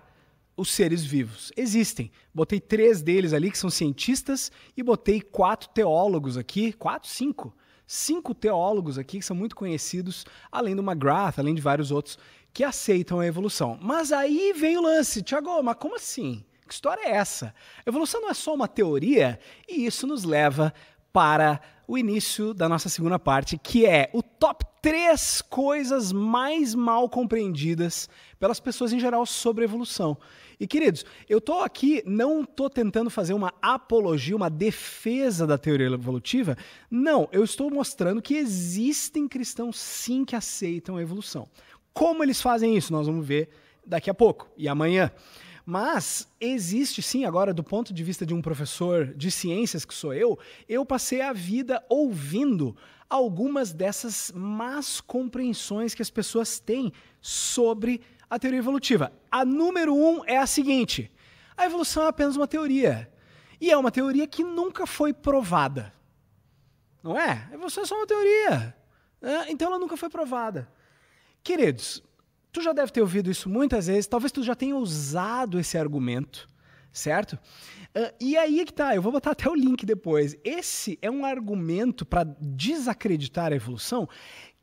os seres vivos. Existem. Botei três deles ali que são cientistas e botei quatro teólogos aqui, quatro, cinco. Cinco teólogos aqui que são muito conhecidos, além do McGrath, além de vários outros, que aceitam a evolução. Mas aí vem o lance, Tiago, mas como assim? Que história é essa? Evolução não é só uma teoria? E isso nos leva para o início da nossa segunda parte, que é o top três coisas mais mal compreendidas pelas pessoas em geral sobre evolução. E queridos, eu tô aqui, não tô tentando fazer uma apologia, uma defesa da teoria evolutiva. Não, eu estou mostrando que existem cristãos sim que aceitam a evolução. Como eles fazem isso? Nós vamos ver daqui a pouco e amanhã. Mas existe sim, agora, do ponto de vista de um professor de ciências que sou eu, eu passei a vida ouvindo algumas dessas más compreensões que as pessoas têm sobre a teoria evolutiva. A número um é a seguinte: a evolução é apenas uma teoria. E é uma teoria que nunca foi provada. Não é? A evolução é só uma teoria. É, então ela nunca foi provada. Queridos, Tu já deve ter ouvido isso muitas vezes, talvez tu já tenha usado esse argumento, certo? Uh, e aí é que tá, eu vou botar até o link depois. Esse é um argumento para desacreditar a evolução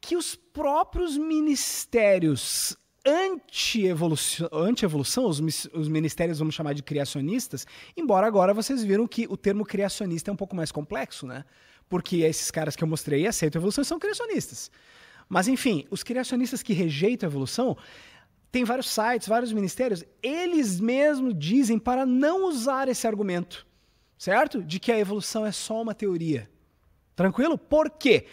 que os próprios ministérios anti-evolução, anti os, os ministérios vamos chamar de criacionistas, embora agora vocês viram que o termo criacionista é um pouco mais complexo, né? Porque esses caras que eu mostrei aceitam a evolução são criacionistas. Mas, enfim, os criacionistas que rejeitam a evolução tem vários sites, vários ministérios, eles mesmos dizem para não usar esse argumento, certo? De que a evolução é só uma teoria. Tranquilo? Por quê?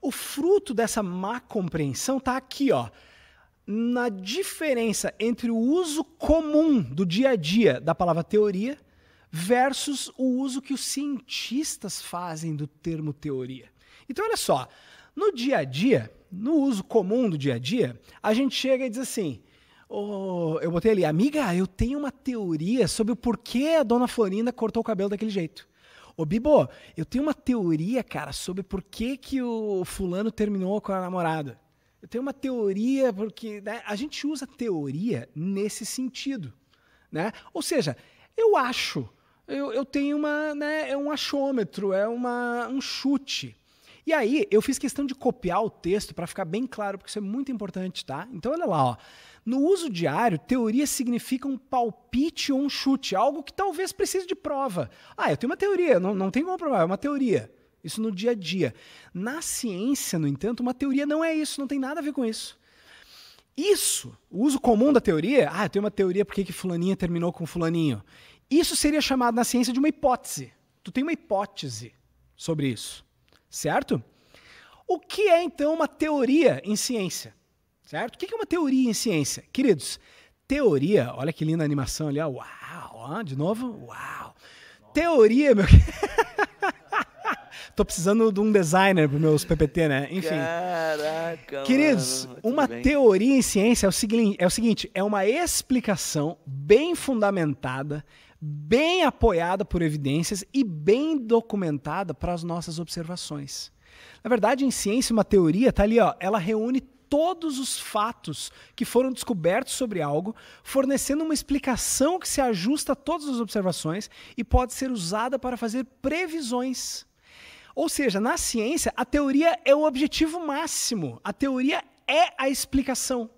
O fruto dessa má compreensão está aqui, ó. Na diferença entre o uso comum do dia a dia da palavra teoria versus o uso que os cientistas fazem do termo teoria. Então, olha só, no dia a dia, no uso comum do dia a dia, a gente chega e diz assim: oh, eu botei ali, amiga, eu tenho uma teoria sobre o porquê a dona Florinda cortou o cabelo daquele jeito. Ô, Bibo, eu tenho uma teoria, cara, sobre por que, que o fulano terminou com a namorada. Eu tenho uma teoria, porque né, a gente usa teoria nesse sentido. Né? Ou seja, eu acho, eu, eu tenho uma, né, é um achômetro, é uma, um chute. E aí, eu fiz questão de copiar o texto para ficar bem claro, porque isso é muito importante, tá? Então, olha lá, ó. No uso diário, teoria significa um palpite ou um chute, algo que talvez precise de prova. Ah, eu tenho uma teoria, não, não tem como provar, é uma teoria. Isso no dia a dia. Na ciência, no entanto, uma teoria não é isso, não tem nada a ver com isso. Isso, o uso comum da teoria, ah, eu tenho uma teoria porque que fulaninha terminou com fulaninho. Isso seria chamado na ciência de uma hipótese. Tu tem uma hipótese sobre isso certo? O que é então uma teoria em ciência? Certo? O que é uma teoria em ciência? Queridos, teoria, olha que linda animação ali, ó. uau, ó, de novo, uau. Teoria, meu. [LAUGHS] Tô precisando de um designer para meus PPT, né? Enfim. Caraca. Queridos, mano, uma bem? teoria em ciência é o, seguinte, é o seguinte: é uma explicação bem fundamentada bem apoiada por evidências e bem documentada para as nossas observações. Na verdade, em ciência, uma teoria está ali, ó, ela reúne todos os fatos que foram descobertos sobre algo, fornecendo uma explicação que se ajusta a todas as observações e pode ser usada para fazer previsões. Ou seja, na ciência, a teoria é o objetivo máximo, a teoria é a explicação.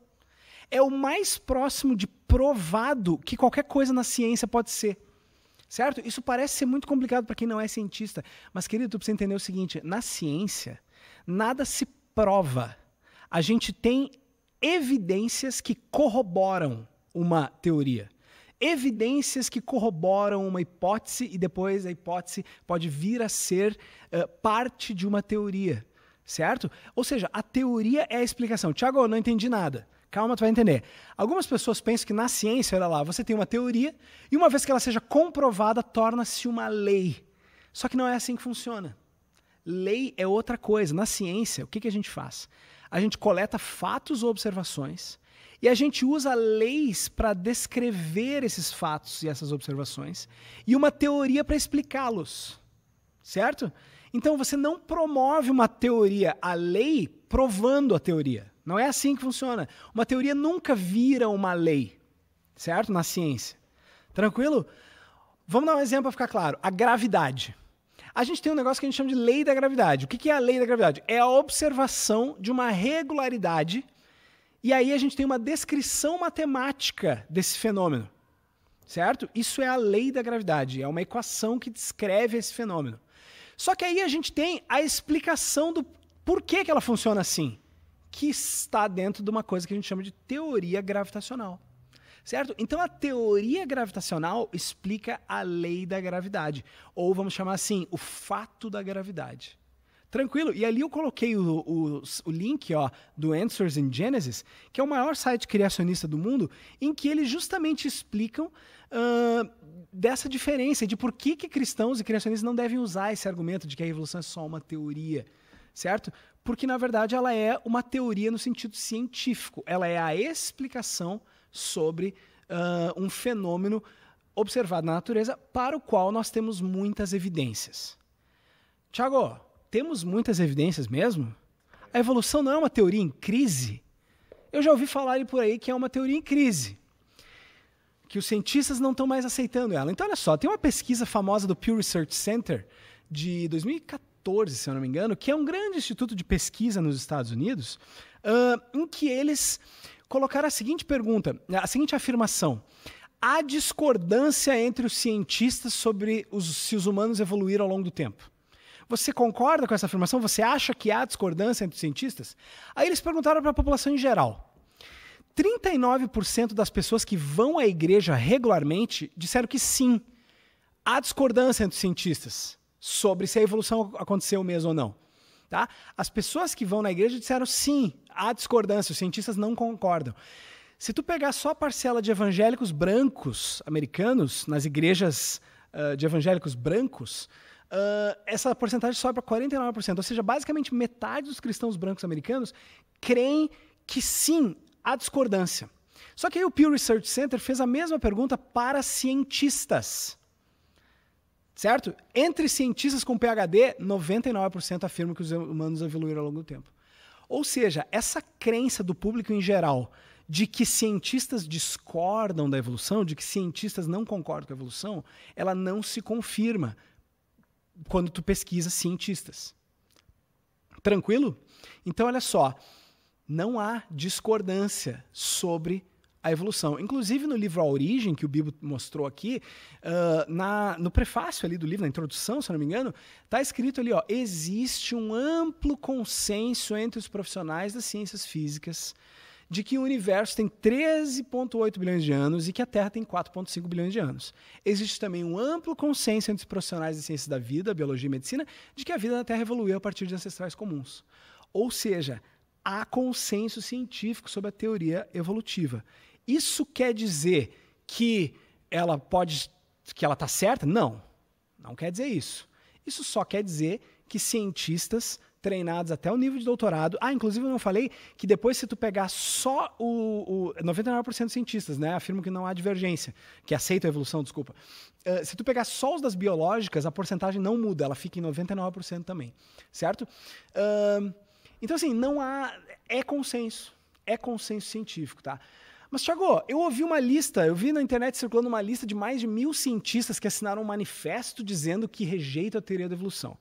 É o mais próximo de provado que qualquer coisa na ciência pode ser. Certo? Isso parece ser muito complicado para quem não é cientista. Mas, querido, tu precisa entender o seguinte: na ciência, nada se prova. A gente tem evidências que corroboram uma teoria. Evidências que corroboram uma hipótese e depois a hipótese pode vir a ser uh, parte de uma teoria, certo? Ou seja, a teoria é a explicação. Tiago, eu não entendi nada. Calma, tu vai entender. Algumas pessoas pensam que na ciência, olha lá, você tem uma teoria e uma vez que ela seja comprovada, torna-se uma lei. Só que não é assim que funciona. Lei é outra coisa. Na ciência, o que, que a gente faz? A gente coleta fatos ou observações e a gente usa leis para descrever esses fatos e essas observações e uma teoria para explicá-los. Certo? Então você não promove uma teoria, a lei provando a teoria. Não é assim que funciona. Uma teoria nunca vira uma lei, certo? Na ciência. Tranquilo? Vamos dar um exemplo para ficar claro. A gravidade. A gente tem um negócio que a gente chama de lei da gravidade. O que é a lei da gravidade? É a observação de uma regularidade e aí a gente tem uma descrição matemática desse fenômeno. Certo? Isso é a lei da gravidade, é uma equação que descreve esse fenômeno. Só que aí a gente tem a explicação do porquê que ela funciona assim que está dentro de uma coisa que a gente chama de teoria gravitacional. Certo? Então a teoria gravitacional explica a lei da gravidade, ou vamos chamar assim, o fato da gravidade. Tranquilo. E ali eu coloquei o, o, o, link ó, do Answers in Genesis, que é o maior site criacionista do mundo, em que eles justamente explicam uh, dessa diferença, de por que, que cristãos e criacionistas não devem usar esse argumento de que a evolução é só uma teoria, certo? porque na verdade ela é uma teoria no sentido científico, ela é a explicação sobre uh, um fenômeno observado na natureza para o qual nós temos muitas evidências. Tiago, temos muitas evidências mesmo? A evolução não é uma teoria em crise? Eu já ouvi falar por aí que é uma teoria em crise que os cientistas não estão mais aceitando ela. Então, olha só, tem uma pesquisa famosa do Pew Research Center de 2014, se eu não me engano, que é um grande instituto de pesquisa nos Estados Unidos, uh, em que eles colocaram a seguinte pergunta, a seguinte afirmação. Há discordância entre os cientistas sobre os, se os humanos evoluíram ao longo do tempo. Você concorda com essa afirmação? Você acha que há discordância entre os cientistas? Aí eles perguntaram para a população em geral. 39% das pessoas que vão à igreja regularmente disseram que sim, há discordância entre os cientistas sobre se a evolução aconteceu mesmo ou não. Tá? As pessoas que vão na igreja disseram sim, há discordância, os cientistas não concordam. Se tu pegar só a parcela de evangélicos brancos americanos, nas igrejas uh, de evangélicos brancos, uh, essa porcentagem sobe para 49%. Ou seja, basicamente metade dos cristãos brancos americanos creem que sim, há discordância. Só que aí o Pew Research Center fez a mesma pergunta para cientistas. Certo? Entre cientistas com PhD, 99% afirmam que os humanos evoluíram ao longo do tempo. Ou seja, essa crença do público em geral de que cientistas discordam da evolução, de que cientistas não concordam com a evolução, ela não se confirma quando tu pesquisa cientistas. Tranquilo? Então, olha só, não há discordância sobre a evolução. Inclusive no livro A Origem, que o Bibo mostrou aqui, uh, na, no prefácio ali do livro, na introdução, se não me engano, está escrito ali, ó, existe um amplo consenso entre os profissionais das ciências físicas de que o universo tem 13,8 bilhões de anos e que a Terra tem 4,5 bilhões de anos. Existe também um amplo consenso entre os profissionais de ciências da vida, biologia e medicina, de que a vida na Terra evoluiu a partir de ancestrais comuns. Ou seja, há consenso científico sobre a teoria evolutiva. Isso quer dizer que ela pode que ela está certa? Não. Não quer dizer isso. Isso só quer dizer que cientistas treinados até o nível de doutorado. Ah, inclusive eu não falei que depois se tu pegar só o, o 99% dos cientistas, né, afirmam que não há divergência, que aceitam a evolução, desculpa. Uh, se tu pegar só os das biológicas, a porcentagem não muda, ela fica em 99% também, certo? Uh, então assim, não há é consenso, é consenso científico, tá? Mas, Thiago, eu ouvi uma lista, eu vi na internet circulando uma lista de mais de mil cientistas que assinaram um manifesto dizendo que rejeita a teoria da evolução.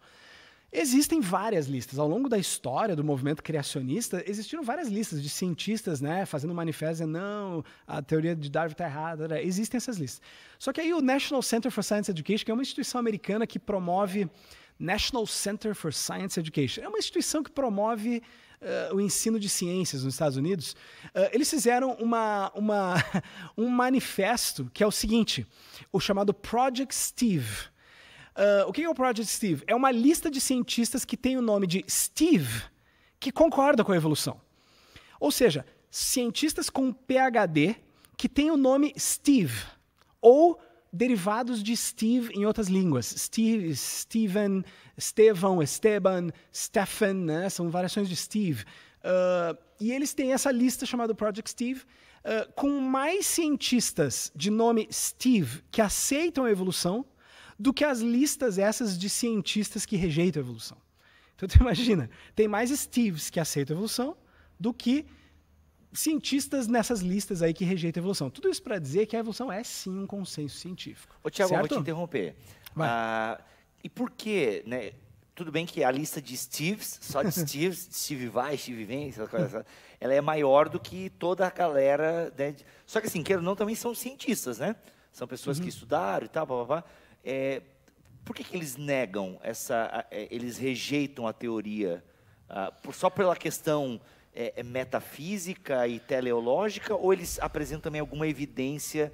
Existem várias listas. Ao longo da história do movimento criacionista, existiram várias listas de cientistas né, fazendo manifesto dizendo não, a teoria de Darwin está errada. Né, existem essas listas. Só que aí o National Center for Science Education, que é uma instituição americana que promove. National Center for Science Education, é uma instituição que promove uh, o ensino de ciências nos Estados Unidos, uh, eles fizeram uma, uma, [LAUGHS] um manifesto que é o seguinte: o chamado Project Steve. Uh, o que é o Project Steve? É uma lista de cientistas que tem o nome de Steve que concorda com a evolução. Ou seja, cientistas com PhD que tem o nome Steve ou derivados de Steve em outras línguas. Steve, Steven, Estevão, Esteban, Stephen, né? são variações de Steve. Uh, e eles têm essa lista chamada Project Steve, uh, com mais cientistas de nome Steve que aceitam a evolução do que as listas essas de cientistas que rejeitam a evolução. Então, tu imagina, tem mais Steves que aceitam a evolução do que cientistas nessas listas aí que rejeitam a evolução. Tudo isso para dizer que a evolução é sim um consenso científico. Ô, Tiago, vou te interromper. Ah, e por que, né? Tudo bem que a lista de Steves, só de [LAUGHS] Steves, Steve vai, Steve vem, essas coisas, ela é maior do que toda a galera. Né? Só que assim, queiro ou não, também são cientistas, né? São pessoas uhum. que estudaram e tal, blá, blá, blá. É, por que, que eles negam essa. É, eles rejeitam a teoria? Ah, por, só pela questão é, é, metafísica e teleológica ou eles apresentam também alguma evidência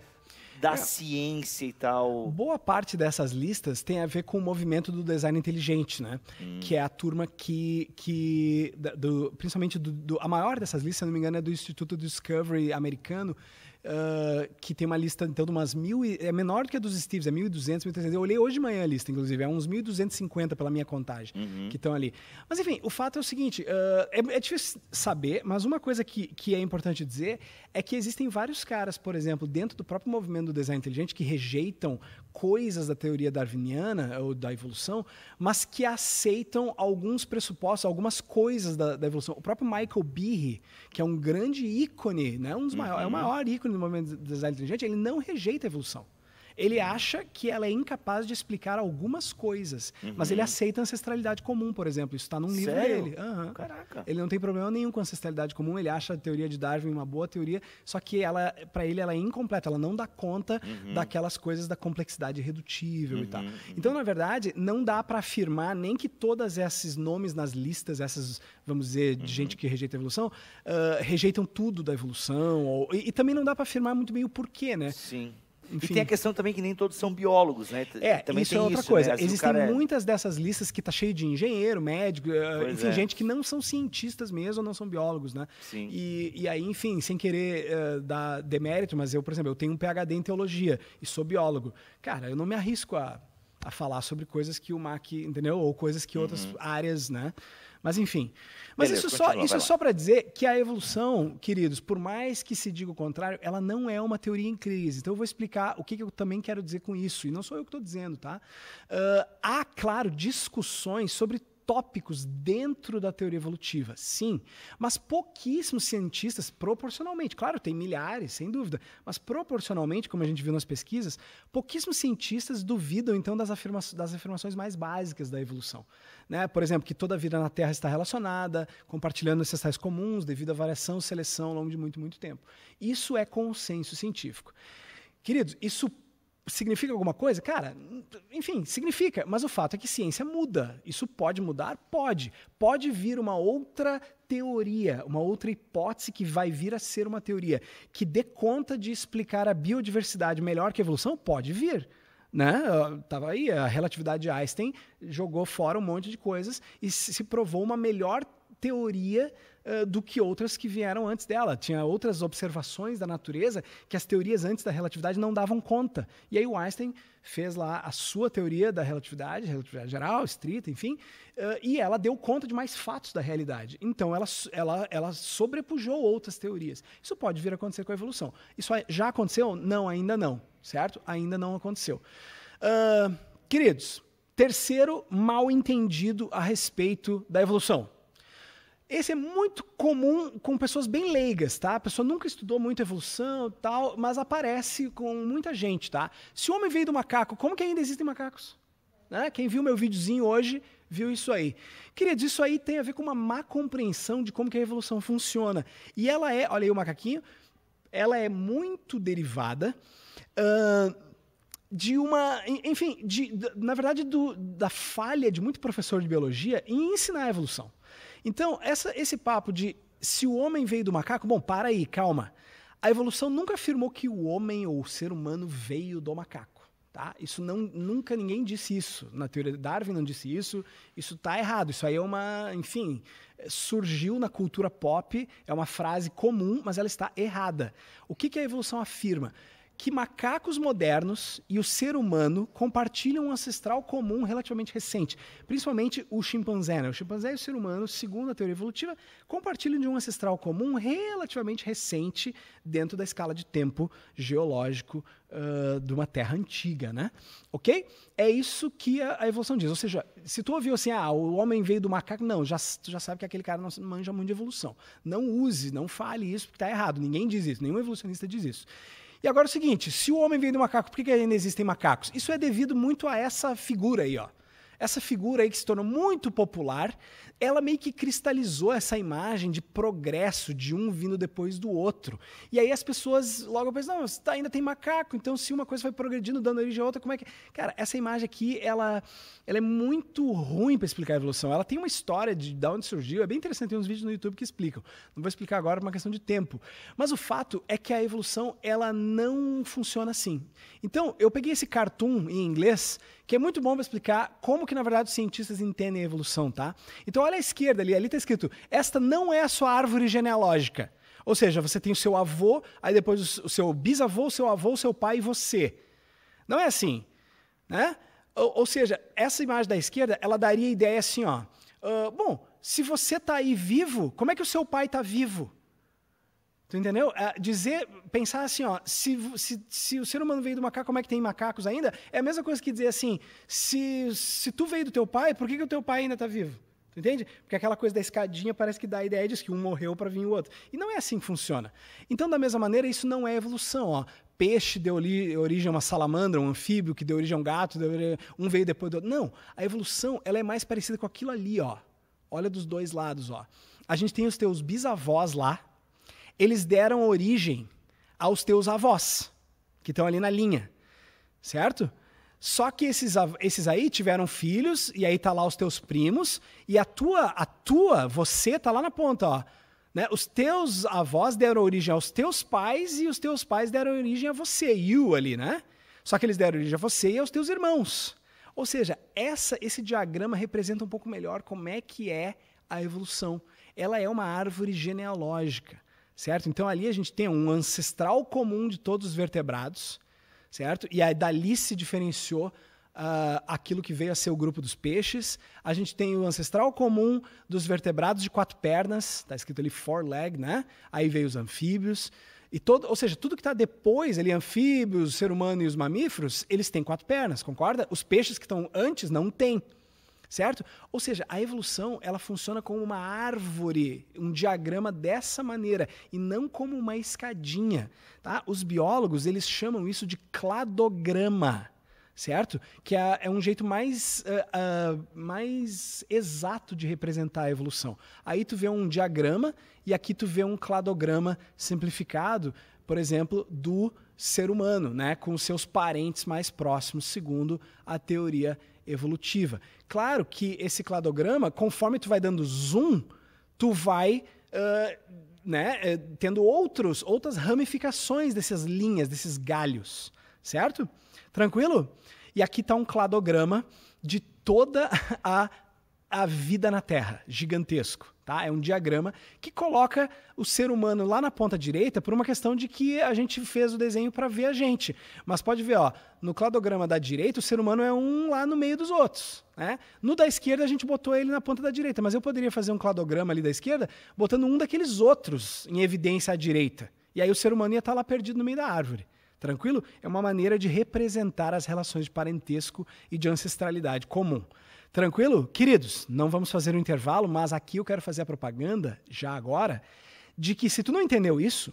da é. ciência e tal? Boa parte dessas listas tem a ver com o movimento do design inteligente, né? Hum. Que é a turma que, que do, principalmente do, do, a maior dessas listas, se não me engano, é do Instituto Discovery americano, ah, que tem uma lista, então, de umas mil. é menor do que a dos Steves, é 1.200, 1.300. Eu olhei hoje de manhã a lista, inclusive, é uns 1.250 pela minha contagem uhum. que estão ali. Mas, enfim, o fato é o seguinte: uh, é, é, difícil saber, mas uma coisa que, que é importante dizer é que existem vários caras, por exemplo, dentro do próprio movimento do design inteligente, que rejeitam coisas da teoria darwiniana eh, ou da evolução, mas que aceitam alguns pressupostos, algumas coisas da, da evolução. O próprio Michael Behe, que é um grande ícone, né? um dos uhum. maiores, é o uhum. maior ícone no momento do design inteligente, ele não rejeita a evolução. Ele acha que ela é incapaz de explicar algumas coisas, uhum. mas ele uhum. aceita a ancestralidade comum, por exemplo. Isso está num livro Sério? dele. Uhum. Caraca. Ele não tem problema nenhum com ancestralidade comum, ele acha a teoria de Darwin uma boa teoria, só que ela, para ele ela é incompleta, ela não dá conta uhum. daquelas coisas da complexidade redutível e tal. Uhum, uhum. Então, na verdade, não dá para afirmar nem que todos esses nomes nas listas, essas, vamos dizer, de gente que rejeita a evolução, uh, rejeitam tudo da evolução. Ou, e, e também não dá para afirmar muito bem o porquê, né? Sim. Enfim. E tem a questão também que nem todos são biólogos, né? É, também isso é outra isso, coisa. Né? Existem é muitas dessas listas que tá cheio de engenheiro, médico, eh, pois enfim, é. gente que não são cientistas mesmo, não são biólogos, né? Sim. E, e aí, enfim, sem querer uh, dar demérito, mas eu, por exemplo, eu tenho um PhD em teologia e sou biólogo. Cara, eu não me arrisco a, a falar sobre coisas que o MAC, entendeu? Ou coisas que uhum. outras áreas, né? Mas enfim. Mas Beleza, isso só, isso é só para dizer que a evolução, queridos, por mais que se diga o contrário, ela não é uma teoria em crise. Então eu vou explicar o que, que eu também quero dizer com isso. E não sou eu que estou dizendo, tá? Uh, há, claro, discussões sobre tópicos dentro da teoria evolutiva, sim, mas pouquíssimos cientistas, proporcionalmente, claro, tem milhares, sem dúvida, mas proporcionalmente, como a gente viu nas pesquisas, pouquíssimos cientistas duvidam então das, afirma das afirmações mais básicas da evolução. Né? Por exemplo, que toda a vida na Terra está relacionada, compartilhando ancestrais comuns devido à variação e seleção ao longo de muito, muito tempo. Isso é consenso científico. Queridos, isso significa alguma coisa? Cara, enfim, significa. Mas o fato é que ciência muda. Isso pode mudar? Pode. Pode vir uma outra teoria, uma outra hipótese que vai vir a ser uma teoria que dê conta de explicar a biodiversidade melhor que a evolução? Pode vir. Né? Tava aí, a relatividade de Einstein jogou fora um monte de coisas e se provou uma melhor teoria eh, do que outras que vieram antes dela. Tinha outras observações da natureza que as teorias antes da relatividade não davam conta. E aí o Einstein fez lá a sua teoria da relatividade, relatividade geral, estrita, enfim, uh, e ela deu conta de mais fatos da realidade. Então ela, ela, ela sobrepujou outras teorias. Isso pode vir a acontecer com a evolução. Isso já aconteceu? Não, ainda não, certo? Ainda não aconteceu. Uh, queridos, terceiro mal entendido a respeito da evolução. Esse é muito comum com pessoas bem leigas, tá? A pessoa nunca estudou muito evolução tal, mas aparece com muita gente, tá? Se o homem veio do macaco, como que ainda existem macacos? Né? Quem viu meu videozinho hoje viu isso aí. Queridos, isso aí tem a ver com uma má compreensão de como que a evolução funciona. E ela é, olha aí o macaquinho, ela é muito derivada uh, de uma, enfim, de, na verdade do, da falha de muito professor de biologia em ensinar a evolução. Então, essa, esse papo de se o homem veio do macaco, bom, para aí, calma. A evolução nunca afirmou que o homem ou o ser humano veio do macaco. Tá? Isso não, nunca ninguém disse isso. Na teoria de Darwin não disse isso. Isso está errado. Isso aí é uma, enfim, surgiu na cultura pop, é uma frase comum, mas ela está errada. O que, que a evolução afirma? que macacos modernos e o ser humano compartilham um ancestral comum relativamente recente, principalmente o chimpanzé. Né? O chimpanzé e o ser humano, segundo a teoria evolutiva, compartilham de um ancestral comum relativamente recente dentro da escala de tempo geológico uh, de uma terra antiga, né? Ok? É isso que a, a, evolução diz. Ou seja, se tu ouviu assim, ah, o homem veio do macaco, não, já, tu já sabe que aquele cara não manja muito de evolução. Não use, não fale isso, porque está errado. Ninguém diz isso, nenhum evolucionista diz isso. E agora é o seguinte: se o homem vem do macaco, por que, que ainda existem macacos? Isso é devido muito a essa figura aí, ó essa figura aí que se tornou muito popular, ela meio que cristalizou essa imagem de progresso, de um vindo depois do outro. E aí as pessoas logo pensam, não, tá, ainda tem macaco, então se uma coisa vai progredindo, dando origem a outra, como é que... Cara, essa imagem aqui, ela, ela é muito ruim para explicar a evolução. Ela tem uma história de, de onde surgiu, é bem interessante, tem uns vídeos no YouTube que explicam. Não vou explicar agora, é uma questão de tempo. Mas o fato é que a evolução, ela não funciona assim. Então, eu peguei esse cartoon em inglês que é muito bom para explicar como que, na verdade, os cientistas entendem a evolução, tá? Então, olha à esquerda ali, ali está escrito, esta não é a sua árvore genealógica. Ou seja, você tem o seu avô, aí depois o seu bisavô, o seu avô, o seu pai e você. Não é assim, né? Ou, ou seja, essa imagem da esquerda, ela daria a ideia assim, ó. Uh, bom, se você está aí vivo, como é que o seu pai está vivo? Tu entendeu? É, dizer, pensar assim, ó, se, se, se o ser humano veio do macaco, como é que tem macacos ainda? É a mesma coisa que dizer assim, se, se tu veio do teu pai, por que, que o teu pai ainda está vivo? Tu entende? Porque aquela coisa da escadinha parece que dá a ideia disso, que um morreu para vir o outro. E não é assim que funciona. Então, da mesma maneira, isso não é evolução, ó. Peixe deu origem a uma salamandra, um anfíbio que deu origem a um gato, origem... um veio depois do outro. Não, a evolução ela é mais parecida com aquilo ali, ó. Olha dos dois lados, ó. A gente tem os teus bisavós lá, eles deram origem aos teus avós, que estão ali na linha, certo? Só que esses, esses aí tiveram filhos, e aí tá lá os teus primos, e a tua, a tua, você tá lá na ponta, ó. Né? Os teus avós deram origem aos teus pais e os teus pais deram origem a você, you ali, né? Só que eles deram origem a você e aos teus irmãos. Ou seja, essa, esse diagrama representa um pouco melhor como é que é a evolução. Ela é uma árvore genealógica certo? Então ali a gente tem um ancestral comum de todos os vertebrados, certo? E aí dali se diferenciou uh, aquilo que veio a ser o grupo dos peixes. A gente tem o ancestral comum dos vertebrados de quatro pernas, está escrito ali four leg, né? Aí veio os anfíbios. E todo, ou seja, tudo que está depois, ali, anfíbios, ser humano e os mamíferos, eles têm quatro pernas, concorda? Os peixes que estão antes não têm certo? Ou seja, a evolução ela funciona como uma árvore, um diagrama dessa maneira e não como uma escadinha, tá? Os biólogos eles chamam isso de cladograma, certo? Que é, é um jeito mais, uh, uh, mais exato de representar a evolução. Aí tu vê um diagrama e aqui tu vê um cladograma simplificado, por exemplo, do ser humano, né, com seus parentes mais próximos, segundo a teoria evolutiva. Claro que esse cladograma, conforme tu vai dando zoom, tu vai uh, né, eh, tendo outros, outras ramificações dessas linhas, desses galhos, certo? Tranquilo? E aqui está um cladograma de toda [LAUGHS] a a vida na Terra, gigantesco. Tá? É um diagrama que coloca o ser humano lá na ponta direita por uma questão de que a gente fez o desenho para ver a gente. Mas pode ver, ó, no cladograma da direita, o ser humano é um lá no meio dos outros. Né? No da esquerda, a gente botou ele na ponta da direita, mas eu poderia fazer um cladograma ali da esquerda botando um daqueles outros em evidência à direita. E aí o ser humano ia estar tá lá perdido no meio da árvore. Tranquilo? É uma maneira de representar as relações de parentesco e de ancestralidade comum. Tranquilo? Queridos, não vamos fazer um intervalo, mas aqui eu quero fazer a propaganda, já agora, de que se tu não entendeu isso,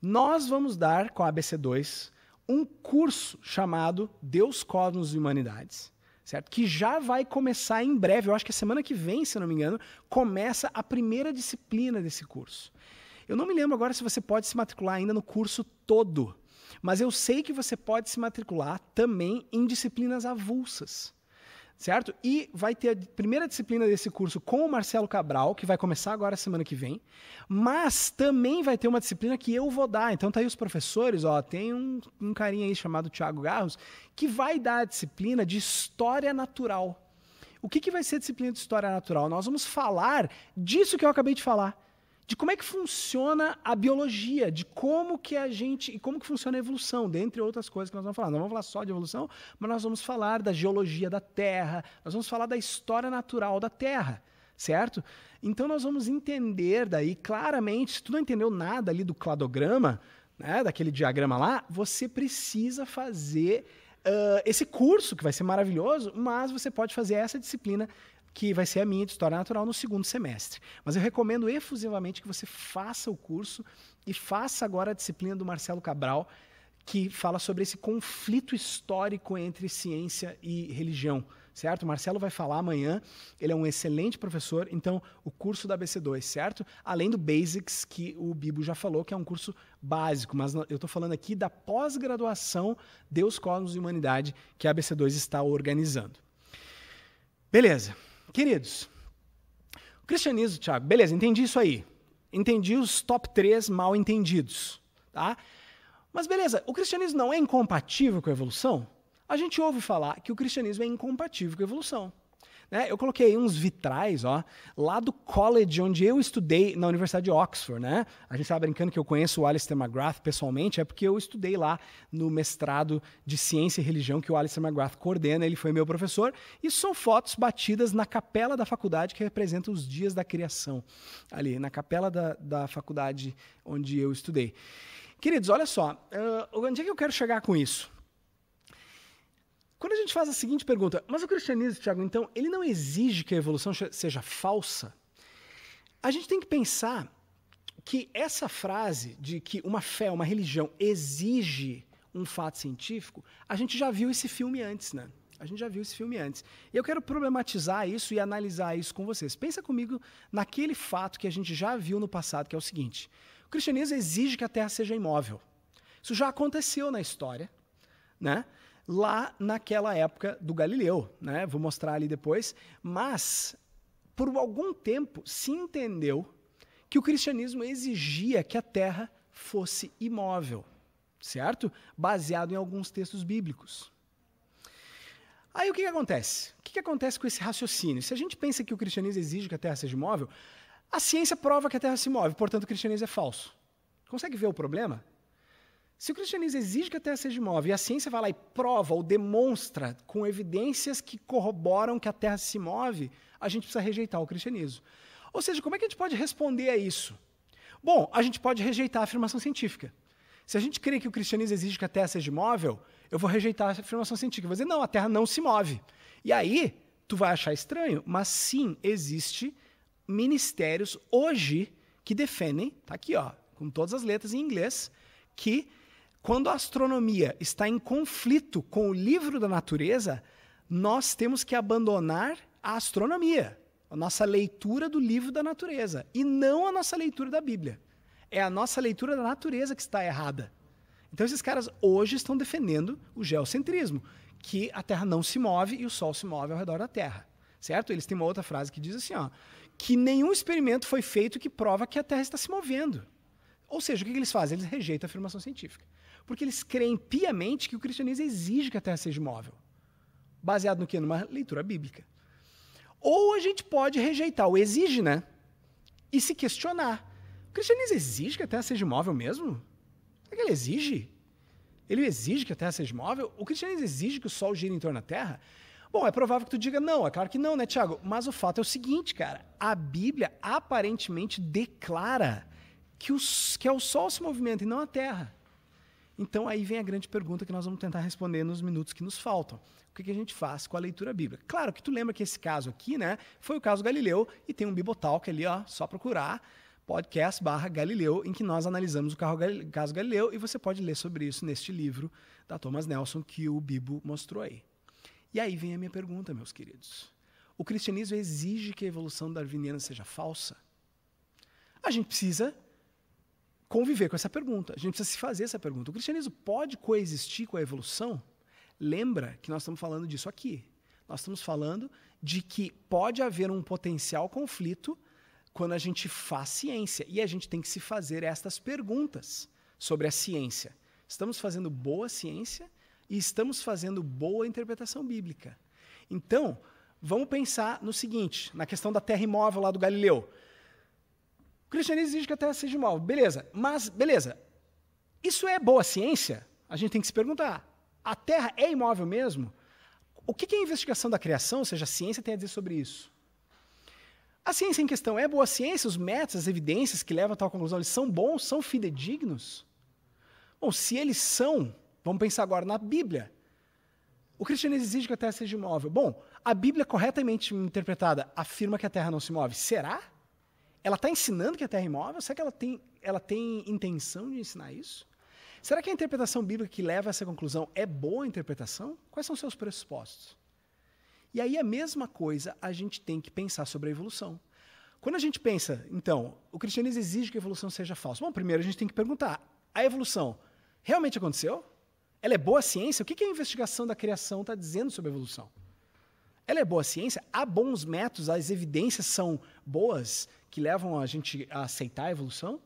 nós vamos dar com a ABC2 um curso chamado Deus, Cosmos e Humanidades, certo? Que já vai começar em breve, eu acho que a semana que vem, se não me engano, começa a primeira disciplina desse curso. Eu não me lembro agora se você pode se matricular ainda no curso todo, mas eu sei que você pode se matricular também em disciplinas avulsas certo? E vai ter a primeira disciplina desse curso com o Marcelo Cabral, que vai começar agora semana que vem, mas também vai ter uma disciplina que eu vou dar. Então tá aí os professores, ó, tem um, um carinha aí chamado Tiago Garros, que vai dar a disciplina de História Natural. O que, que vai ser a disciplina de História Natural? Nós vamos falar disso que eu acabei de falar, de como é que funciona a biologia, de como que a gente e como que funciona a evolução, dentre outras coisas que nós vamos falar. Não vamos falar só de evolução, mas nós vamos falar da geologia da Terra, nós vamos falar da história natural da Terra, certo? Então nós vamos entender daí claramente, se tu não entendeu nada ali do cladograma, né, daquele diagrama lá, você precisa fazer uh, esse curso que vai ser maravilhoso, mas você pode fazer essa disciplina que vai ser a minha de História Natural no segundo semestre. Mas eu recomendo efusivamente que você faça o curso e faça agora a disciplina do Marcelo Cabral, que fala sobre esse conflito histórico entre ciência e religião, certo? O Marcelo vai falar amanhã, ele é um excelente professor, então o curso da BC2, certo? Além do Basics, que o Bibo já falou, que é um curso básico, mas eu estou falando aqui da pós-graduação Deus, Cosmos e Humanidade, que a BC2 está organizando. Beleza. Queridos, o cristianismo, Tiago, beleza, entendi isso aí. Entendi os top 3 mal entendidos, tá? Mas beleza, o cristianismo não é incompatível com a evolução? A gente ouve falar que o cristianismo é incompatível com a evolução. Né? Eu coloquei uns vitrais, ó, lá do college onde eu estudei, na Universidade de Oxford, né? A gente estava brincando que eu conheço o Alistair McGrath pessoalmente, é porque eu estudei lá no mestrado de Ciência e Religião que o Alistair McGrath coordena, ele foi meu professor, e são fotos batidas na capela da faculdade que representa os dias da criação, ali, na capela da, da faculdade onde eu estudei. Queridos, olha só, uh, onde é que eu quero chegar com isso? Quando a gente faz a seguinte pergunta, mas o cristianismo, Tiago, então, ele não exige que a evolução seja falsa? A gente tem que pensar que essa frase de que uma fé, uma religião exige um fato científico, a gente já viu esse filme antes, né? A gente já viu esse filme antes. E eu quero problematizar isso e analisar isso com vocês. Pensa comigo naquele fato que a gente já viu no passado, que é o seguinte: o cristianismo exige que a Terra seja imóvel. Isso já aconteceu na história, né? lá naquela época do Galileu, né? Vou mostrar ali depois, mas por algum tempo se entendeu que o cristianismo exigia que a terra fosse imóvel, certo? Baseado em alguns textos bíblicos. Aí o que, que acontece? O que, que acontece com esse raciocínio? Se a gente pensa que o cristianismo exige que a terra seja imóvel, a ciência prova que a terra se move, portanto o cristianismo é falso. Consegue ver o problema? Se o cristianismo exige que a Terra seja imóvel e a ciência vai lá e prova ou demonstra com evidências que corroboram que a Terra se move, a gente precisa rejeitar o cristianismo. Ou seja, como é que a gente pode responder a isso? Bom, a gente pode rejeitar a afirmação científica. Se a gente crê que o cristianismo exige que a Terra seja imóvel, eu vou rejeitar a afirmação científica. Eu vou dizer, não, a Terra não se move. E aí, tu vai achar estranho, mas sim, existe ministérios hoje que defendem, tá aqui, ó, com todas as letras em inglês, que quando a astronomia está em conflito com o livro da natureza, nós temos que abandonar a astronomia, a nossa leitura do livro da natureza, e não a nossa leitura da Bíblia. É a nossa leitura da natureza que está errada. Então, esses caras hoje estão defendendo o geocentrismo, que a Terra não se move e o Sol se move ao redor da Terra. Certo? Eles têm uma outra frase que diz assim: ó, que nenhum experimento foi feito que prova que a Terra está se movendo. Ou seja, o que eles fazem? Eles rejeitam a afirmação científica porque eles creem piamente que o cristianismo exige que a Terra seja móvel. Baseado no quê? Numa leitura bíblica. Ou a gente pode rejeitar o exige, né? E se questionar. O cristianismo exige que a Terra seja móvel mesmo? Será que ele exige? Ele exige que a Terra seja móvel? O cristianismo exige que o Sol gire em torno da Terra? Bom, é provável que tu diga não, é claro que não, né, Tiago? Mas o fato é o seguinte, cara. A Bíblia aparentemente declara que, os, que é o Sol se movimenta e não a Terra. Então aí vem a grande pergunta que nós vamos tentar responder nos minutos que nos faltam. O que, que a gente faz com a leitura bíblica? Claro que tu lembra que esse caso aqui, né, foi o caso Galileu e tem um Bibotalk ali, ó, só procurar podcast barra Galileu, em que nós analisamos o caso Galileu, e você pode ler sobre isso neste livro da Thomas Nelson que o Bibo mostrou aí. E aí vem a minha pergunta, meus queridos. O cristianismo exige que a evolução darwiniana seja falsa? A gente precisa conviver com essa pergunta. A gente precisa se fazer essa pergunta. O cristianismo pode coexistir com a evolução? Lembra que nós estamos falando disso aqui. Nós estamos falando de que pode haver um potencial conflito quando a gente faz ciência. E a gente tem que se fazer estas perguntas sobre a ciência. Estamos fazendo boa ciência e estamos fazendo boa interpretação bíblica. Então, vamos pensar no seguinte, na questão da terra imóvel lá do Galileu. O cristianismo exige que a terra seja imóvel. Beleza, mas, beleza. Isso é boa ciência? A gente tem que se perguntar. A terra é imóvel mesmo? O que, que é a investigação da criação, ou seja, a ciência, tem a dizer sobre isso? A ciência em questão é boa ciência? Os métodos, as evidências que levam a tal conclusão, eles são bons? São fidedignos? Bom, se eles são, vamos pensar agora na Bíblia. O cristianismo exige que a Terra seja imóvel. Bom, a Bíblia corretamente interpretada afirma que a Terra não se move. Será? Ela está ensinando que a é Terra é imóvel? Será que ela tem, ela tem intenção de ensinar isso? Será que a interpretação bíblica que leva a essa conclusão é boa interpretação? Quais são seus pressupostos? E aí a mesma coisa a gente tem que pensar sobre a evolução. Quando a gente pensa, então, o cristianismo exige que a evolução seja falsa. Bom, primeiro a gente tem que perguntar: a evolução realmente aconteceu? Ela é boa ciência? O que a investigação da criação está dizendo sobre a evolução? Ela é boa ciência? Há bons métodos? As evidências são boas? que levam a gente a aceitar a evolução?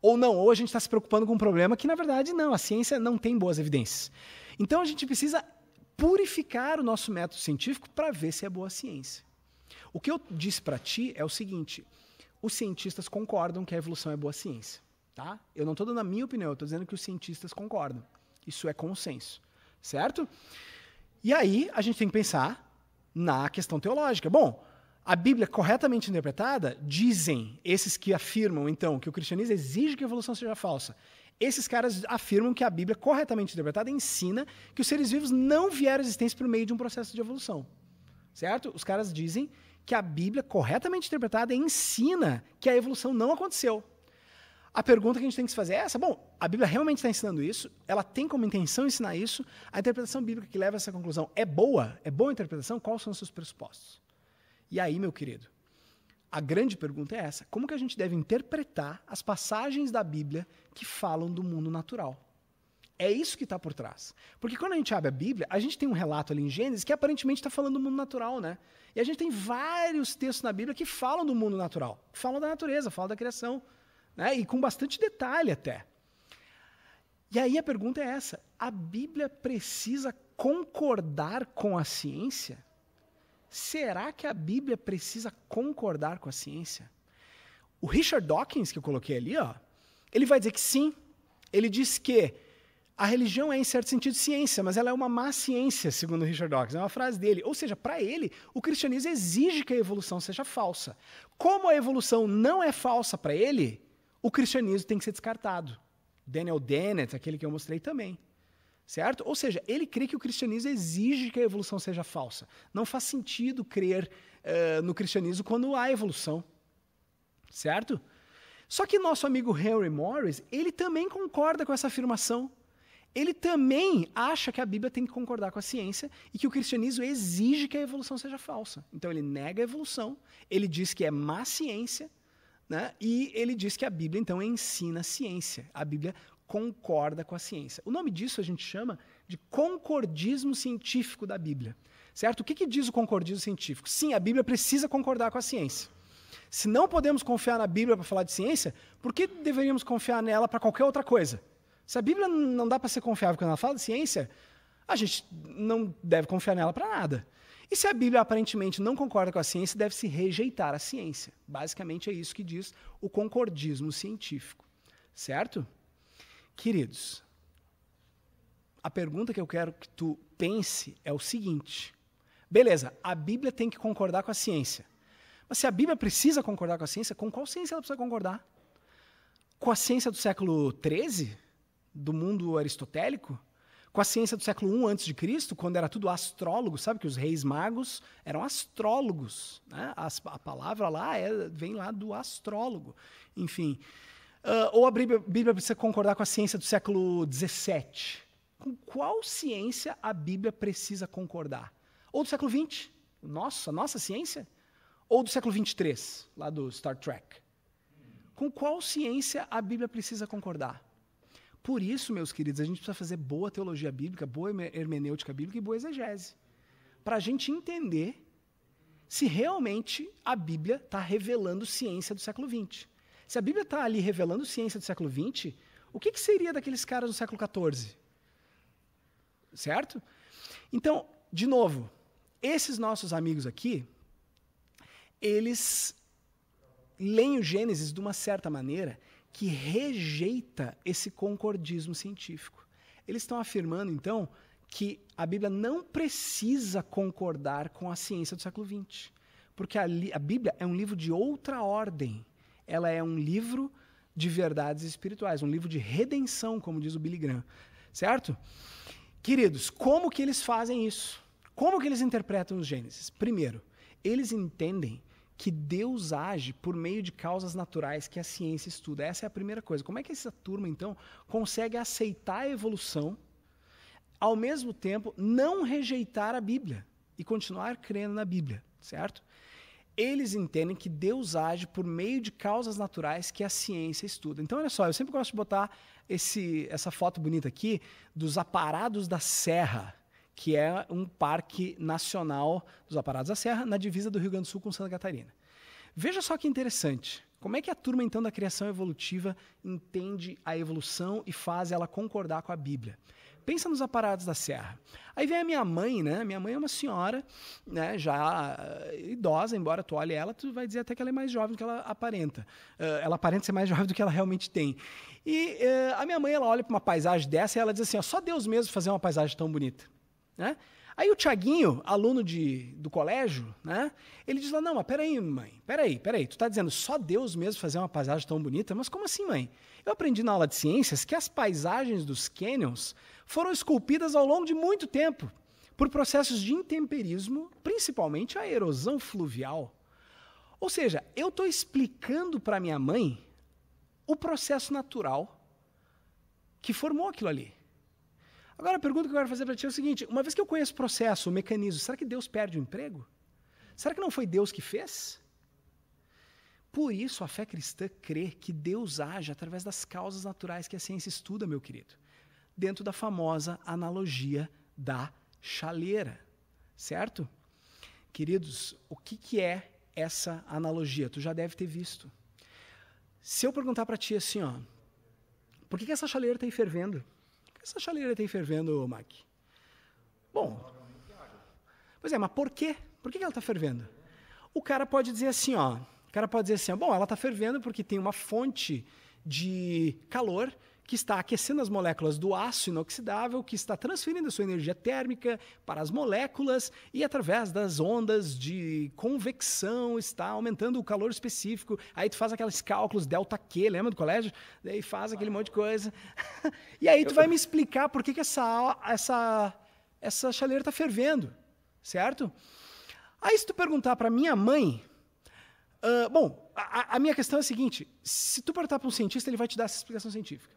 Ou não, ou a gente está se preocupando com um problema que, na verdade, não, a ciência não tem boas evidências. Então a gente precisa purificar o nosso método científico para ver se é boa ciência. O que eu disse para ti é o seguinte: os cientistas concordam que a evolução é boa ciência. Tá? Eu não estou dando a minha opinião, eu estou dizendo que os cientistas concordam. Isso é consenso, certo? E aí a gente tem que pensar na questão teológica. Bom, a Bíblia, corretamente interpretada, dizem esses que afirmam, então, que o cristianismo exige que a evolução seja falsa. Esses caras afirmam que a Bíblia, corretamente interpretada, ensina que os seres vivos não vieram à existência por meio de um processo de evolução. Certo? Os caras dizem que a Bíblia, corretamente interpretada, ensina que a evolução não aconteceu. A pergunta que a gente tem que se fazer é essa: bom, a Bíblia realmente está ensinando isso? Ela tem como intenção ensinar isso? A interpretação bíblica que leva a essa conclusão é boa? É boa a interpretação? Quais são os seus pressupostos? E aí, meu querido, a grande pergunta é essa: como que a gente deve interpretar as passagens da Bíblia que falam do mundo natural? É isso que está por trás. Porque quando a gente abre a Bíblia, a gente tem um relato ali em Gênesis que aparentemente está falando do mundo natural, né? E a gente tem vários textos na Bíblia que falam do mundo natural, falam da natureza, falam da criação, né? E com bastante detalhe até. E aí a pergunta é essa: a Bíblia precisa concordar com a ciência? será que a Bíblia precisa concordar com a ciência? O Richard Dawkins, que eu coloquei ali, ó, ele vai dizer que sim. Ele diz que a religião é, em certo sentido, ciência, mas ela é uma má ciência, segundo Richard Dawkins. É uma frase dele. Ou seja, para ele, o cristianismo exige que a evolução seja falsa. Como a evolução não é falsa para ele, o cristianismo tem que ser descartado. Daniel Dennett, aquele que eu mostrei também. Certo? Ou seja, ele crê que o cristianismo exige que a evolução seja falsa. Não faz sentido crer uh, no cristianismo quando há evolução. Certo? Só que nosso amigo Henry Morris, ele também concorda com essa afirmação. Ele também acha que a Bíblia tem que concordar com a ciência e que o cristianismo exige que a evolução seja falsa. Então ele nega a evolução, ele diz que é má ciência, né? e ele diz que a Bíblia então ensina a ciência. A Bíblia concorda com a ciência. O nome disso a gente chama de concordismo científico da Bíblia. Certo? O que, que diz o concordismo científico? Sim, a Bíblia precisa concordar com a ciência. Se não podemos confiar na Bíblia para falar de ciência, por que deveríamos confiar nela para qualquer outra coisa? Se a Bíblia não dá para ser confiável quando ela fala de ciência, a gente não deve confiar nela para nada. E se a Bíblia aparentemente não concorda com a ciência, deve-se rejeitar a ciência. Basicamente é isso que diz o concordismo científico. Certo? Queridos, a pergunta que eu quero que tu pense é o seguinte: beleza, a Bíblia tem que concordar com a ciência. Mas se a Bíblia precisa concordar com a ciência, com qual ciência ela precisa concordar? Com a ciência do século XIII, do mundo aristotélico? Com a ciência do século I Cristo, quando era tudo astrólogo, sabe que os reis magos eram astrólogos. Né? A, a palavra lá é, vem lá do astrólogo. Enfim, Uh, ou a Bíblia, Bíblia precisa concordar com a ciência do século XVII? Com qual ciência a Bíblia precisa concordar? Ou do século XX? Nossa, nossa ciência? Ou do século 23, lá do Star Trek? Com qual ciência a Bíblia precisa concordar? Por isso, meus queridos, a gente precisa fazer boa teologia bíblica, boa hermenêutica bíblica e boa exegese. Para a gente entender se realmente a Bíblia está revelando ciência do século XX. Se a Bíblia está ali revelando ciência do século XX, o que, que seria daqueles caras do século XIV? Certo? Então, de novo, esses nossos amigos aqui, eles leem o Gênesis de uma certa maneira que rejeita esse concordismo científico. Eles estão afirmando, então, que a Bíblia não precisa concordar com a ciência do século XX, porque a, a Bíblia é um livro de outra ordem ela é um livro de verdades espirituais, um livro de redenção, como diz o Billy Graham. Certo? Queridos, como que eles fazem isso? Como que eles interpretam os Gênesis? Primeiro, eles entendem que Deus age por meio de causas naturais que a ciência estuda. Essa é a primeira coisa. Como é que essa turma, então, consegue aceitar a evolução, ao mesmo tempo não rejeitar a Bíblia e continuar crendo na Bíblia, certo? eles entendem que Deus age por meio de causas naturais que a ciência estuda. Então, olha só, eu sempre gosto de botar esse, essa foto bonita aqui dos aparados da Serra, que é um parque nacional dos aparados da Serra, na divisa do Rio Grande do Sul com Santa Catarina. Veja só que interessante. Como é que a turma, então, da criação evolutiva entende a evolução e faz ela concordar com a Bíblia? Pensa nos aparados da serra. Aí vem a minha mãe, né? Minha mãe é uma senhora, né? Já eh, idosa, embora tu olhe ela, tu vai dizer até que ela é mais jovem do que ela aparenta. Uh, ela aparenta ser mais [LAUGHS] jovem do que ela realmente tem. E uh, a minha mãe, ela olha para uma paisagem dessa e ela diz assim, ó, só Deus mesmo fazer uma paisagem tão bonita, né? Aí o Tiaguinho, aluno de, do colégio, né? Ele diz lá, não, mas peraí, mãe, peraí, peraí. Tu está dizendo só Deus mesmo fazer uma paisagem tão bonita? Mas como assim, mãe? Eu aprendi na aula de ciências que as paisagens dos canyons foram esculpidas ao longo de muito tempo por processos de intemperismo, principalmente a erosão fluvial. Ou seja, eu estou explicando para minha mãe o processo natural que formou aquilo ali. Agora, a pergunta que eu quero fazer para ti é o seguinte: uma vez que eu conheço o processo, o mecanismo, será que Deus perde o emprego? Será que não foi Deus que fez? Por isso, a fé cristã crê que Deus age através das causas naturais que a ciência estuda, meu querido dentro da famosa analogia da chaleira, certo? Queridos, o que, que é essa analogia? Tu já deve ter visto. Se eu perguntar para ti assim, ó, por que, que essa chaleira está fervendo? Por que essa chaleira está fervendo, Mac? Bom, pois é, mas por quê? Por que, que ela está fervendo? O cara pode dizer assim, ó, o cara pode dizer assim, ó, bom, ela está fervendo porque tem uma fonte de calor que está aquecendo as moléculas do aço inoxidável, que está transferindo a sua energia térmica para as moléculas e, através das ondas de convecção, está aumentando o calor específico. Aí tu faz aqueles cálculos delta Q, lembra do colégio? Daí faz aquele ah, monte de coisa. [LAUGHS] e aí tu vai me explicar por que, que essa, essa, essa chaleira está fervendo, certo? Aí se tu perguntar para minha mãe, uh, bom, a, a, minha questão é a seguinte: se tu perguntar para um cientista, ele vai te dar essa explicação científica.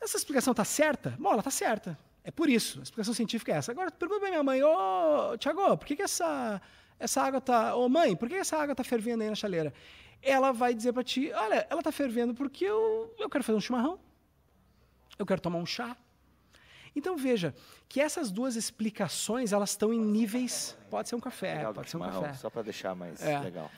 Essa explicação está certa? Bom, ela está certa. É por isso. A explicação científica é essa. Agora, pergunta para minha mãe, ô, oh, Tiago, por que, que essa, essa água está... Ô, oh, mãe, por que, essa água está fervendo aí na chaleira? Ela vai dizer para ti, olha, ela está fervendo porque eu, eu quero fazer um chimarrão. Eu quero tomar um chá. Então veja que essas duas explicações elas estão em níveis. Pode ser um café, legal, pode ser um café. Só para deixar mais é. legal.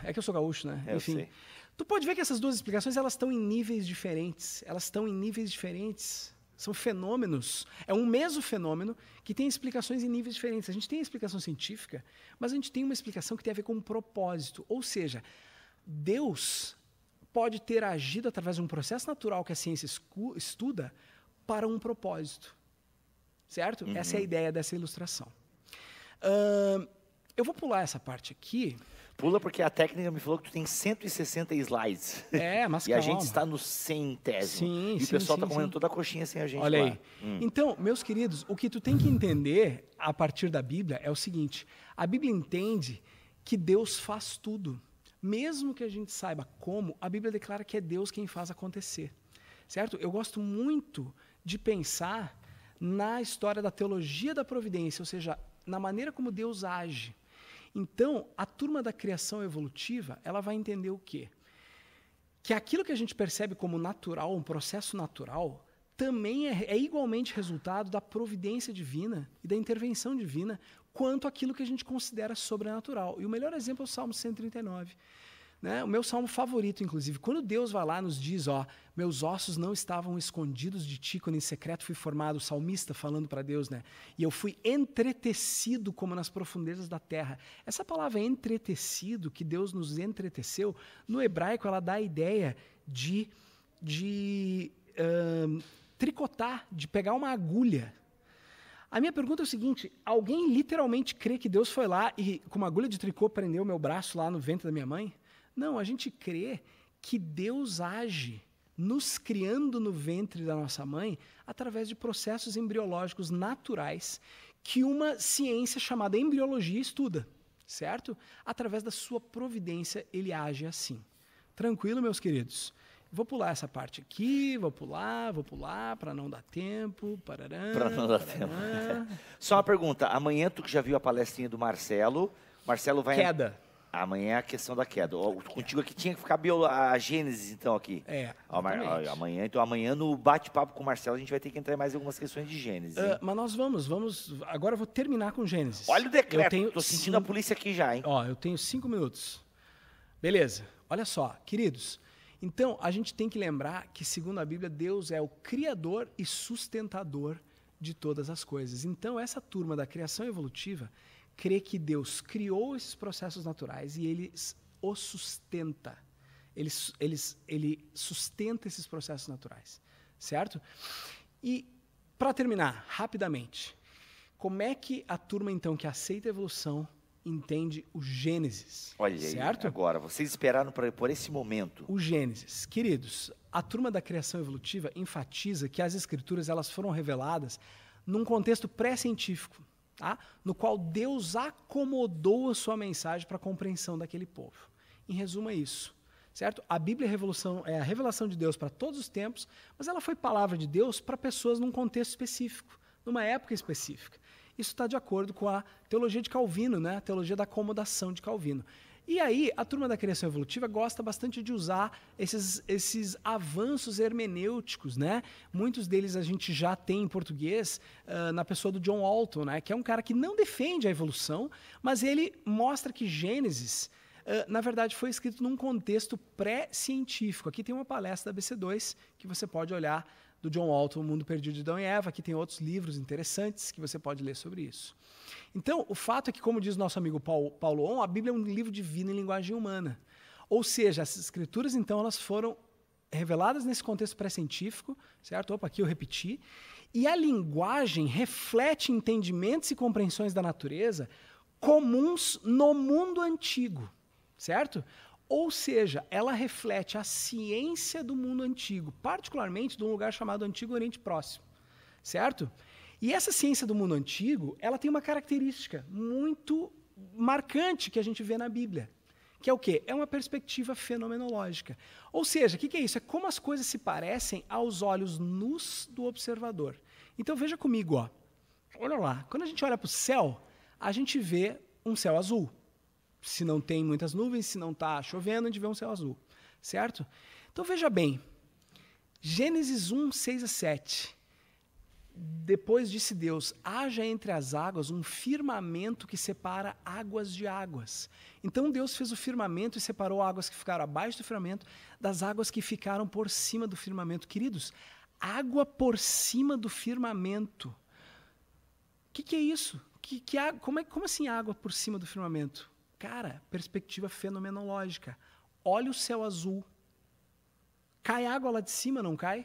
[LAUGHS] É que eu sou gaúcho, né? É, Enfim. Eu sei. Tu pode ver que essas duas explicações elas estão em níveis diferentes. Elas estão em níveis diferentes. São fenômenos. É um mesmo fenômeno que tem explicações em níveis diferentes. A gente tem a explicação científica, mas a gente tem uma explicação que tem a ver com um propósito. Ou seja, Deus pode ter agido através de um processo natural que a ciência estuda para um propósito. Certo? Uhum. Essa é a uhum. ideia dessa ilustração. Uh, eu vou pular essa parte aqui pula porque a técnica me falou que tu tem 160 slides. É, [LAUGHS] mas E calma. a gente está no centésimo. Sim, e sim, o pessoal está comendo sim. toda a coxinha sem a gente Olha lá. aí. Hum. Então, meus queridos, o que tu tem que entender a partir da Bíblia é o seguinte. A Bíblia entende que Deus faz tudo. Mesmo que a gente saiba como, a Bíblia declara que é Deus quem faz acontecer. Certo? Eu gosto muito de pensar na história da teologia da providência, ou seja, na maneira como Deus age. Então, a turma da criação evolutiva, ela vai entender o quê? Que aquilo que a gente percebe como natural, um processo natural, também é, é igualmente resultado da providência divina e da intervenção divina quanto aquilo que a gente considera sobrenatural. E o melhor exemplo é o Salmo 139. Né? O meu salmo favorito, inclusive, quando Deus vai lá nos diz, ó, meus ossos não estavam escondidos de ti quando em secreto fui formado, o salmista falando para Deus, né? E eu fui entretecido como nas profundezas da terra. Essa palavra entretecido, que Deus nos entreteceu, no hebraico ela dá a ideia de, de tricotar, de pegar uma agulha, a minha pergunta é o seguinte: alguém literalmente crê que Deus foi lá e com uma agulha de tricô prendeu meu braço lá no ventre da minha mãe? Não, a gente crê que Deus age nos criando no ventre da nossa mãe através de processos embriológicos naturais que uma ciência chamada embriologia estuda, certo? Através da sua providência, ele age assim. Tranquilo, meus queridos? Vou pular essa parte aqui, vou pular, vou pular, para não dar tempo, Para não dar tempo. [LAUGHS] Só uma pergunta, amanhã tu que já viu a palestrinha do Marcelo, Marcelo vai... Queda. Amanhã é a questão da queda. Contigo aqui tinha que ficar a Gênesis, então, aqui. É. Amanhã, então, amanhã no bate-papo com o Marcelo, a gente vai ter que entrar em mais algumas questões de Gênesis. Uh, mas nós vamos, vamos. Agora eu vou terminar com Gênesis. Olha o decreto. Eu tenho Tô sentindo cinco... a polícia aqui já, hein? Ó, eu tenho cinco minutos. Beleza. Olha só, queridos. Então, a gente tem que lembrar que, segundo a Bíblia, Deus é o criador e sustentador de todas as coisas. Então, essa turma da criação evolutiva crê que Deus criou esses processos naturais e ele os sustenta. Ele, ele, ele sustenta esses processos naturais, certo? E, para terminar, rapidamente, como é que a turma, então, que aceita a evolução entende o Gênesis. Olha certo? aí, agora, vocês esperaram por esse momento. O Gênesis. Queridos, a turma da criação evolutiva enfatiza que as escrituras elas foram reveladas num contexto pré-científico tá? no qual Deus acomodou a sua mensagem para a compreensão daquele povo. Em resumo, é isso. Certo? A Bíblia é a é revelação de Deus para todos os tempos, mas ela foi palavra de Deus para pessoas num contexto específico, numa época específica. Isso está de acordo com a teologia de Calvino, né? a teologia da acomodação de Calvino. E aí, a turma da criação evolutiva gosta bastante de usar esses, esses avanços hermenêuticos, né? Muitos deles a gente já tem em português uh, na pessoa do John Walton, né? Que é um cara que não defende a evolução, mas ele mostra que Gênesis Uh, na verdade, foi escrito num contexto pré-científico. Aqui tem uma palestra da BC2 que você pode olhar do John Walton, O Mundo Perdido de Adão e Eva, que tem outros livros interessantes que você pode ler sobre isso. Então, o fato é que, como diz nosso amigo Paulo, Paulo On, a Bíblia é um livro divino em linguagem humana. Ou seja, as escrituras, então, elas foram reveladas nesse contexto pré-científico, certo? Opa, aqui eu repeti. E a linguagem reflete entendimentos e compreensões da natureza comuns no mundo antigo, certo? Ou seja, ela reflete a ciência do mundo antigo, particularmente de um lugar chamado Antigo Oriente Próximo, certo? E essa ciência do mundo antigo, ela tem uma característica muito marcante que a gente vê na Bíblia, que é o quê? É uma perspectiva fenomenológica. Ou seja, o que, que, é isso? É como as coisas se parecem aos olhos nus do observador. Então veja comigo, ó. olha lá, quando a gente olha para o céu, a gente vê um céu azul se não tem muitas nuvens, se não está chovendo, a gente vê um céu azul, certo? Então veja bem, Gênesis 1, 6 a 7. Depois disse Deus: haja entre as águas um firmamento que separa águas de águas. Então Deus fez o firmamento e separou águas que ficaram abaixo do firmamento das águas que ficaram por cima do firmamento. Queridos, água por cima do firmamento. O que, que, é isso? Que, que, como, é, como assim água por cima do firmamento? Cara, perspectiva fenomenológica. Olha o céu azul. Cai água lá de cima, não cai?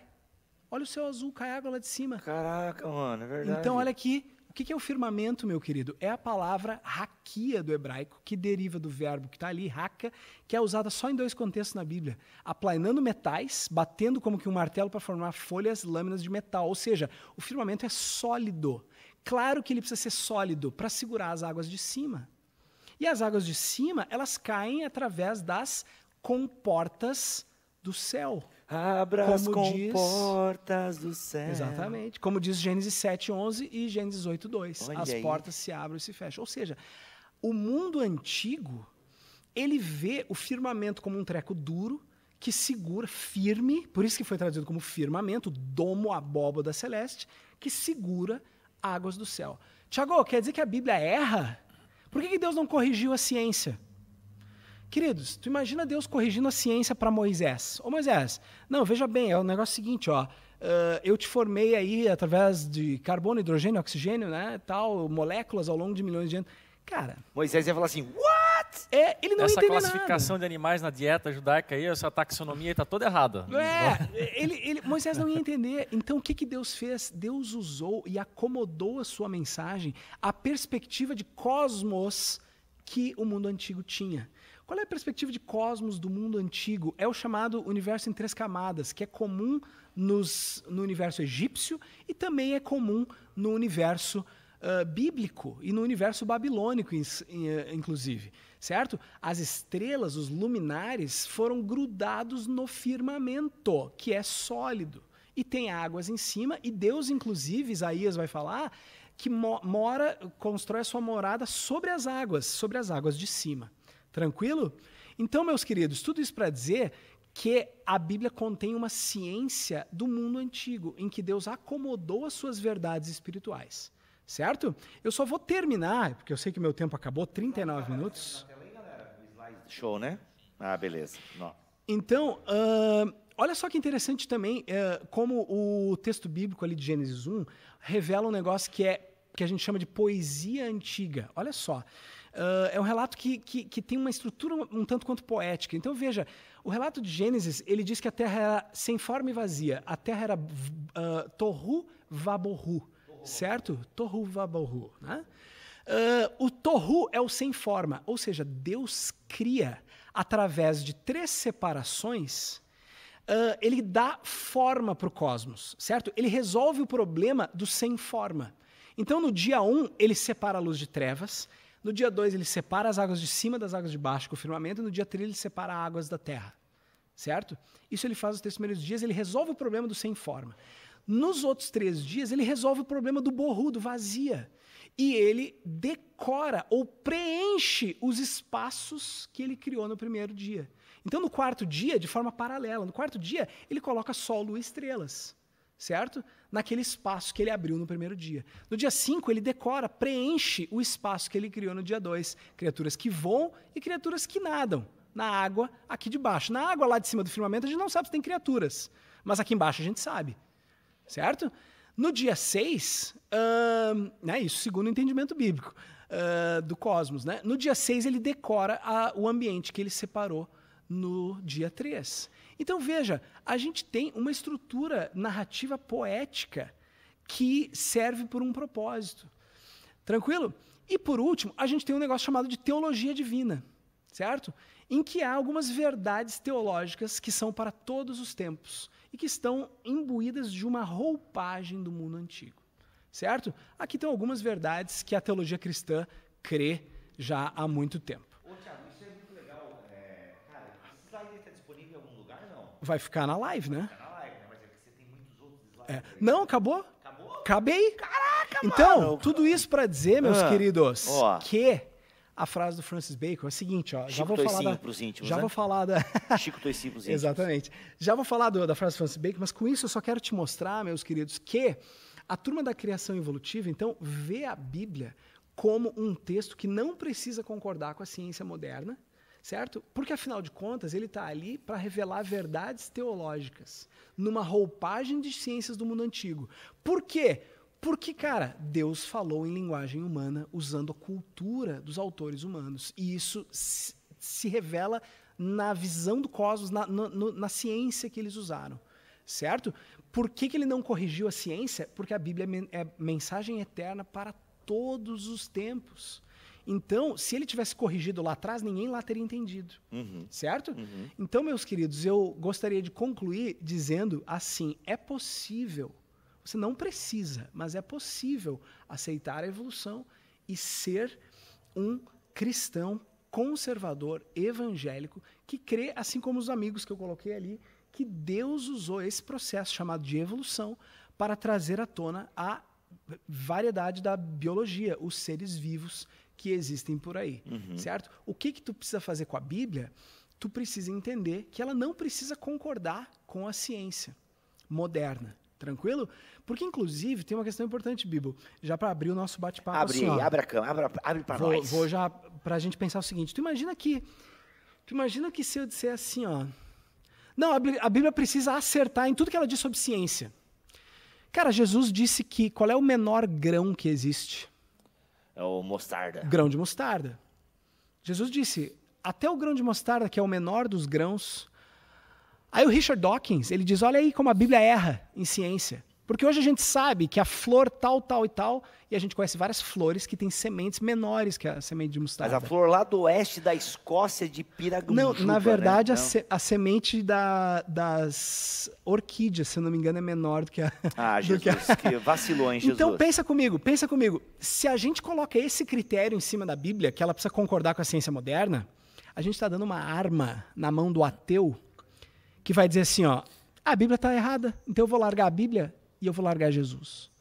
Olha o céu azul, cai água lá de cima. Caraca, mano, é verdade. Então, olha aqui. O que é o firmamento, meu querido? É a palavra raquia do hebraico, que deriva do verbo que está ali, raca, que é usada só em dois contextos na Bíblia: aplainando metais, batendo como que um martelo para formar folhas, lâminas de metal. Ou seja, o firmamento é sólido. Claro que ele precisa ser sólido para segurar as águas de cima. E as águas de cima, elas caem através das comportas do céu. Abra como as comportas diz... do céu. Exatamente. Como diz Gênesis 7, 11 e Gênesis 8, 2. Olha as aí. portas se abrem e se fecham. Ou seja, o mundo antigo, ele vê o firmamento como um treco duro, que segura, firme, por isso que foi traduzido como firmamento, domo, abóboda celeste, que segura águas do céu. Tiago, quer dizer que a Bíblia erra? Por que Deus não corrigiu a ciência? Queridos, tu imagina Deus corrigindo a ciência para Moisés. Ô Moisés, não, veja bem, é o negócio seguinte, ó. Uh, eu te formei aí através de carbono, hidrogênio, oxigênio, né, tal, moléculas ao longo de milhões de anos. Cara... Moisés ia falar assim, uau! What? É, ele não Essa classificação nada. de animais na dieta judaica aí, essa taxonomia está toda errada. É, ele, ele, Moisés não ia entender. Então, o que, que Deus fez? Deus usou e acomodou a sua mensagem à perspectiva de cosmos que o mundo antigo tinha. Qual é a perspectiva de cosmos do mundo antigo? É o chamado universo em três camadas, que é comum nos, no universo egípcio e também é comum no universo uh, bíblico e no universo babilônico, inclusive certo? As estrelas, os luminares, foram grudados no firmamento, que é sólido. E tem águas em cima, e Deus, inclusive, Isaías vai falar, que mora, constrói a sua morada sobre as águas, sobre as águas de cima. Tranquilo? Então, meus queridos, tudo isso para dizer que a Bíblia contém uma ciência do mundo antigo, em que Deus acomodou as suas verdades espirituais certo? Eu só vou terminar, porque eu sei que meu tempo acabou, 39 minutos. Show, né? Ah, beleza. Não. Então, uh, olha só que interessante também uh, como o texto bíblico ali de Gênesis 1 revela um negócio que é que a gente chama de poesia antiga. Olha só. Uh, é um relato que, que, que, tem uma estrutura um tanto quanto poética. Então veja, o relato de Gênesis ele diz que a Terra era sem forma e vazia. A Terra era uh, torru vaborru, certo? Torru vaborru, né? Uh, o Toru é o sem forma, ou seja, Deus cria através de três separações. Uh, ele dá forma para o cosmos, certo? Ele resolve o problema do sem forma. Então, no dia 1, um, ele separa a luz de trevas. No dia 2, ele separa as águas de cima das águas de baixo com o firmamento. E no dia 3, ele separa as águas da terra, certo? Isso ele faz nos três primeiros dias. Ele resolve o problema do sem forma. Nos outros três dias, ele resolve o problema do borru, do vazia e ele decora ou preenche os espaços que ele criou no primeiro dia. Então, no quarto dia, de forma paralela, no quarto dia, ele coloca sol, lua e estrelas, certo? Naquele espaço que ele abriu no primeiro dia. No dia 5, ele decora, preenche o espaço que ele criou no dia 2. Criaturas que voam e criaturas que nadam na água aqui de baixo. Na água lá de cima do firmamento, a gente não sabe se tem criaturas, mas aqui embaixo a gente sabe, certo? No dia 6, uh, né, isso segundo o entendimento bíblico uh, do cosmos, né? No dia 6 ele decora a, o ambiente que ele separou no dia 3. Então veja, a gente tem uma estrutura narrativa poética que serve por um propósito. Tranquilo? E por último, a gente tem um negócio chamado de teologia divina, certo? Em que há algumas verdades teológicas que são para todos os tempos que estão imbuídas de uma roupagem do mundo antigo. Certo? Aqui tem algumas verdades que a teologia cristã crê já há muito tempo. Ô, Thiago, isso é muito legal. É, cara, esse slide está disponível em algum lugar? ou Não. Vai ficar na live, né? Vai ficar na live, né? Mas é que você tem muitos outros slides. É. Não, acabou? Acabou? Acabei. Caraca, então, mano. Então, tudo isso para dizer, meus ah, queridos, ó. que a frase do Francis Bacon. É a seguinte, ó, Chico já vou falar da, íntimos, já né? vou falar da [LAUGHS] Chico Toicinho para [LAUGHS] Exatamente. Já vou falar do, da frase do Francis Bacon, mas com isso eu só quero te mostrar, meus queridos, que a turma da criação evolutiva, então, vê a Bíblia como um texto que não precisa concordar com a ciência moderna, certo? Porque afinal de contas ele está ali para revelar verdades teológicas numa roupagem de ciências do mundo antigo. Por quê? Porque, cara, Deus falou em linguagem humana usando a cultura dos autores humanos. E isso se revela na visão do cosmos, na, na, na ciência que eles usaram. Certo? Por que, que ele não corrigiu a ciência? Porque a Bíblia é, é mensagem eterna para todos os tempos. Então, se ele tivesse corrigido lá atrás, ninguém lá teria entendido. Uhum. Certo? Uhum. Então, meus queridos, eu gostaria de concluir dizendo assim: é possível você não precisa, mas é possível aceitar a evolução e ser um cristão conservador evangélico que crê, assim como os amigos que eu coloquei ali, que Deus usou esse processo chamado de evolução para trazer à tona a variedade da biologia, os seres vivos que existem por aí, uhum. certo? O que que tu precisa fazer com a Bíblia? Tu precisa entender que ela não precisa concordar com a ciência moderna. Tranquilo? Porque, inclusive, tem uma questão importante, Bibo. Já para abrir o nosso bate-papo. Abre assim, aí, abre a cama, abre, abre para nós. Vou já para a gente pensar o seguinte. Tu imagina que, tu imagina que se eu disser assim, ó... Não, a Bíblia precisa acertar em tudo que ela diz sobre ciência. Cara, Jesus disse que qual é o menor grão que existe? É o mostarda. Grão de mostarda. Jesus disse, até o grão de mostarda, que é o menor dos grãos, Aí o Richard Dawkins, ele diz, olha aí como a Bíblia erra em ciência. Porque hoje a gente sabe que a flor tal, tal e tal, e a gente conhece várias flores que têm sementes menores que a semente de mostarda. Mas a flor lá do oeste da Escócia, de Piragunjuba, Não, na né? verdade, né? a, se, a, semente da, das orquídeas, se eu não me engano, é menor do que a... Ah, Jesus, que, a... [LAUGHS] que vacilou, hein, então, Jesus? Então, pensa comigo, pensa comigo. Se a gente coloca esse critério em cima da Bíblia, que ela precisa concordar com a ciência moderna, a gente está dando uma arma na mão do ateu que vai dizer assim, ó, a Bíblia está errada, então eu vou largar a Bíblia e eu vou largar Jesus.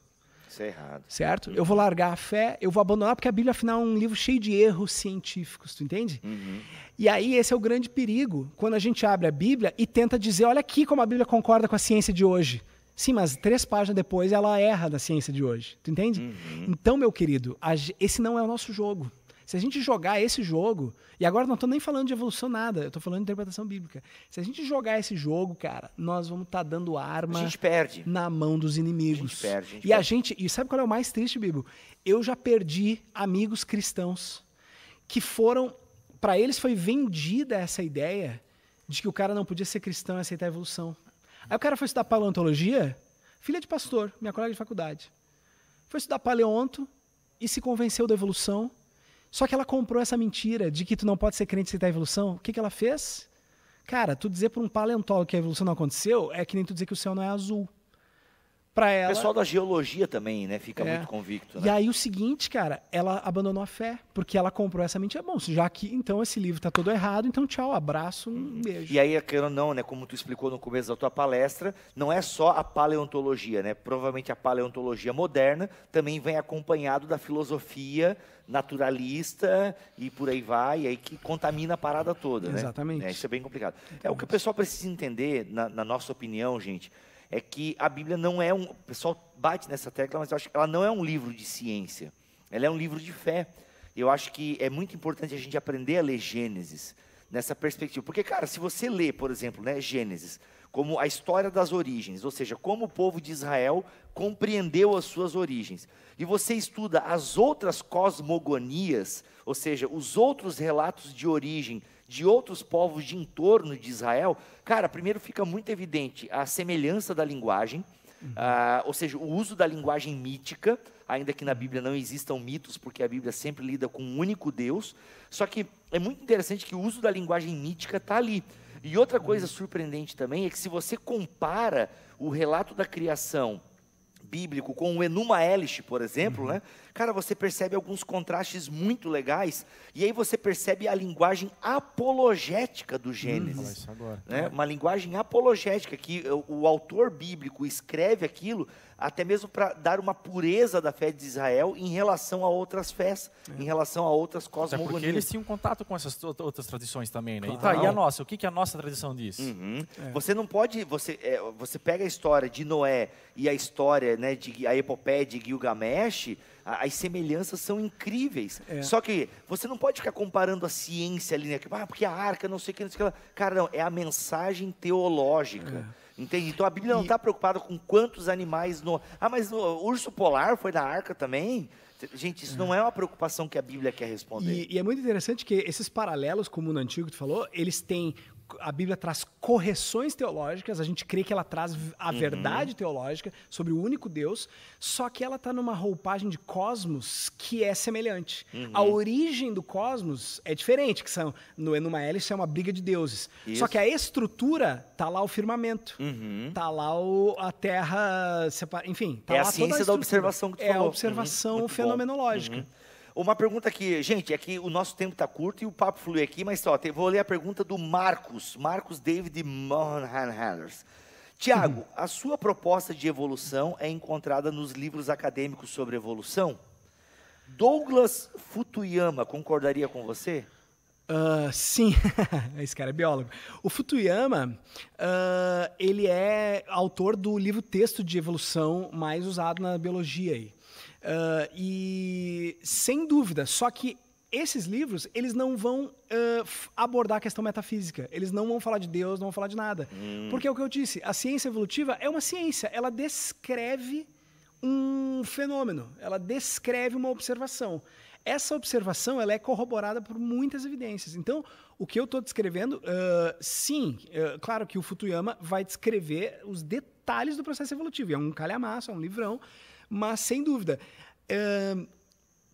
Isso é errado. Certo? Eu vou largar a fé, eu vou abandonar, porque a Bíblia, afinal, é um livro cheio de erros científicos, tu entende? Uhum. E aí, esse é o grande perigo, quando a gente abre a Bíblia e tenta dizer, olha aqui como a Bíblia concorda com a ciência de hoje. Sim, mas três páginas depois ela erra da ciência de hoje, tu entende? Uhum. Então, meu querido, esse não é o nosso jogo. Se a gente jogar esse jogo, e agora não estou nem falando de evolução nada, eu estou falando de interpretação bíblica. Se a gente jogar esse jogo, cara, nós vamos estar tá dando arma na mão dos inimigos. A gente perde, a gente e perde. a gente, e sabe qual é o mais triste, Bíblia? Eu já perdi amigos cristãos que foram, para eles foi vendida essa ideia de que o cara não podia ser cristão e aceitar a evolução. Aí o cara foi estudar paleontologia, filha de pastor, minha colega de faculdade. Foi estudar paleonto e se convenceu da evolução só que ela comprou essa mentira de que tu não pode ser crente se tá evolução. O que, que ela fez? Cara, tu dizer para um paleontólogo que a evolução não aconteceu é que nem tu dizer que o céu não é azul para ela. O pessoal da geologia também, né? Fica é. muito convicto. Né? E aí o seguinte, cara, ela abandonou a fé, porque ela comprou essa mentira. É bom, já que então esse livro tá todo errado, então tchau, abraço, um uhum. beijo. E aí, querendo não, né? Como tu explicou no começo da tua palestra, não é só a paleontologia, né? Provavelmente a paleontologia moderna também vem acompanhado da filosofia naturalista e por aí vai, e aí que contamina a parada toda, Exatamente. né? Exatamente. É, isso é bem complicado. É o que o pessoal precisa entender, na, na nossa opinião, gente é que a Bíblia não é um. O pessoal bate nessa tecla, mas eu acho que ela não é um livro de ciência. Ela é um livro de fé. Eu acho que é muito importante a gente aprender a ler Gênesis nessa perspectiva. Porque, cara, se você lê, por exemplo, né, Gênesis, como a história das origens, ou seja, como o povo de Israel compreendeu as suas origens, e você estuda as outras cosmogonias, ou seja, os outros relatos de origem de outros povos de entorno de Israel, cara, primeiro fica muito evidente a semelhança da linguagem, uhum. ou seja, o uso da linguagem mítica, ainda que na Bíblia não existam mitos, porque a Bíblia sempre lida com um único Deus, só que é muito interessante que o uso da linguagem mítica está ali. E outra coisa uhum. surpreendente também é que se você compara o relato da criação bíblico com o Enuma Elish, por exemplo, uhum. né? cara, você percebe alguns contrastes muito legais, e aí você percebe a linguagem apologética do uhum. Gênesis. Hum, né? Uma linguagem apologética, que o, o autor bíblico escreve aquilo até mesmo para dar uma pureza da fé de Israel em relação a outras fés, é. em relação a outras cosmogonias. Até porque eles tinham contato com essas outras tradições também, né? Claro. E, tá, e, a nossa? O que, que a nossa tradição diz? Uhum. É. Você não pode, você, é, você pega a história de Noé e a história, né, de a epopeia de Gilgamesh as semelhanças são incríveis. É. Só que você não pode ficar comparando a ciência ali, né? Ah, porque a arca, não sei o que, não sei o que. Cara, não, é a mensagem teológica. É. Entende? Então a Bíblia não está preocupada com quantos animais no. Ah, mas o urso polar foi da arca também? Gente, isso é. não é uma preocupação que a Bíblia quer responder. E, e, é muito interessante que esses paralelos, como no Antigo tu falou, eles têm a Bíblia traz correções teológicas, a gente crê que ela traz a uhum. verdade teológica sobre o único Deus, só que ela está numa roupagem de cosmos que é semelhante. Uhum. A origem do cosmos é diferente, que são no numa hélice é uma briga de deuses. Isso. Só que a estrutura está lá o firmamento, uhum. Tá lá o, a Terra, enfim. Tá é a ciência a da observação que tu é falou. É a observação uhum. fenomenológica. Uhum. Uma pergunta que, gente, é que o nosso tempo está curto e o papo flui aqui, mas só, tem, vou ler a pergunta do Marcos, Marcos David Mohanhanders. Tiago, uhum. a sua proposta de evolução é encontrada nos livros acadêmicos sobre evolução? Douglas Futuyama concordaria com você? Uh, sim, [LAUGHS] esse cara é biólogo. O Futuyama, uh, ah, ele é autor do livro texto de evolução mais usado na biologia aí. Uh, e sem dúvida, só que esses livros, eles não vão uh, abordar a questão metafísica. Eles não vão falar de Deus, não vão falar de nada. Hum. Porque é o que eu disse, a ciência evolutiva é uma ciência. Ela descreve um fenômeno, ela descreve uma observação. Essa observação ela é corroborada por muitas evidências. Então, o que eu estou descrevendo, uh, sim, uh, claro que o Futuyama vai descrever os detalhes do processo evolutivo. É um calhamaço, é um livrão. Mas, sem dúvida, uh,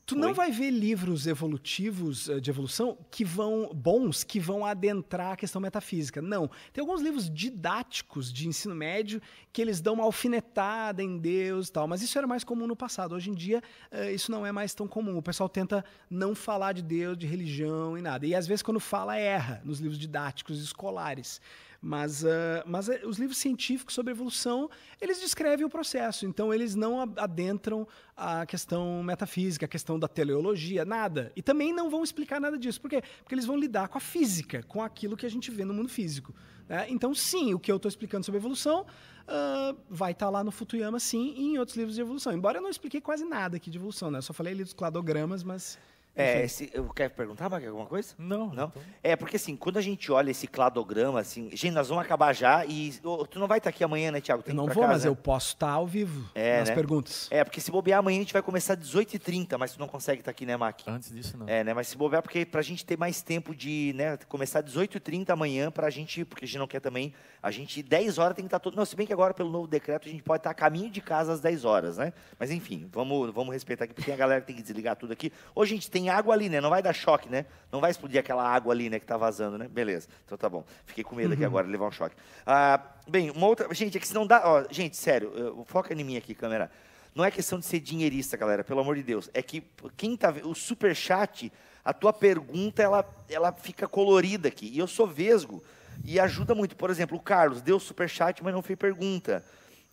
tu Oi? não vai ver livros evolutivos eh, de evolução que vão bons, que vão adentrar a questão metafísica. Não. Tem alguns livros didáticos de ensino médio que eles dão uma alfinetada em Deus e tal, mas isso era mais comum no passado. Hoje em dia, uh, isso não é mais tão comum. O pessoal tenta não falar de Deus, de religião e nada. E às vezes, quando fala, erra nos livros didáticos escolares. Mas, uh, mas uh, os livros científicos sobre evolução, eles descrevem o processo, então eles não adentram a questão metafísica, a questão da teleologia, nada. E também não vão explicar nada disso. Por quê? Porque eles vão lidar com a física, com aquilo que a gente vê no mundo físico. Né? Então, sim, o que eu estou explicando sobre evolução uh, vai estar tá lá no Futuyama, sim, e em outros livros de evolução. Embora eu não expliquei quase nada aqui de evolução, né? Eu só falei ali dos cladogramas, mas... É, eu quero perguntar, Mark, alguma coisa? Não. Não? Então... É, porque assim, quando a gente olha esse cladograma, assim, gente, nós vamos acabar já e oh, tu não vai estar tá aqui amanhã, né, Tiago? Eu não vou, casa, mas né? eu posso estar tá ao vivo é, nas né? perguntas. É, porque se bobear amanhã a gente vai começar às 18h30, mas tu não consegue estar tá aqui, né, Mac? Antes disso, não. É, né, mas se bobear, porque pra gente ter mais tempo de, né, começar às 18h30 amanhã pra gente, porque a gente não quer também, a gente, 10 horas tem que estar todo... Não, se bem que agora pelo novo decreto a gente pode estar a caminho de casa às 10 horas, né? Mas enfim, vamos, vamos respeitar aqui, porque tem a galera que tem que desligar tudo aqui. Hoje a gente tem tem água ali, né? Não vai dar choque, né? Não vai explodir aquela água ali, né? Que tá vazando, né? Beleza. Então tá bom. Fiquei com medo uhum. aqui agora de levar um choque. Ah, bem, uma outra. Gente, é que se não dá. Ó, gente, sério, eu... foca em mim aqui, câmera. Não é questão de ser dinheirista, galera, pelo amor de Deus. É que quem tá vendo. O superchat, a tua pergunta, ela, ela fica colorida aqui. E eu sou vesgo. E ajuda muito. Por exemplo, o Carlos deu superchat, mas não fez pergunta.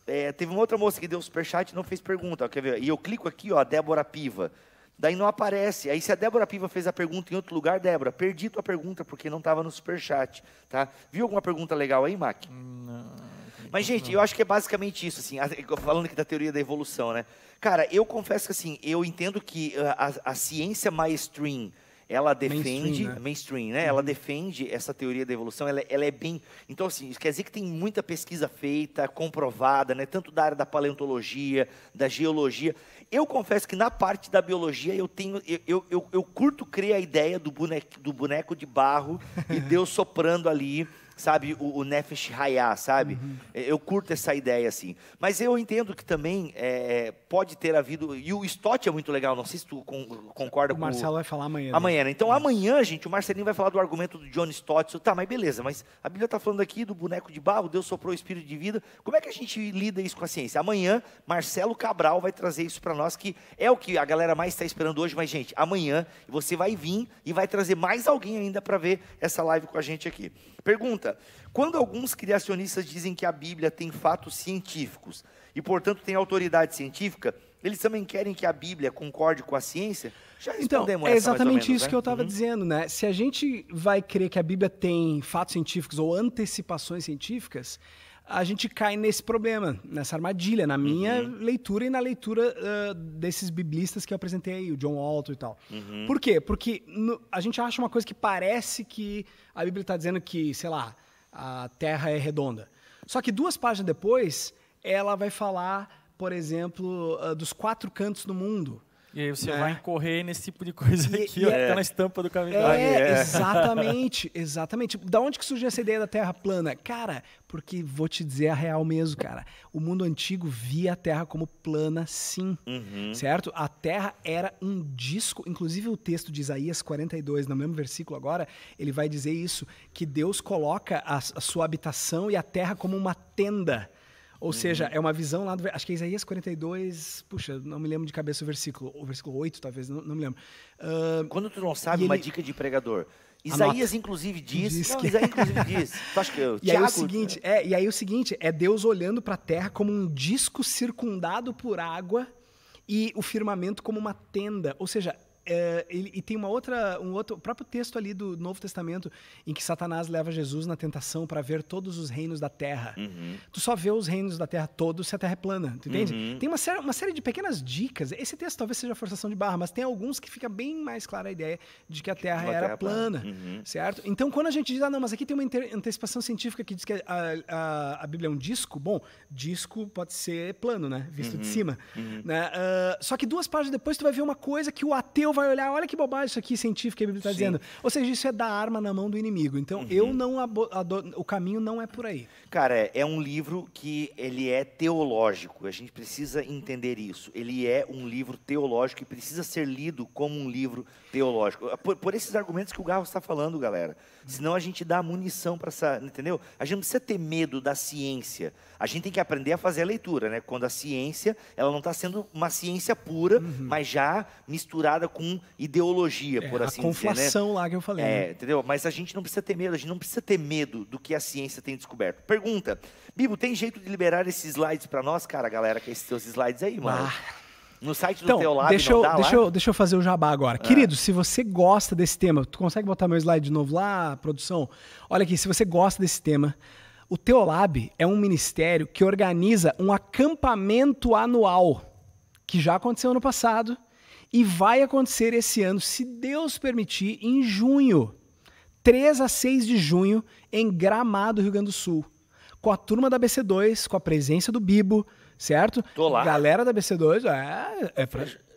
É, teve uma outra moça que deu superchat e não fez pergunta. Ó, quer ver? E eu clico aqui, ó, Débora Piva. Daí não aparece. Aí se a Débora Piva fez a pergunta em outro lugar, Débora, perdi tua pergunta porque não estava no superchat, tá? Viu alguma pergunta legal aí, Mac? Não. Mas gente, não. eu acho que é basicamente isso assim, [LAUGHS] falando aqui da teoria da evolução, né? Cara, eu confesso que assim, eu entendo que a, ah, a, a ciência mainstream ela defende mainstream, né? Mainstream, né? Uhum. Ela defende essa teoria da evolução. Ela, é, ela, é bem, então assim, quer dizer que tem muita pesquisa feita, comprovada, né? Tanto da área da paleontologia, da geologia. Eu confesso que na parte da biologia eu tenho, eu, eu, eu curto crer a ideia do boneco, do boneco de barro e [LAUGHS] Deus soprando ali sabe, o, o Nefesh Hayá, sabe? Uhum. É, eu curto essa ideia, assim. Mas eu entendo que também é, é, pode ter havido. E o Stott é muito legal, não sei se tu con, concorda com. O Marcelo vai falar amanhã. Né? Amanhã, né? Então, é. amanhã, gente, o Marcelinho vai falar do argumento do John Stott. Tá, mas beleza, mas a Bíblia está falando aqui do boneco de barro, Deus soprou o espírito de vida. Como é que a gente lida isso com a ciência? Amanhã, Marcelo Cabral vai trazer isso para nós, que é o que a galera mais está esperando hoje, mas, gente, amanhã você vai vir e vai trazer mais alguém ainda para ver essa live com a gente aqui. Pergunta cientista. Quando alguns criacionistas dizem que a Bíblia tem fatos científicos e, portanto, tem autoridade científica, eles também querem que a Bíblia concorde com a ciência? Já então, é exatamente menos, isso né? que eu estava uhum. dizendo, né? Se a gente vai crer que a Bíblia tem fatos científicos ou antecipações científicas, a gente cai nesse problema, nessa armadilha, na minha uhum. leitura e na leitura uh, desses biblistas que eu apresentei aí, o John Walton e tal. Uhum. Por quê? Porque no, a gente acha uma coisa que parece que a Bíblia está dizendo que, sei lá, a Terra é redonda. Só que duas páginas depois, ela vai falar, por exemplo, ah, dos quatro cantos do mundo. E aí você é. vai correr nesse tipo de coisa e, aqui, e ó, é. tá na estampa do caminhão. É, exatamente, [LAUGHS] exatamente. Da onde que surgiu essa ideia da Terra plana? Cara, porque vou te dizer a real mesmo, cara. O mundo antigo via a Terra como plana, sim. Uhum. Certo? A Terra era um disco. Inclusive, o texto de Isaías 42, no mesmo versículo agora, ele vai dizer isso: que Deus coloca a, a sua habitação e a Terra como uma tenda ou uhum. seja, é uma visão lá do. Acho que é Isaías 42. Puxa, não me lembro de cabeça o versículo. Ou versículo 8, talvez, não, não me lembro. Uh, Quando tu não sabe, uma ele... dica de pregador. Isaías, Anota. inclusive, diz. diz não, que... Isaías, inclusive, [LAUGHS] diz. Tu acha que eu, e, Tiago, aí o seguinte, é, e aí o seguinte: é Deus olhando para a terra como um disco circundado por água e o firmamento como uma tenda. Ou seja, é, ele, e tem uma outra, um outro próprio texto ali do Novo Testamento em que Satanás leva Jesus na tentação para ver todos os reinos da Terra. Uhum. Tu só vê os reinos da Terra todos se a Terra é plana, tu entende? Uhum. Tem uma, série, uma série de pequenas dicas. Esse texto talvez seja forçação de barra, mas tem alguns que fica bem mais clara a ideia de que a Terra era terra é plana, plana. Uhum. certo? Então, quando a gente diz, ah, não, mas aqui tem uma antecipação científica que diz que a, a, a Bíblia é um disco, bom, disco pode ser plano, né? Visto de uhum. cima. Uhum. Né? Uh, só que duas páginas depois tu vai ver uma coisa que o ateu vai vai olhar, olha que bobagem isso aqui científico que a Bíblia está dizendo. Ou seja, isso é dar arma na mão do inimigo. Então, uhum. eu não o caminho não é por aí. Cara, é, um livro que ele é teológico. A gente precisa entender isso. Ele é um livro teológico e precisa ser lido como um livro teológico. Ah, por, por esses argumentos que o Garros está falando, galera. Senão a gente dá munição para essa, entendeu? A gente não precisa ter medo da ciência. A gente tem que aprender a fazer a leitura, né? Quando a ciência, ela não está sendo uma ciência pura, uhum. mas já misturada com com ideologia, por é, assim dizer. A né? conflação dizer, né? lá que eu falei. É, né? entendeu? Mas a gente não precisa ter medo, a gente não precisa ter medo do que a ciência tem descoberto. Pergunta, Bibo, tem jeito de liberar esses slides para nós, cara, galera, que esses seus slides aí, mano? Ah. No site do então, teu lado, deixa eu, dá, deixa, eu, deixa eu fazer o jabá agora. Ah. Querido, se você gosta desse tema, tu consegue botar meu slide de novo lá, produção? Olha aqui, se você gosta desse tema, o Teolab é um ministério que organiza um acampamento anual, que já aconteceu ano passado e vai acontecer esse ano, se Deus permitir, em junho. 3 a 6 de junho, em Gramado, Rio Grande do Sul. Com a turma da BC2, com a presença do Bibo, certo? Tô lá. Galera da BC2, é, é,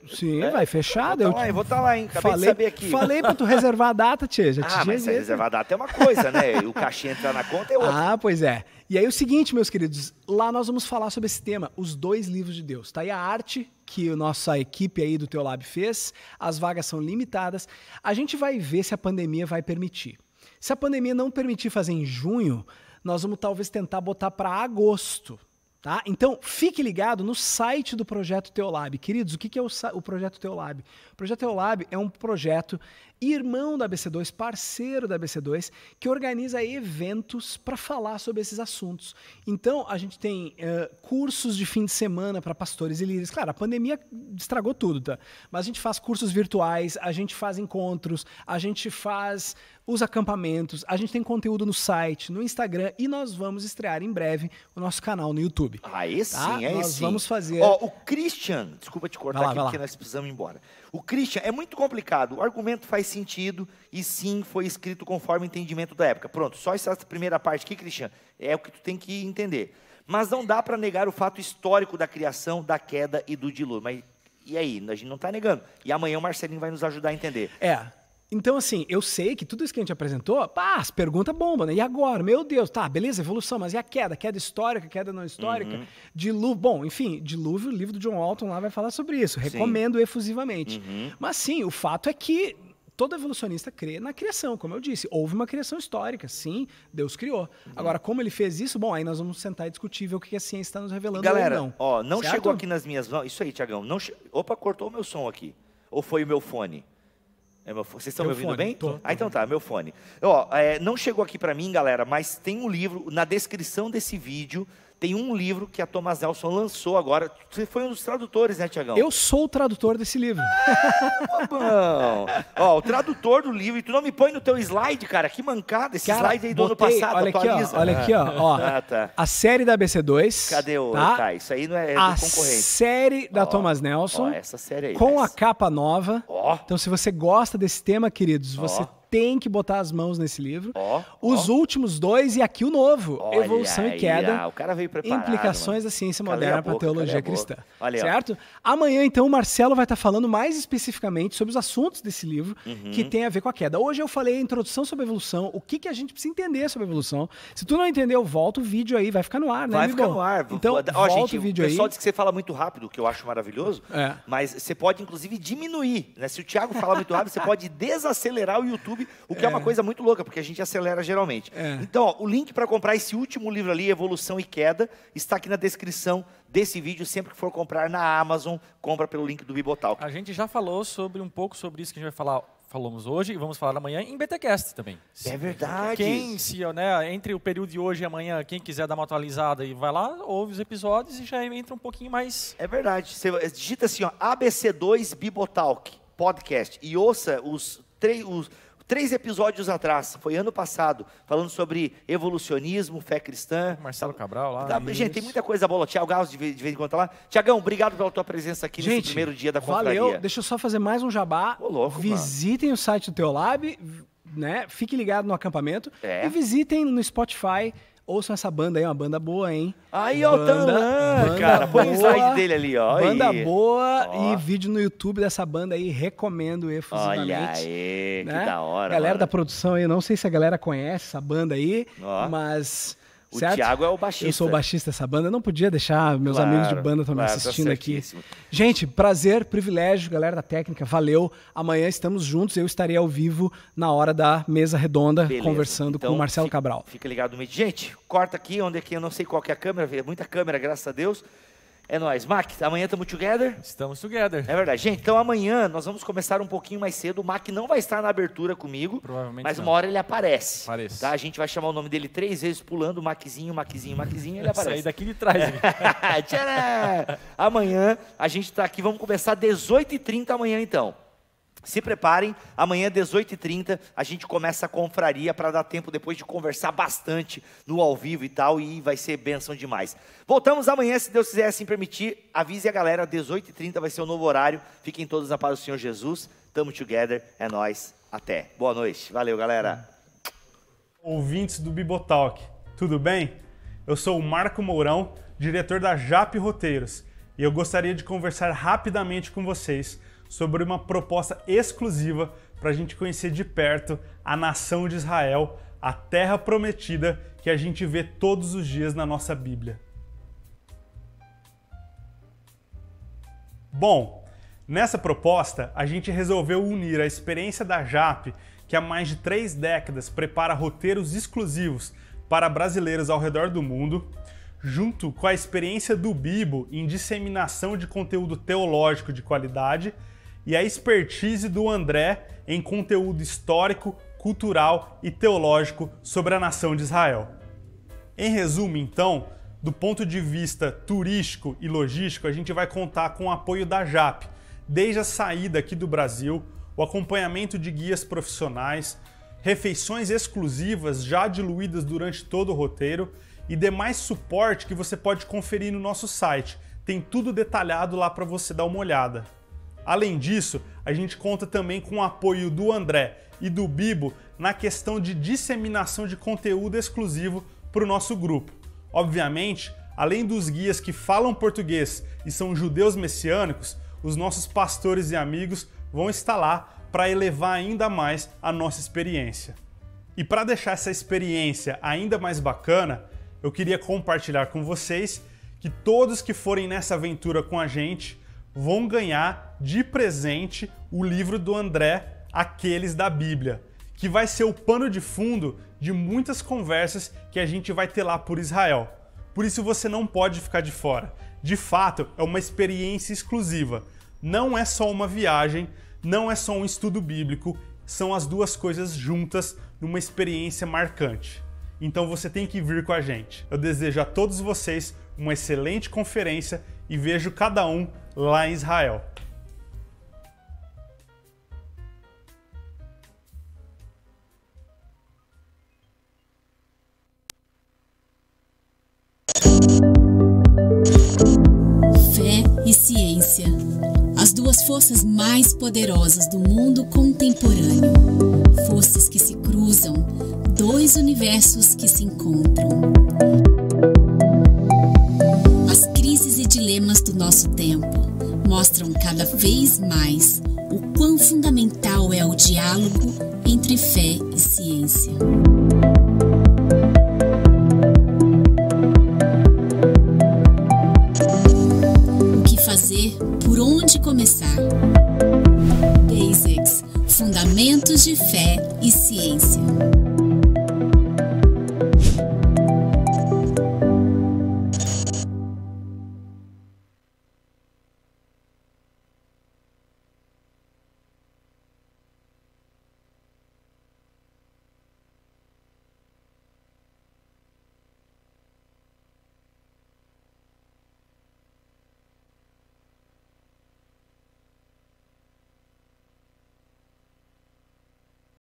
Sim, né? vai fechado. Vou tá eu lá, vou estar tá lá, hein? Acabei falei, de saber aqui. Falei para tu reservar a data, Tia. Já [LAUGHS] ah, mas reservar a data é uma coisa, né? o cachê entrar na conta é outra. Ah, pois é. E aí o seguinte, meus queridos, lá nós vamos falar sobre esse tema, os dois livros de Deus. Tá aí a arte que a nossa equipe aí do Teu fez, as vagas são limitadas. A gente vai ver se a pandemia vai permitir. Se a pandemia não permitir fazer em junho, nós vamos talvez tentar botar para agosto. Tá? Então, fique ligado no site do Projeto Teolab. Queridos, o que é o, o Projeto Teolab? O Projeto Teolab é um projeto irmão da BC2, parceiro da BC2, que organiza eventos para falar sobre esses assuntos. Então, a gente tem uh, cursos de fim de semana para pastores e líderes. Claro, a pandemia estragou tudo, tá? Mas a gente faz cursos virtuais, a gente faz encontros, a gente faz os acampamentos, a gente tem conteúdo no site, no Instagram e nós vamos estrear em breve o nosso canal no YouTube. Ah, esse tá? sim, é Nós sim. vamos fazer. Ó, oh, o Christian, desculpa te cortar lá, aqui porque nós precisamos ir embora. O Christian, é muito complicado, o argumento faz sentido e sim foi escrito conforme o entendimento da época. Pronto, só essa primeira parte aqui, Christian, é o que tu tem que entender. Mas não dá para negar o fato histórico da criação, da queda e do dilúvio. Mas e aí? A gente não está negando. E amanhã o Marcelinho vai nos ajudar a entender. É. Então, assim, eu sei que tudo isso que a gente apresentou, pá, as perguntas bomba, né? E agora? Meu Deus, tá, beleza, evolução, mas e a queda? Queda histórica, queda não histórica? Uhum. Dilúvio, bom, enfim, dilúvio, o livro do John Walton lá vai falar sobre isso. Recomendo sim. efusivamente. Uhum. Mas sim, o fato é que todo evolucionista crê na criação, como eu disse. Houve uma criação histórica, sim, Deus criou. Uhum. Agora, como ele fez isso, bom, aí nós vamos sentar e discutir ver o que a ciência está nos revelando Galera, ou não. ó, não certo? chegou aqui nas minhas mãos... Isso aí, Tiagão, Che... Opa, cortou o meu som aqui. Ou foi o meu fone? É meu, vocês estão meu me ouvindo fone, bem? Tô, tô ah, então tá, meu fone. Ó, é, não chegou aqui para mim, galera, mas tem um livro na descrição desse vídeo tem um livro que a Thomas Nelson lançou agora. Você foi um dos tradutores, né, Tiagão? Eu sou o tradutor desse livro. Ah, ó, o tradutor do livro. E tu não me põe no teu slide, cara. Que mancada esse cara, slide aí do botei, ano passado. Olha atualiza. aqui, ó, olha aqui, ó. ó ah, tá. A série da BC2. Cadê o... Tá? tá isso aí não é, é a concorrente. série da ó, Thomas Nelson. Ó, essa série aí. Com mas... a capa nova. Ó. Então, se você gosta desse tema, queridos, você tem que botar as mãos nesse livro. Oh, Os oh. últimos dois e aqui o novo, Olha Evolução aí, e Queda. Ah, o cara veio preparado. Implicações mano. da ciência moderna para a teologia cristã. Olha, certo? Ó. Amanhã então o Marcelo vai estar tá falando mais especificamente sobre os assuntos desse livro uhum. que tem a ver com a queda. Hoje eu falei a introdução sobre a evolução, o que que a gente precisa entender sobre a evolução. Se tu não entendeu, volta o vídeo aí, vai ficar no ar, né? Vai amigo? ficar no ar. Então, ó, volta gente, o vídeo aí. O pessoal aí. diz que você fala muito rápido, que eu acho maravilhoso, é. mas você pode inclusive diminuir, né? Se o Thiago fala muito rápido, você pode desacelerar o YouTube YouTube, o que é. é. uma coisa muito louca, porque a gente acelera geralmente. É. Então, ó, o link para comprar esse último livro ali, Evolução e Queda, está aqui na descrição desse vídeo. Sempre que for comprar na Amazon, compra pelo link do Bibotalk. A gente já falou sobre um pouco sobre isso que a gente vai falar falamos hoje e vamos falar amanhã em BTcast também. É verdade. Quem se, né, entre o período de hoje e amanhã, quem quiser dar uma atualizada e vai lá, ouve os episódios e já entra um pouquinho mais. É verdade. Você é, digita assim, ó, ABC2 Bibotalk podcast e ouça os três os três episódios atrás, foi ano passado, falando sobre evolucionismo, fé cristã. Marcelo Cabral lá. gente, tem muita coisa boa. Tiago Gauss de vez, de vez em quando tá lá. Tiagão, obrigado pela tua presença aqui gente, nesse primeiro dia da confraria. Valeu, deixa eu só fazer mais um jabá. Ô, louco, Visitem mano. o site do Teolab, né? Fique ligado no acampamento é. e visitem no Spotify Ouçam essa banda aí, é uma banda boa, hein? Aí, ó, Tanlan, tá cara. Põe o slide dele ali, ó. Banda aí. boa ó. e vídeo no YouTube dessa banda aí, recomendo efusivamente. Olha aí, né? que da hora. Galera mano. da produção aí, não sei se a galera conhece essa banda aí, ó. mas o certo? Thiago é o baixista. Eu sou o baixista dessa banda. Eu não podia deixar meus claro, amigos de banda também claro, tá assistindo tá aqui. Gente, prazer, privilégio, galera da técnica, valeu. Amanhã estamos juntos. Eu estarei ao vivo na hora da mesa redonda Beleza. conversando então, com o Marcelo fica, Cabral. Fica ligado no Gente, corta aqui, onde aqui é eu não sei qual é a câmera, muita câmera, graças a Deus. É nóis. Mac, amanhã estamos together? Estamos together. É verdade. Gente, então amanhã nós vamos começar um pouquinho mais cedo. O Mac não vai estar na abertura comigo. Provavelmente Mas não. uma hora ele aparece. Aparece. Tá? A gente vai chamar o nome dele três vezes pulando, Maczinho, Maczinho, Maczinho, ele [LAUGHS] aparece. Sair daqui de trás. [LAUGHS] amanhã a gente está aqui. Vamos começar 18h30 amanhã então. Se preparem, amanhã 18h30 a gente começa a confraria para dar tempo depois de conversar bastante no ao vivo e tal, e vai ser benção demais. Voltamos amanhã, se Deus quiser, assim permitir. Avise a galera, 18h30 vai ser o novo horário. Fiquem todos na paz do Senhor Jesus. Tamo together, é nós. Até. Boa noite. Valeu, galera. Ouvintes do Bibotalk, tudo bem? Eu sou o Marco Mourão, diretor da JAP Roteiros, e eu gostaria de conversar rapidamente com vocês sobre uma proposta exclusiva para a gente conhecer de perto a nação de Israel, a terra prometida que a gente vê todos os dias na nossa Bíblia. Bom, nessa proposta a gente resolveu unir a experiência da JAP, que há mais de três décadas prepara roteiros exclusivos para brasileiros ao redor do mundo, junto com a experiência do Bibo em disseminação de conteúdo teológico de qualidade e a expertise do André em conteúdo histórico, cultural e teológico sobre a nação de Israel. Em resumo, então, do ponto de vista turístico e logístico, a gente vai contar com o apoio da JAP, desde a saída aqui do Brasil, o acompanhamento de guias profissionais, refeições exclusivas já diluídas durante todo o roteiro e demais suporte que você pode conferir no nosso site. Tem tudo detalhado lá para você dar uma olhada. Além disso, a gente conta também com o apoio do André e do Bibo na questão de disseminação de conteúdo exclusivo para o nosso grupo. Obviamente, além dos guias que falam português e são judeus messiânicos, os nossos pastores e amigos vão estar lá para elevar ainda mais a nossa experiência. E para deixar essa experiência ainda mais bacana, eu queria compartilhar com vocês que todos que forem nessa aventura com a gente vão ganhar de presente o livro do André Aqueles da Bíblia, que vai ser o pano de fundo de muitas conversas que a gente vai ter lá por Israel. Por isso você não pode ficar de fora. De fato, é uma experiência exclusiva. Não é só uma viagem, não é só um estudo bíblico, são as duas coisas juntas numa experiência marcante. Então você tem que vir com a gente. Eu desejo a todos vocês uma excelente conferência e vejo cada um lá em Israel. Fé e ciência, as duas forças mais poderosas do mundo contemporâneo. Forças que se cruzam, dois universos que se encontram dilemas do nosso tempo mostram cada vez mais o quão fundamental é o diálogo entre fé e ciência. O que fazer? Por onde começar? Basics Fundamentos de Fé e Ciência.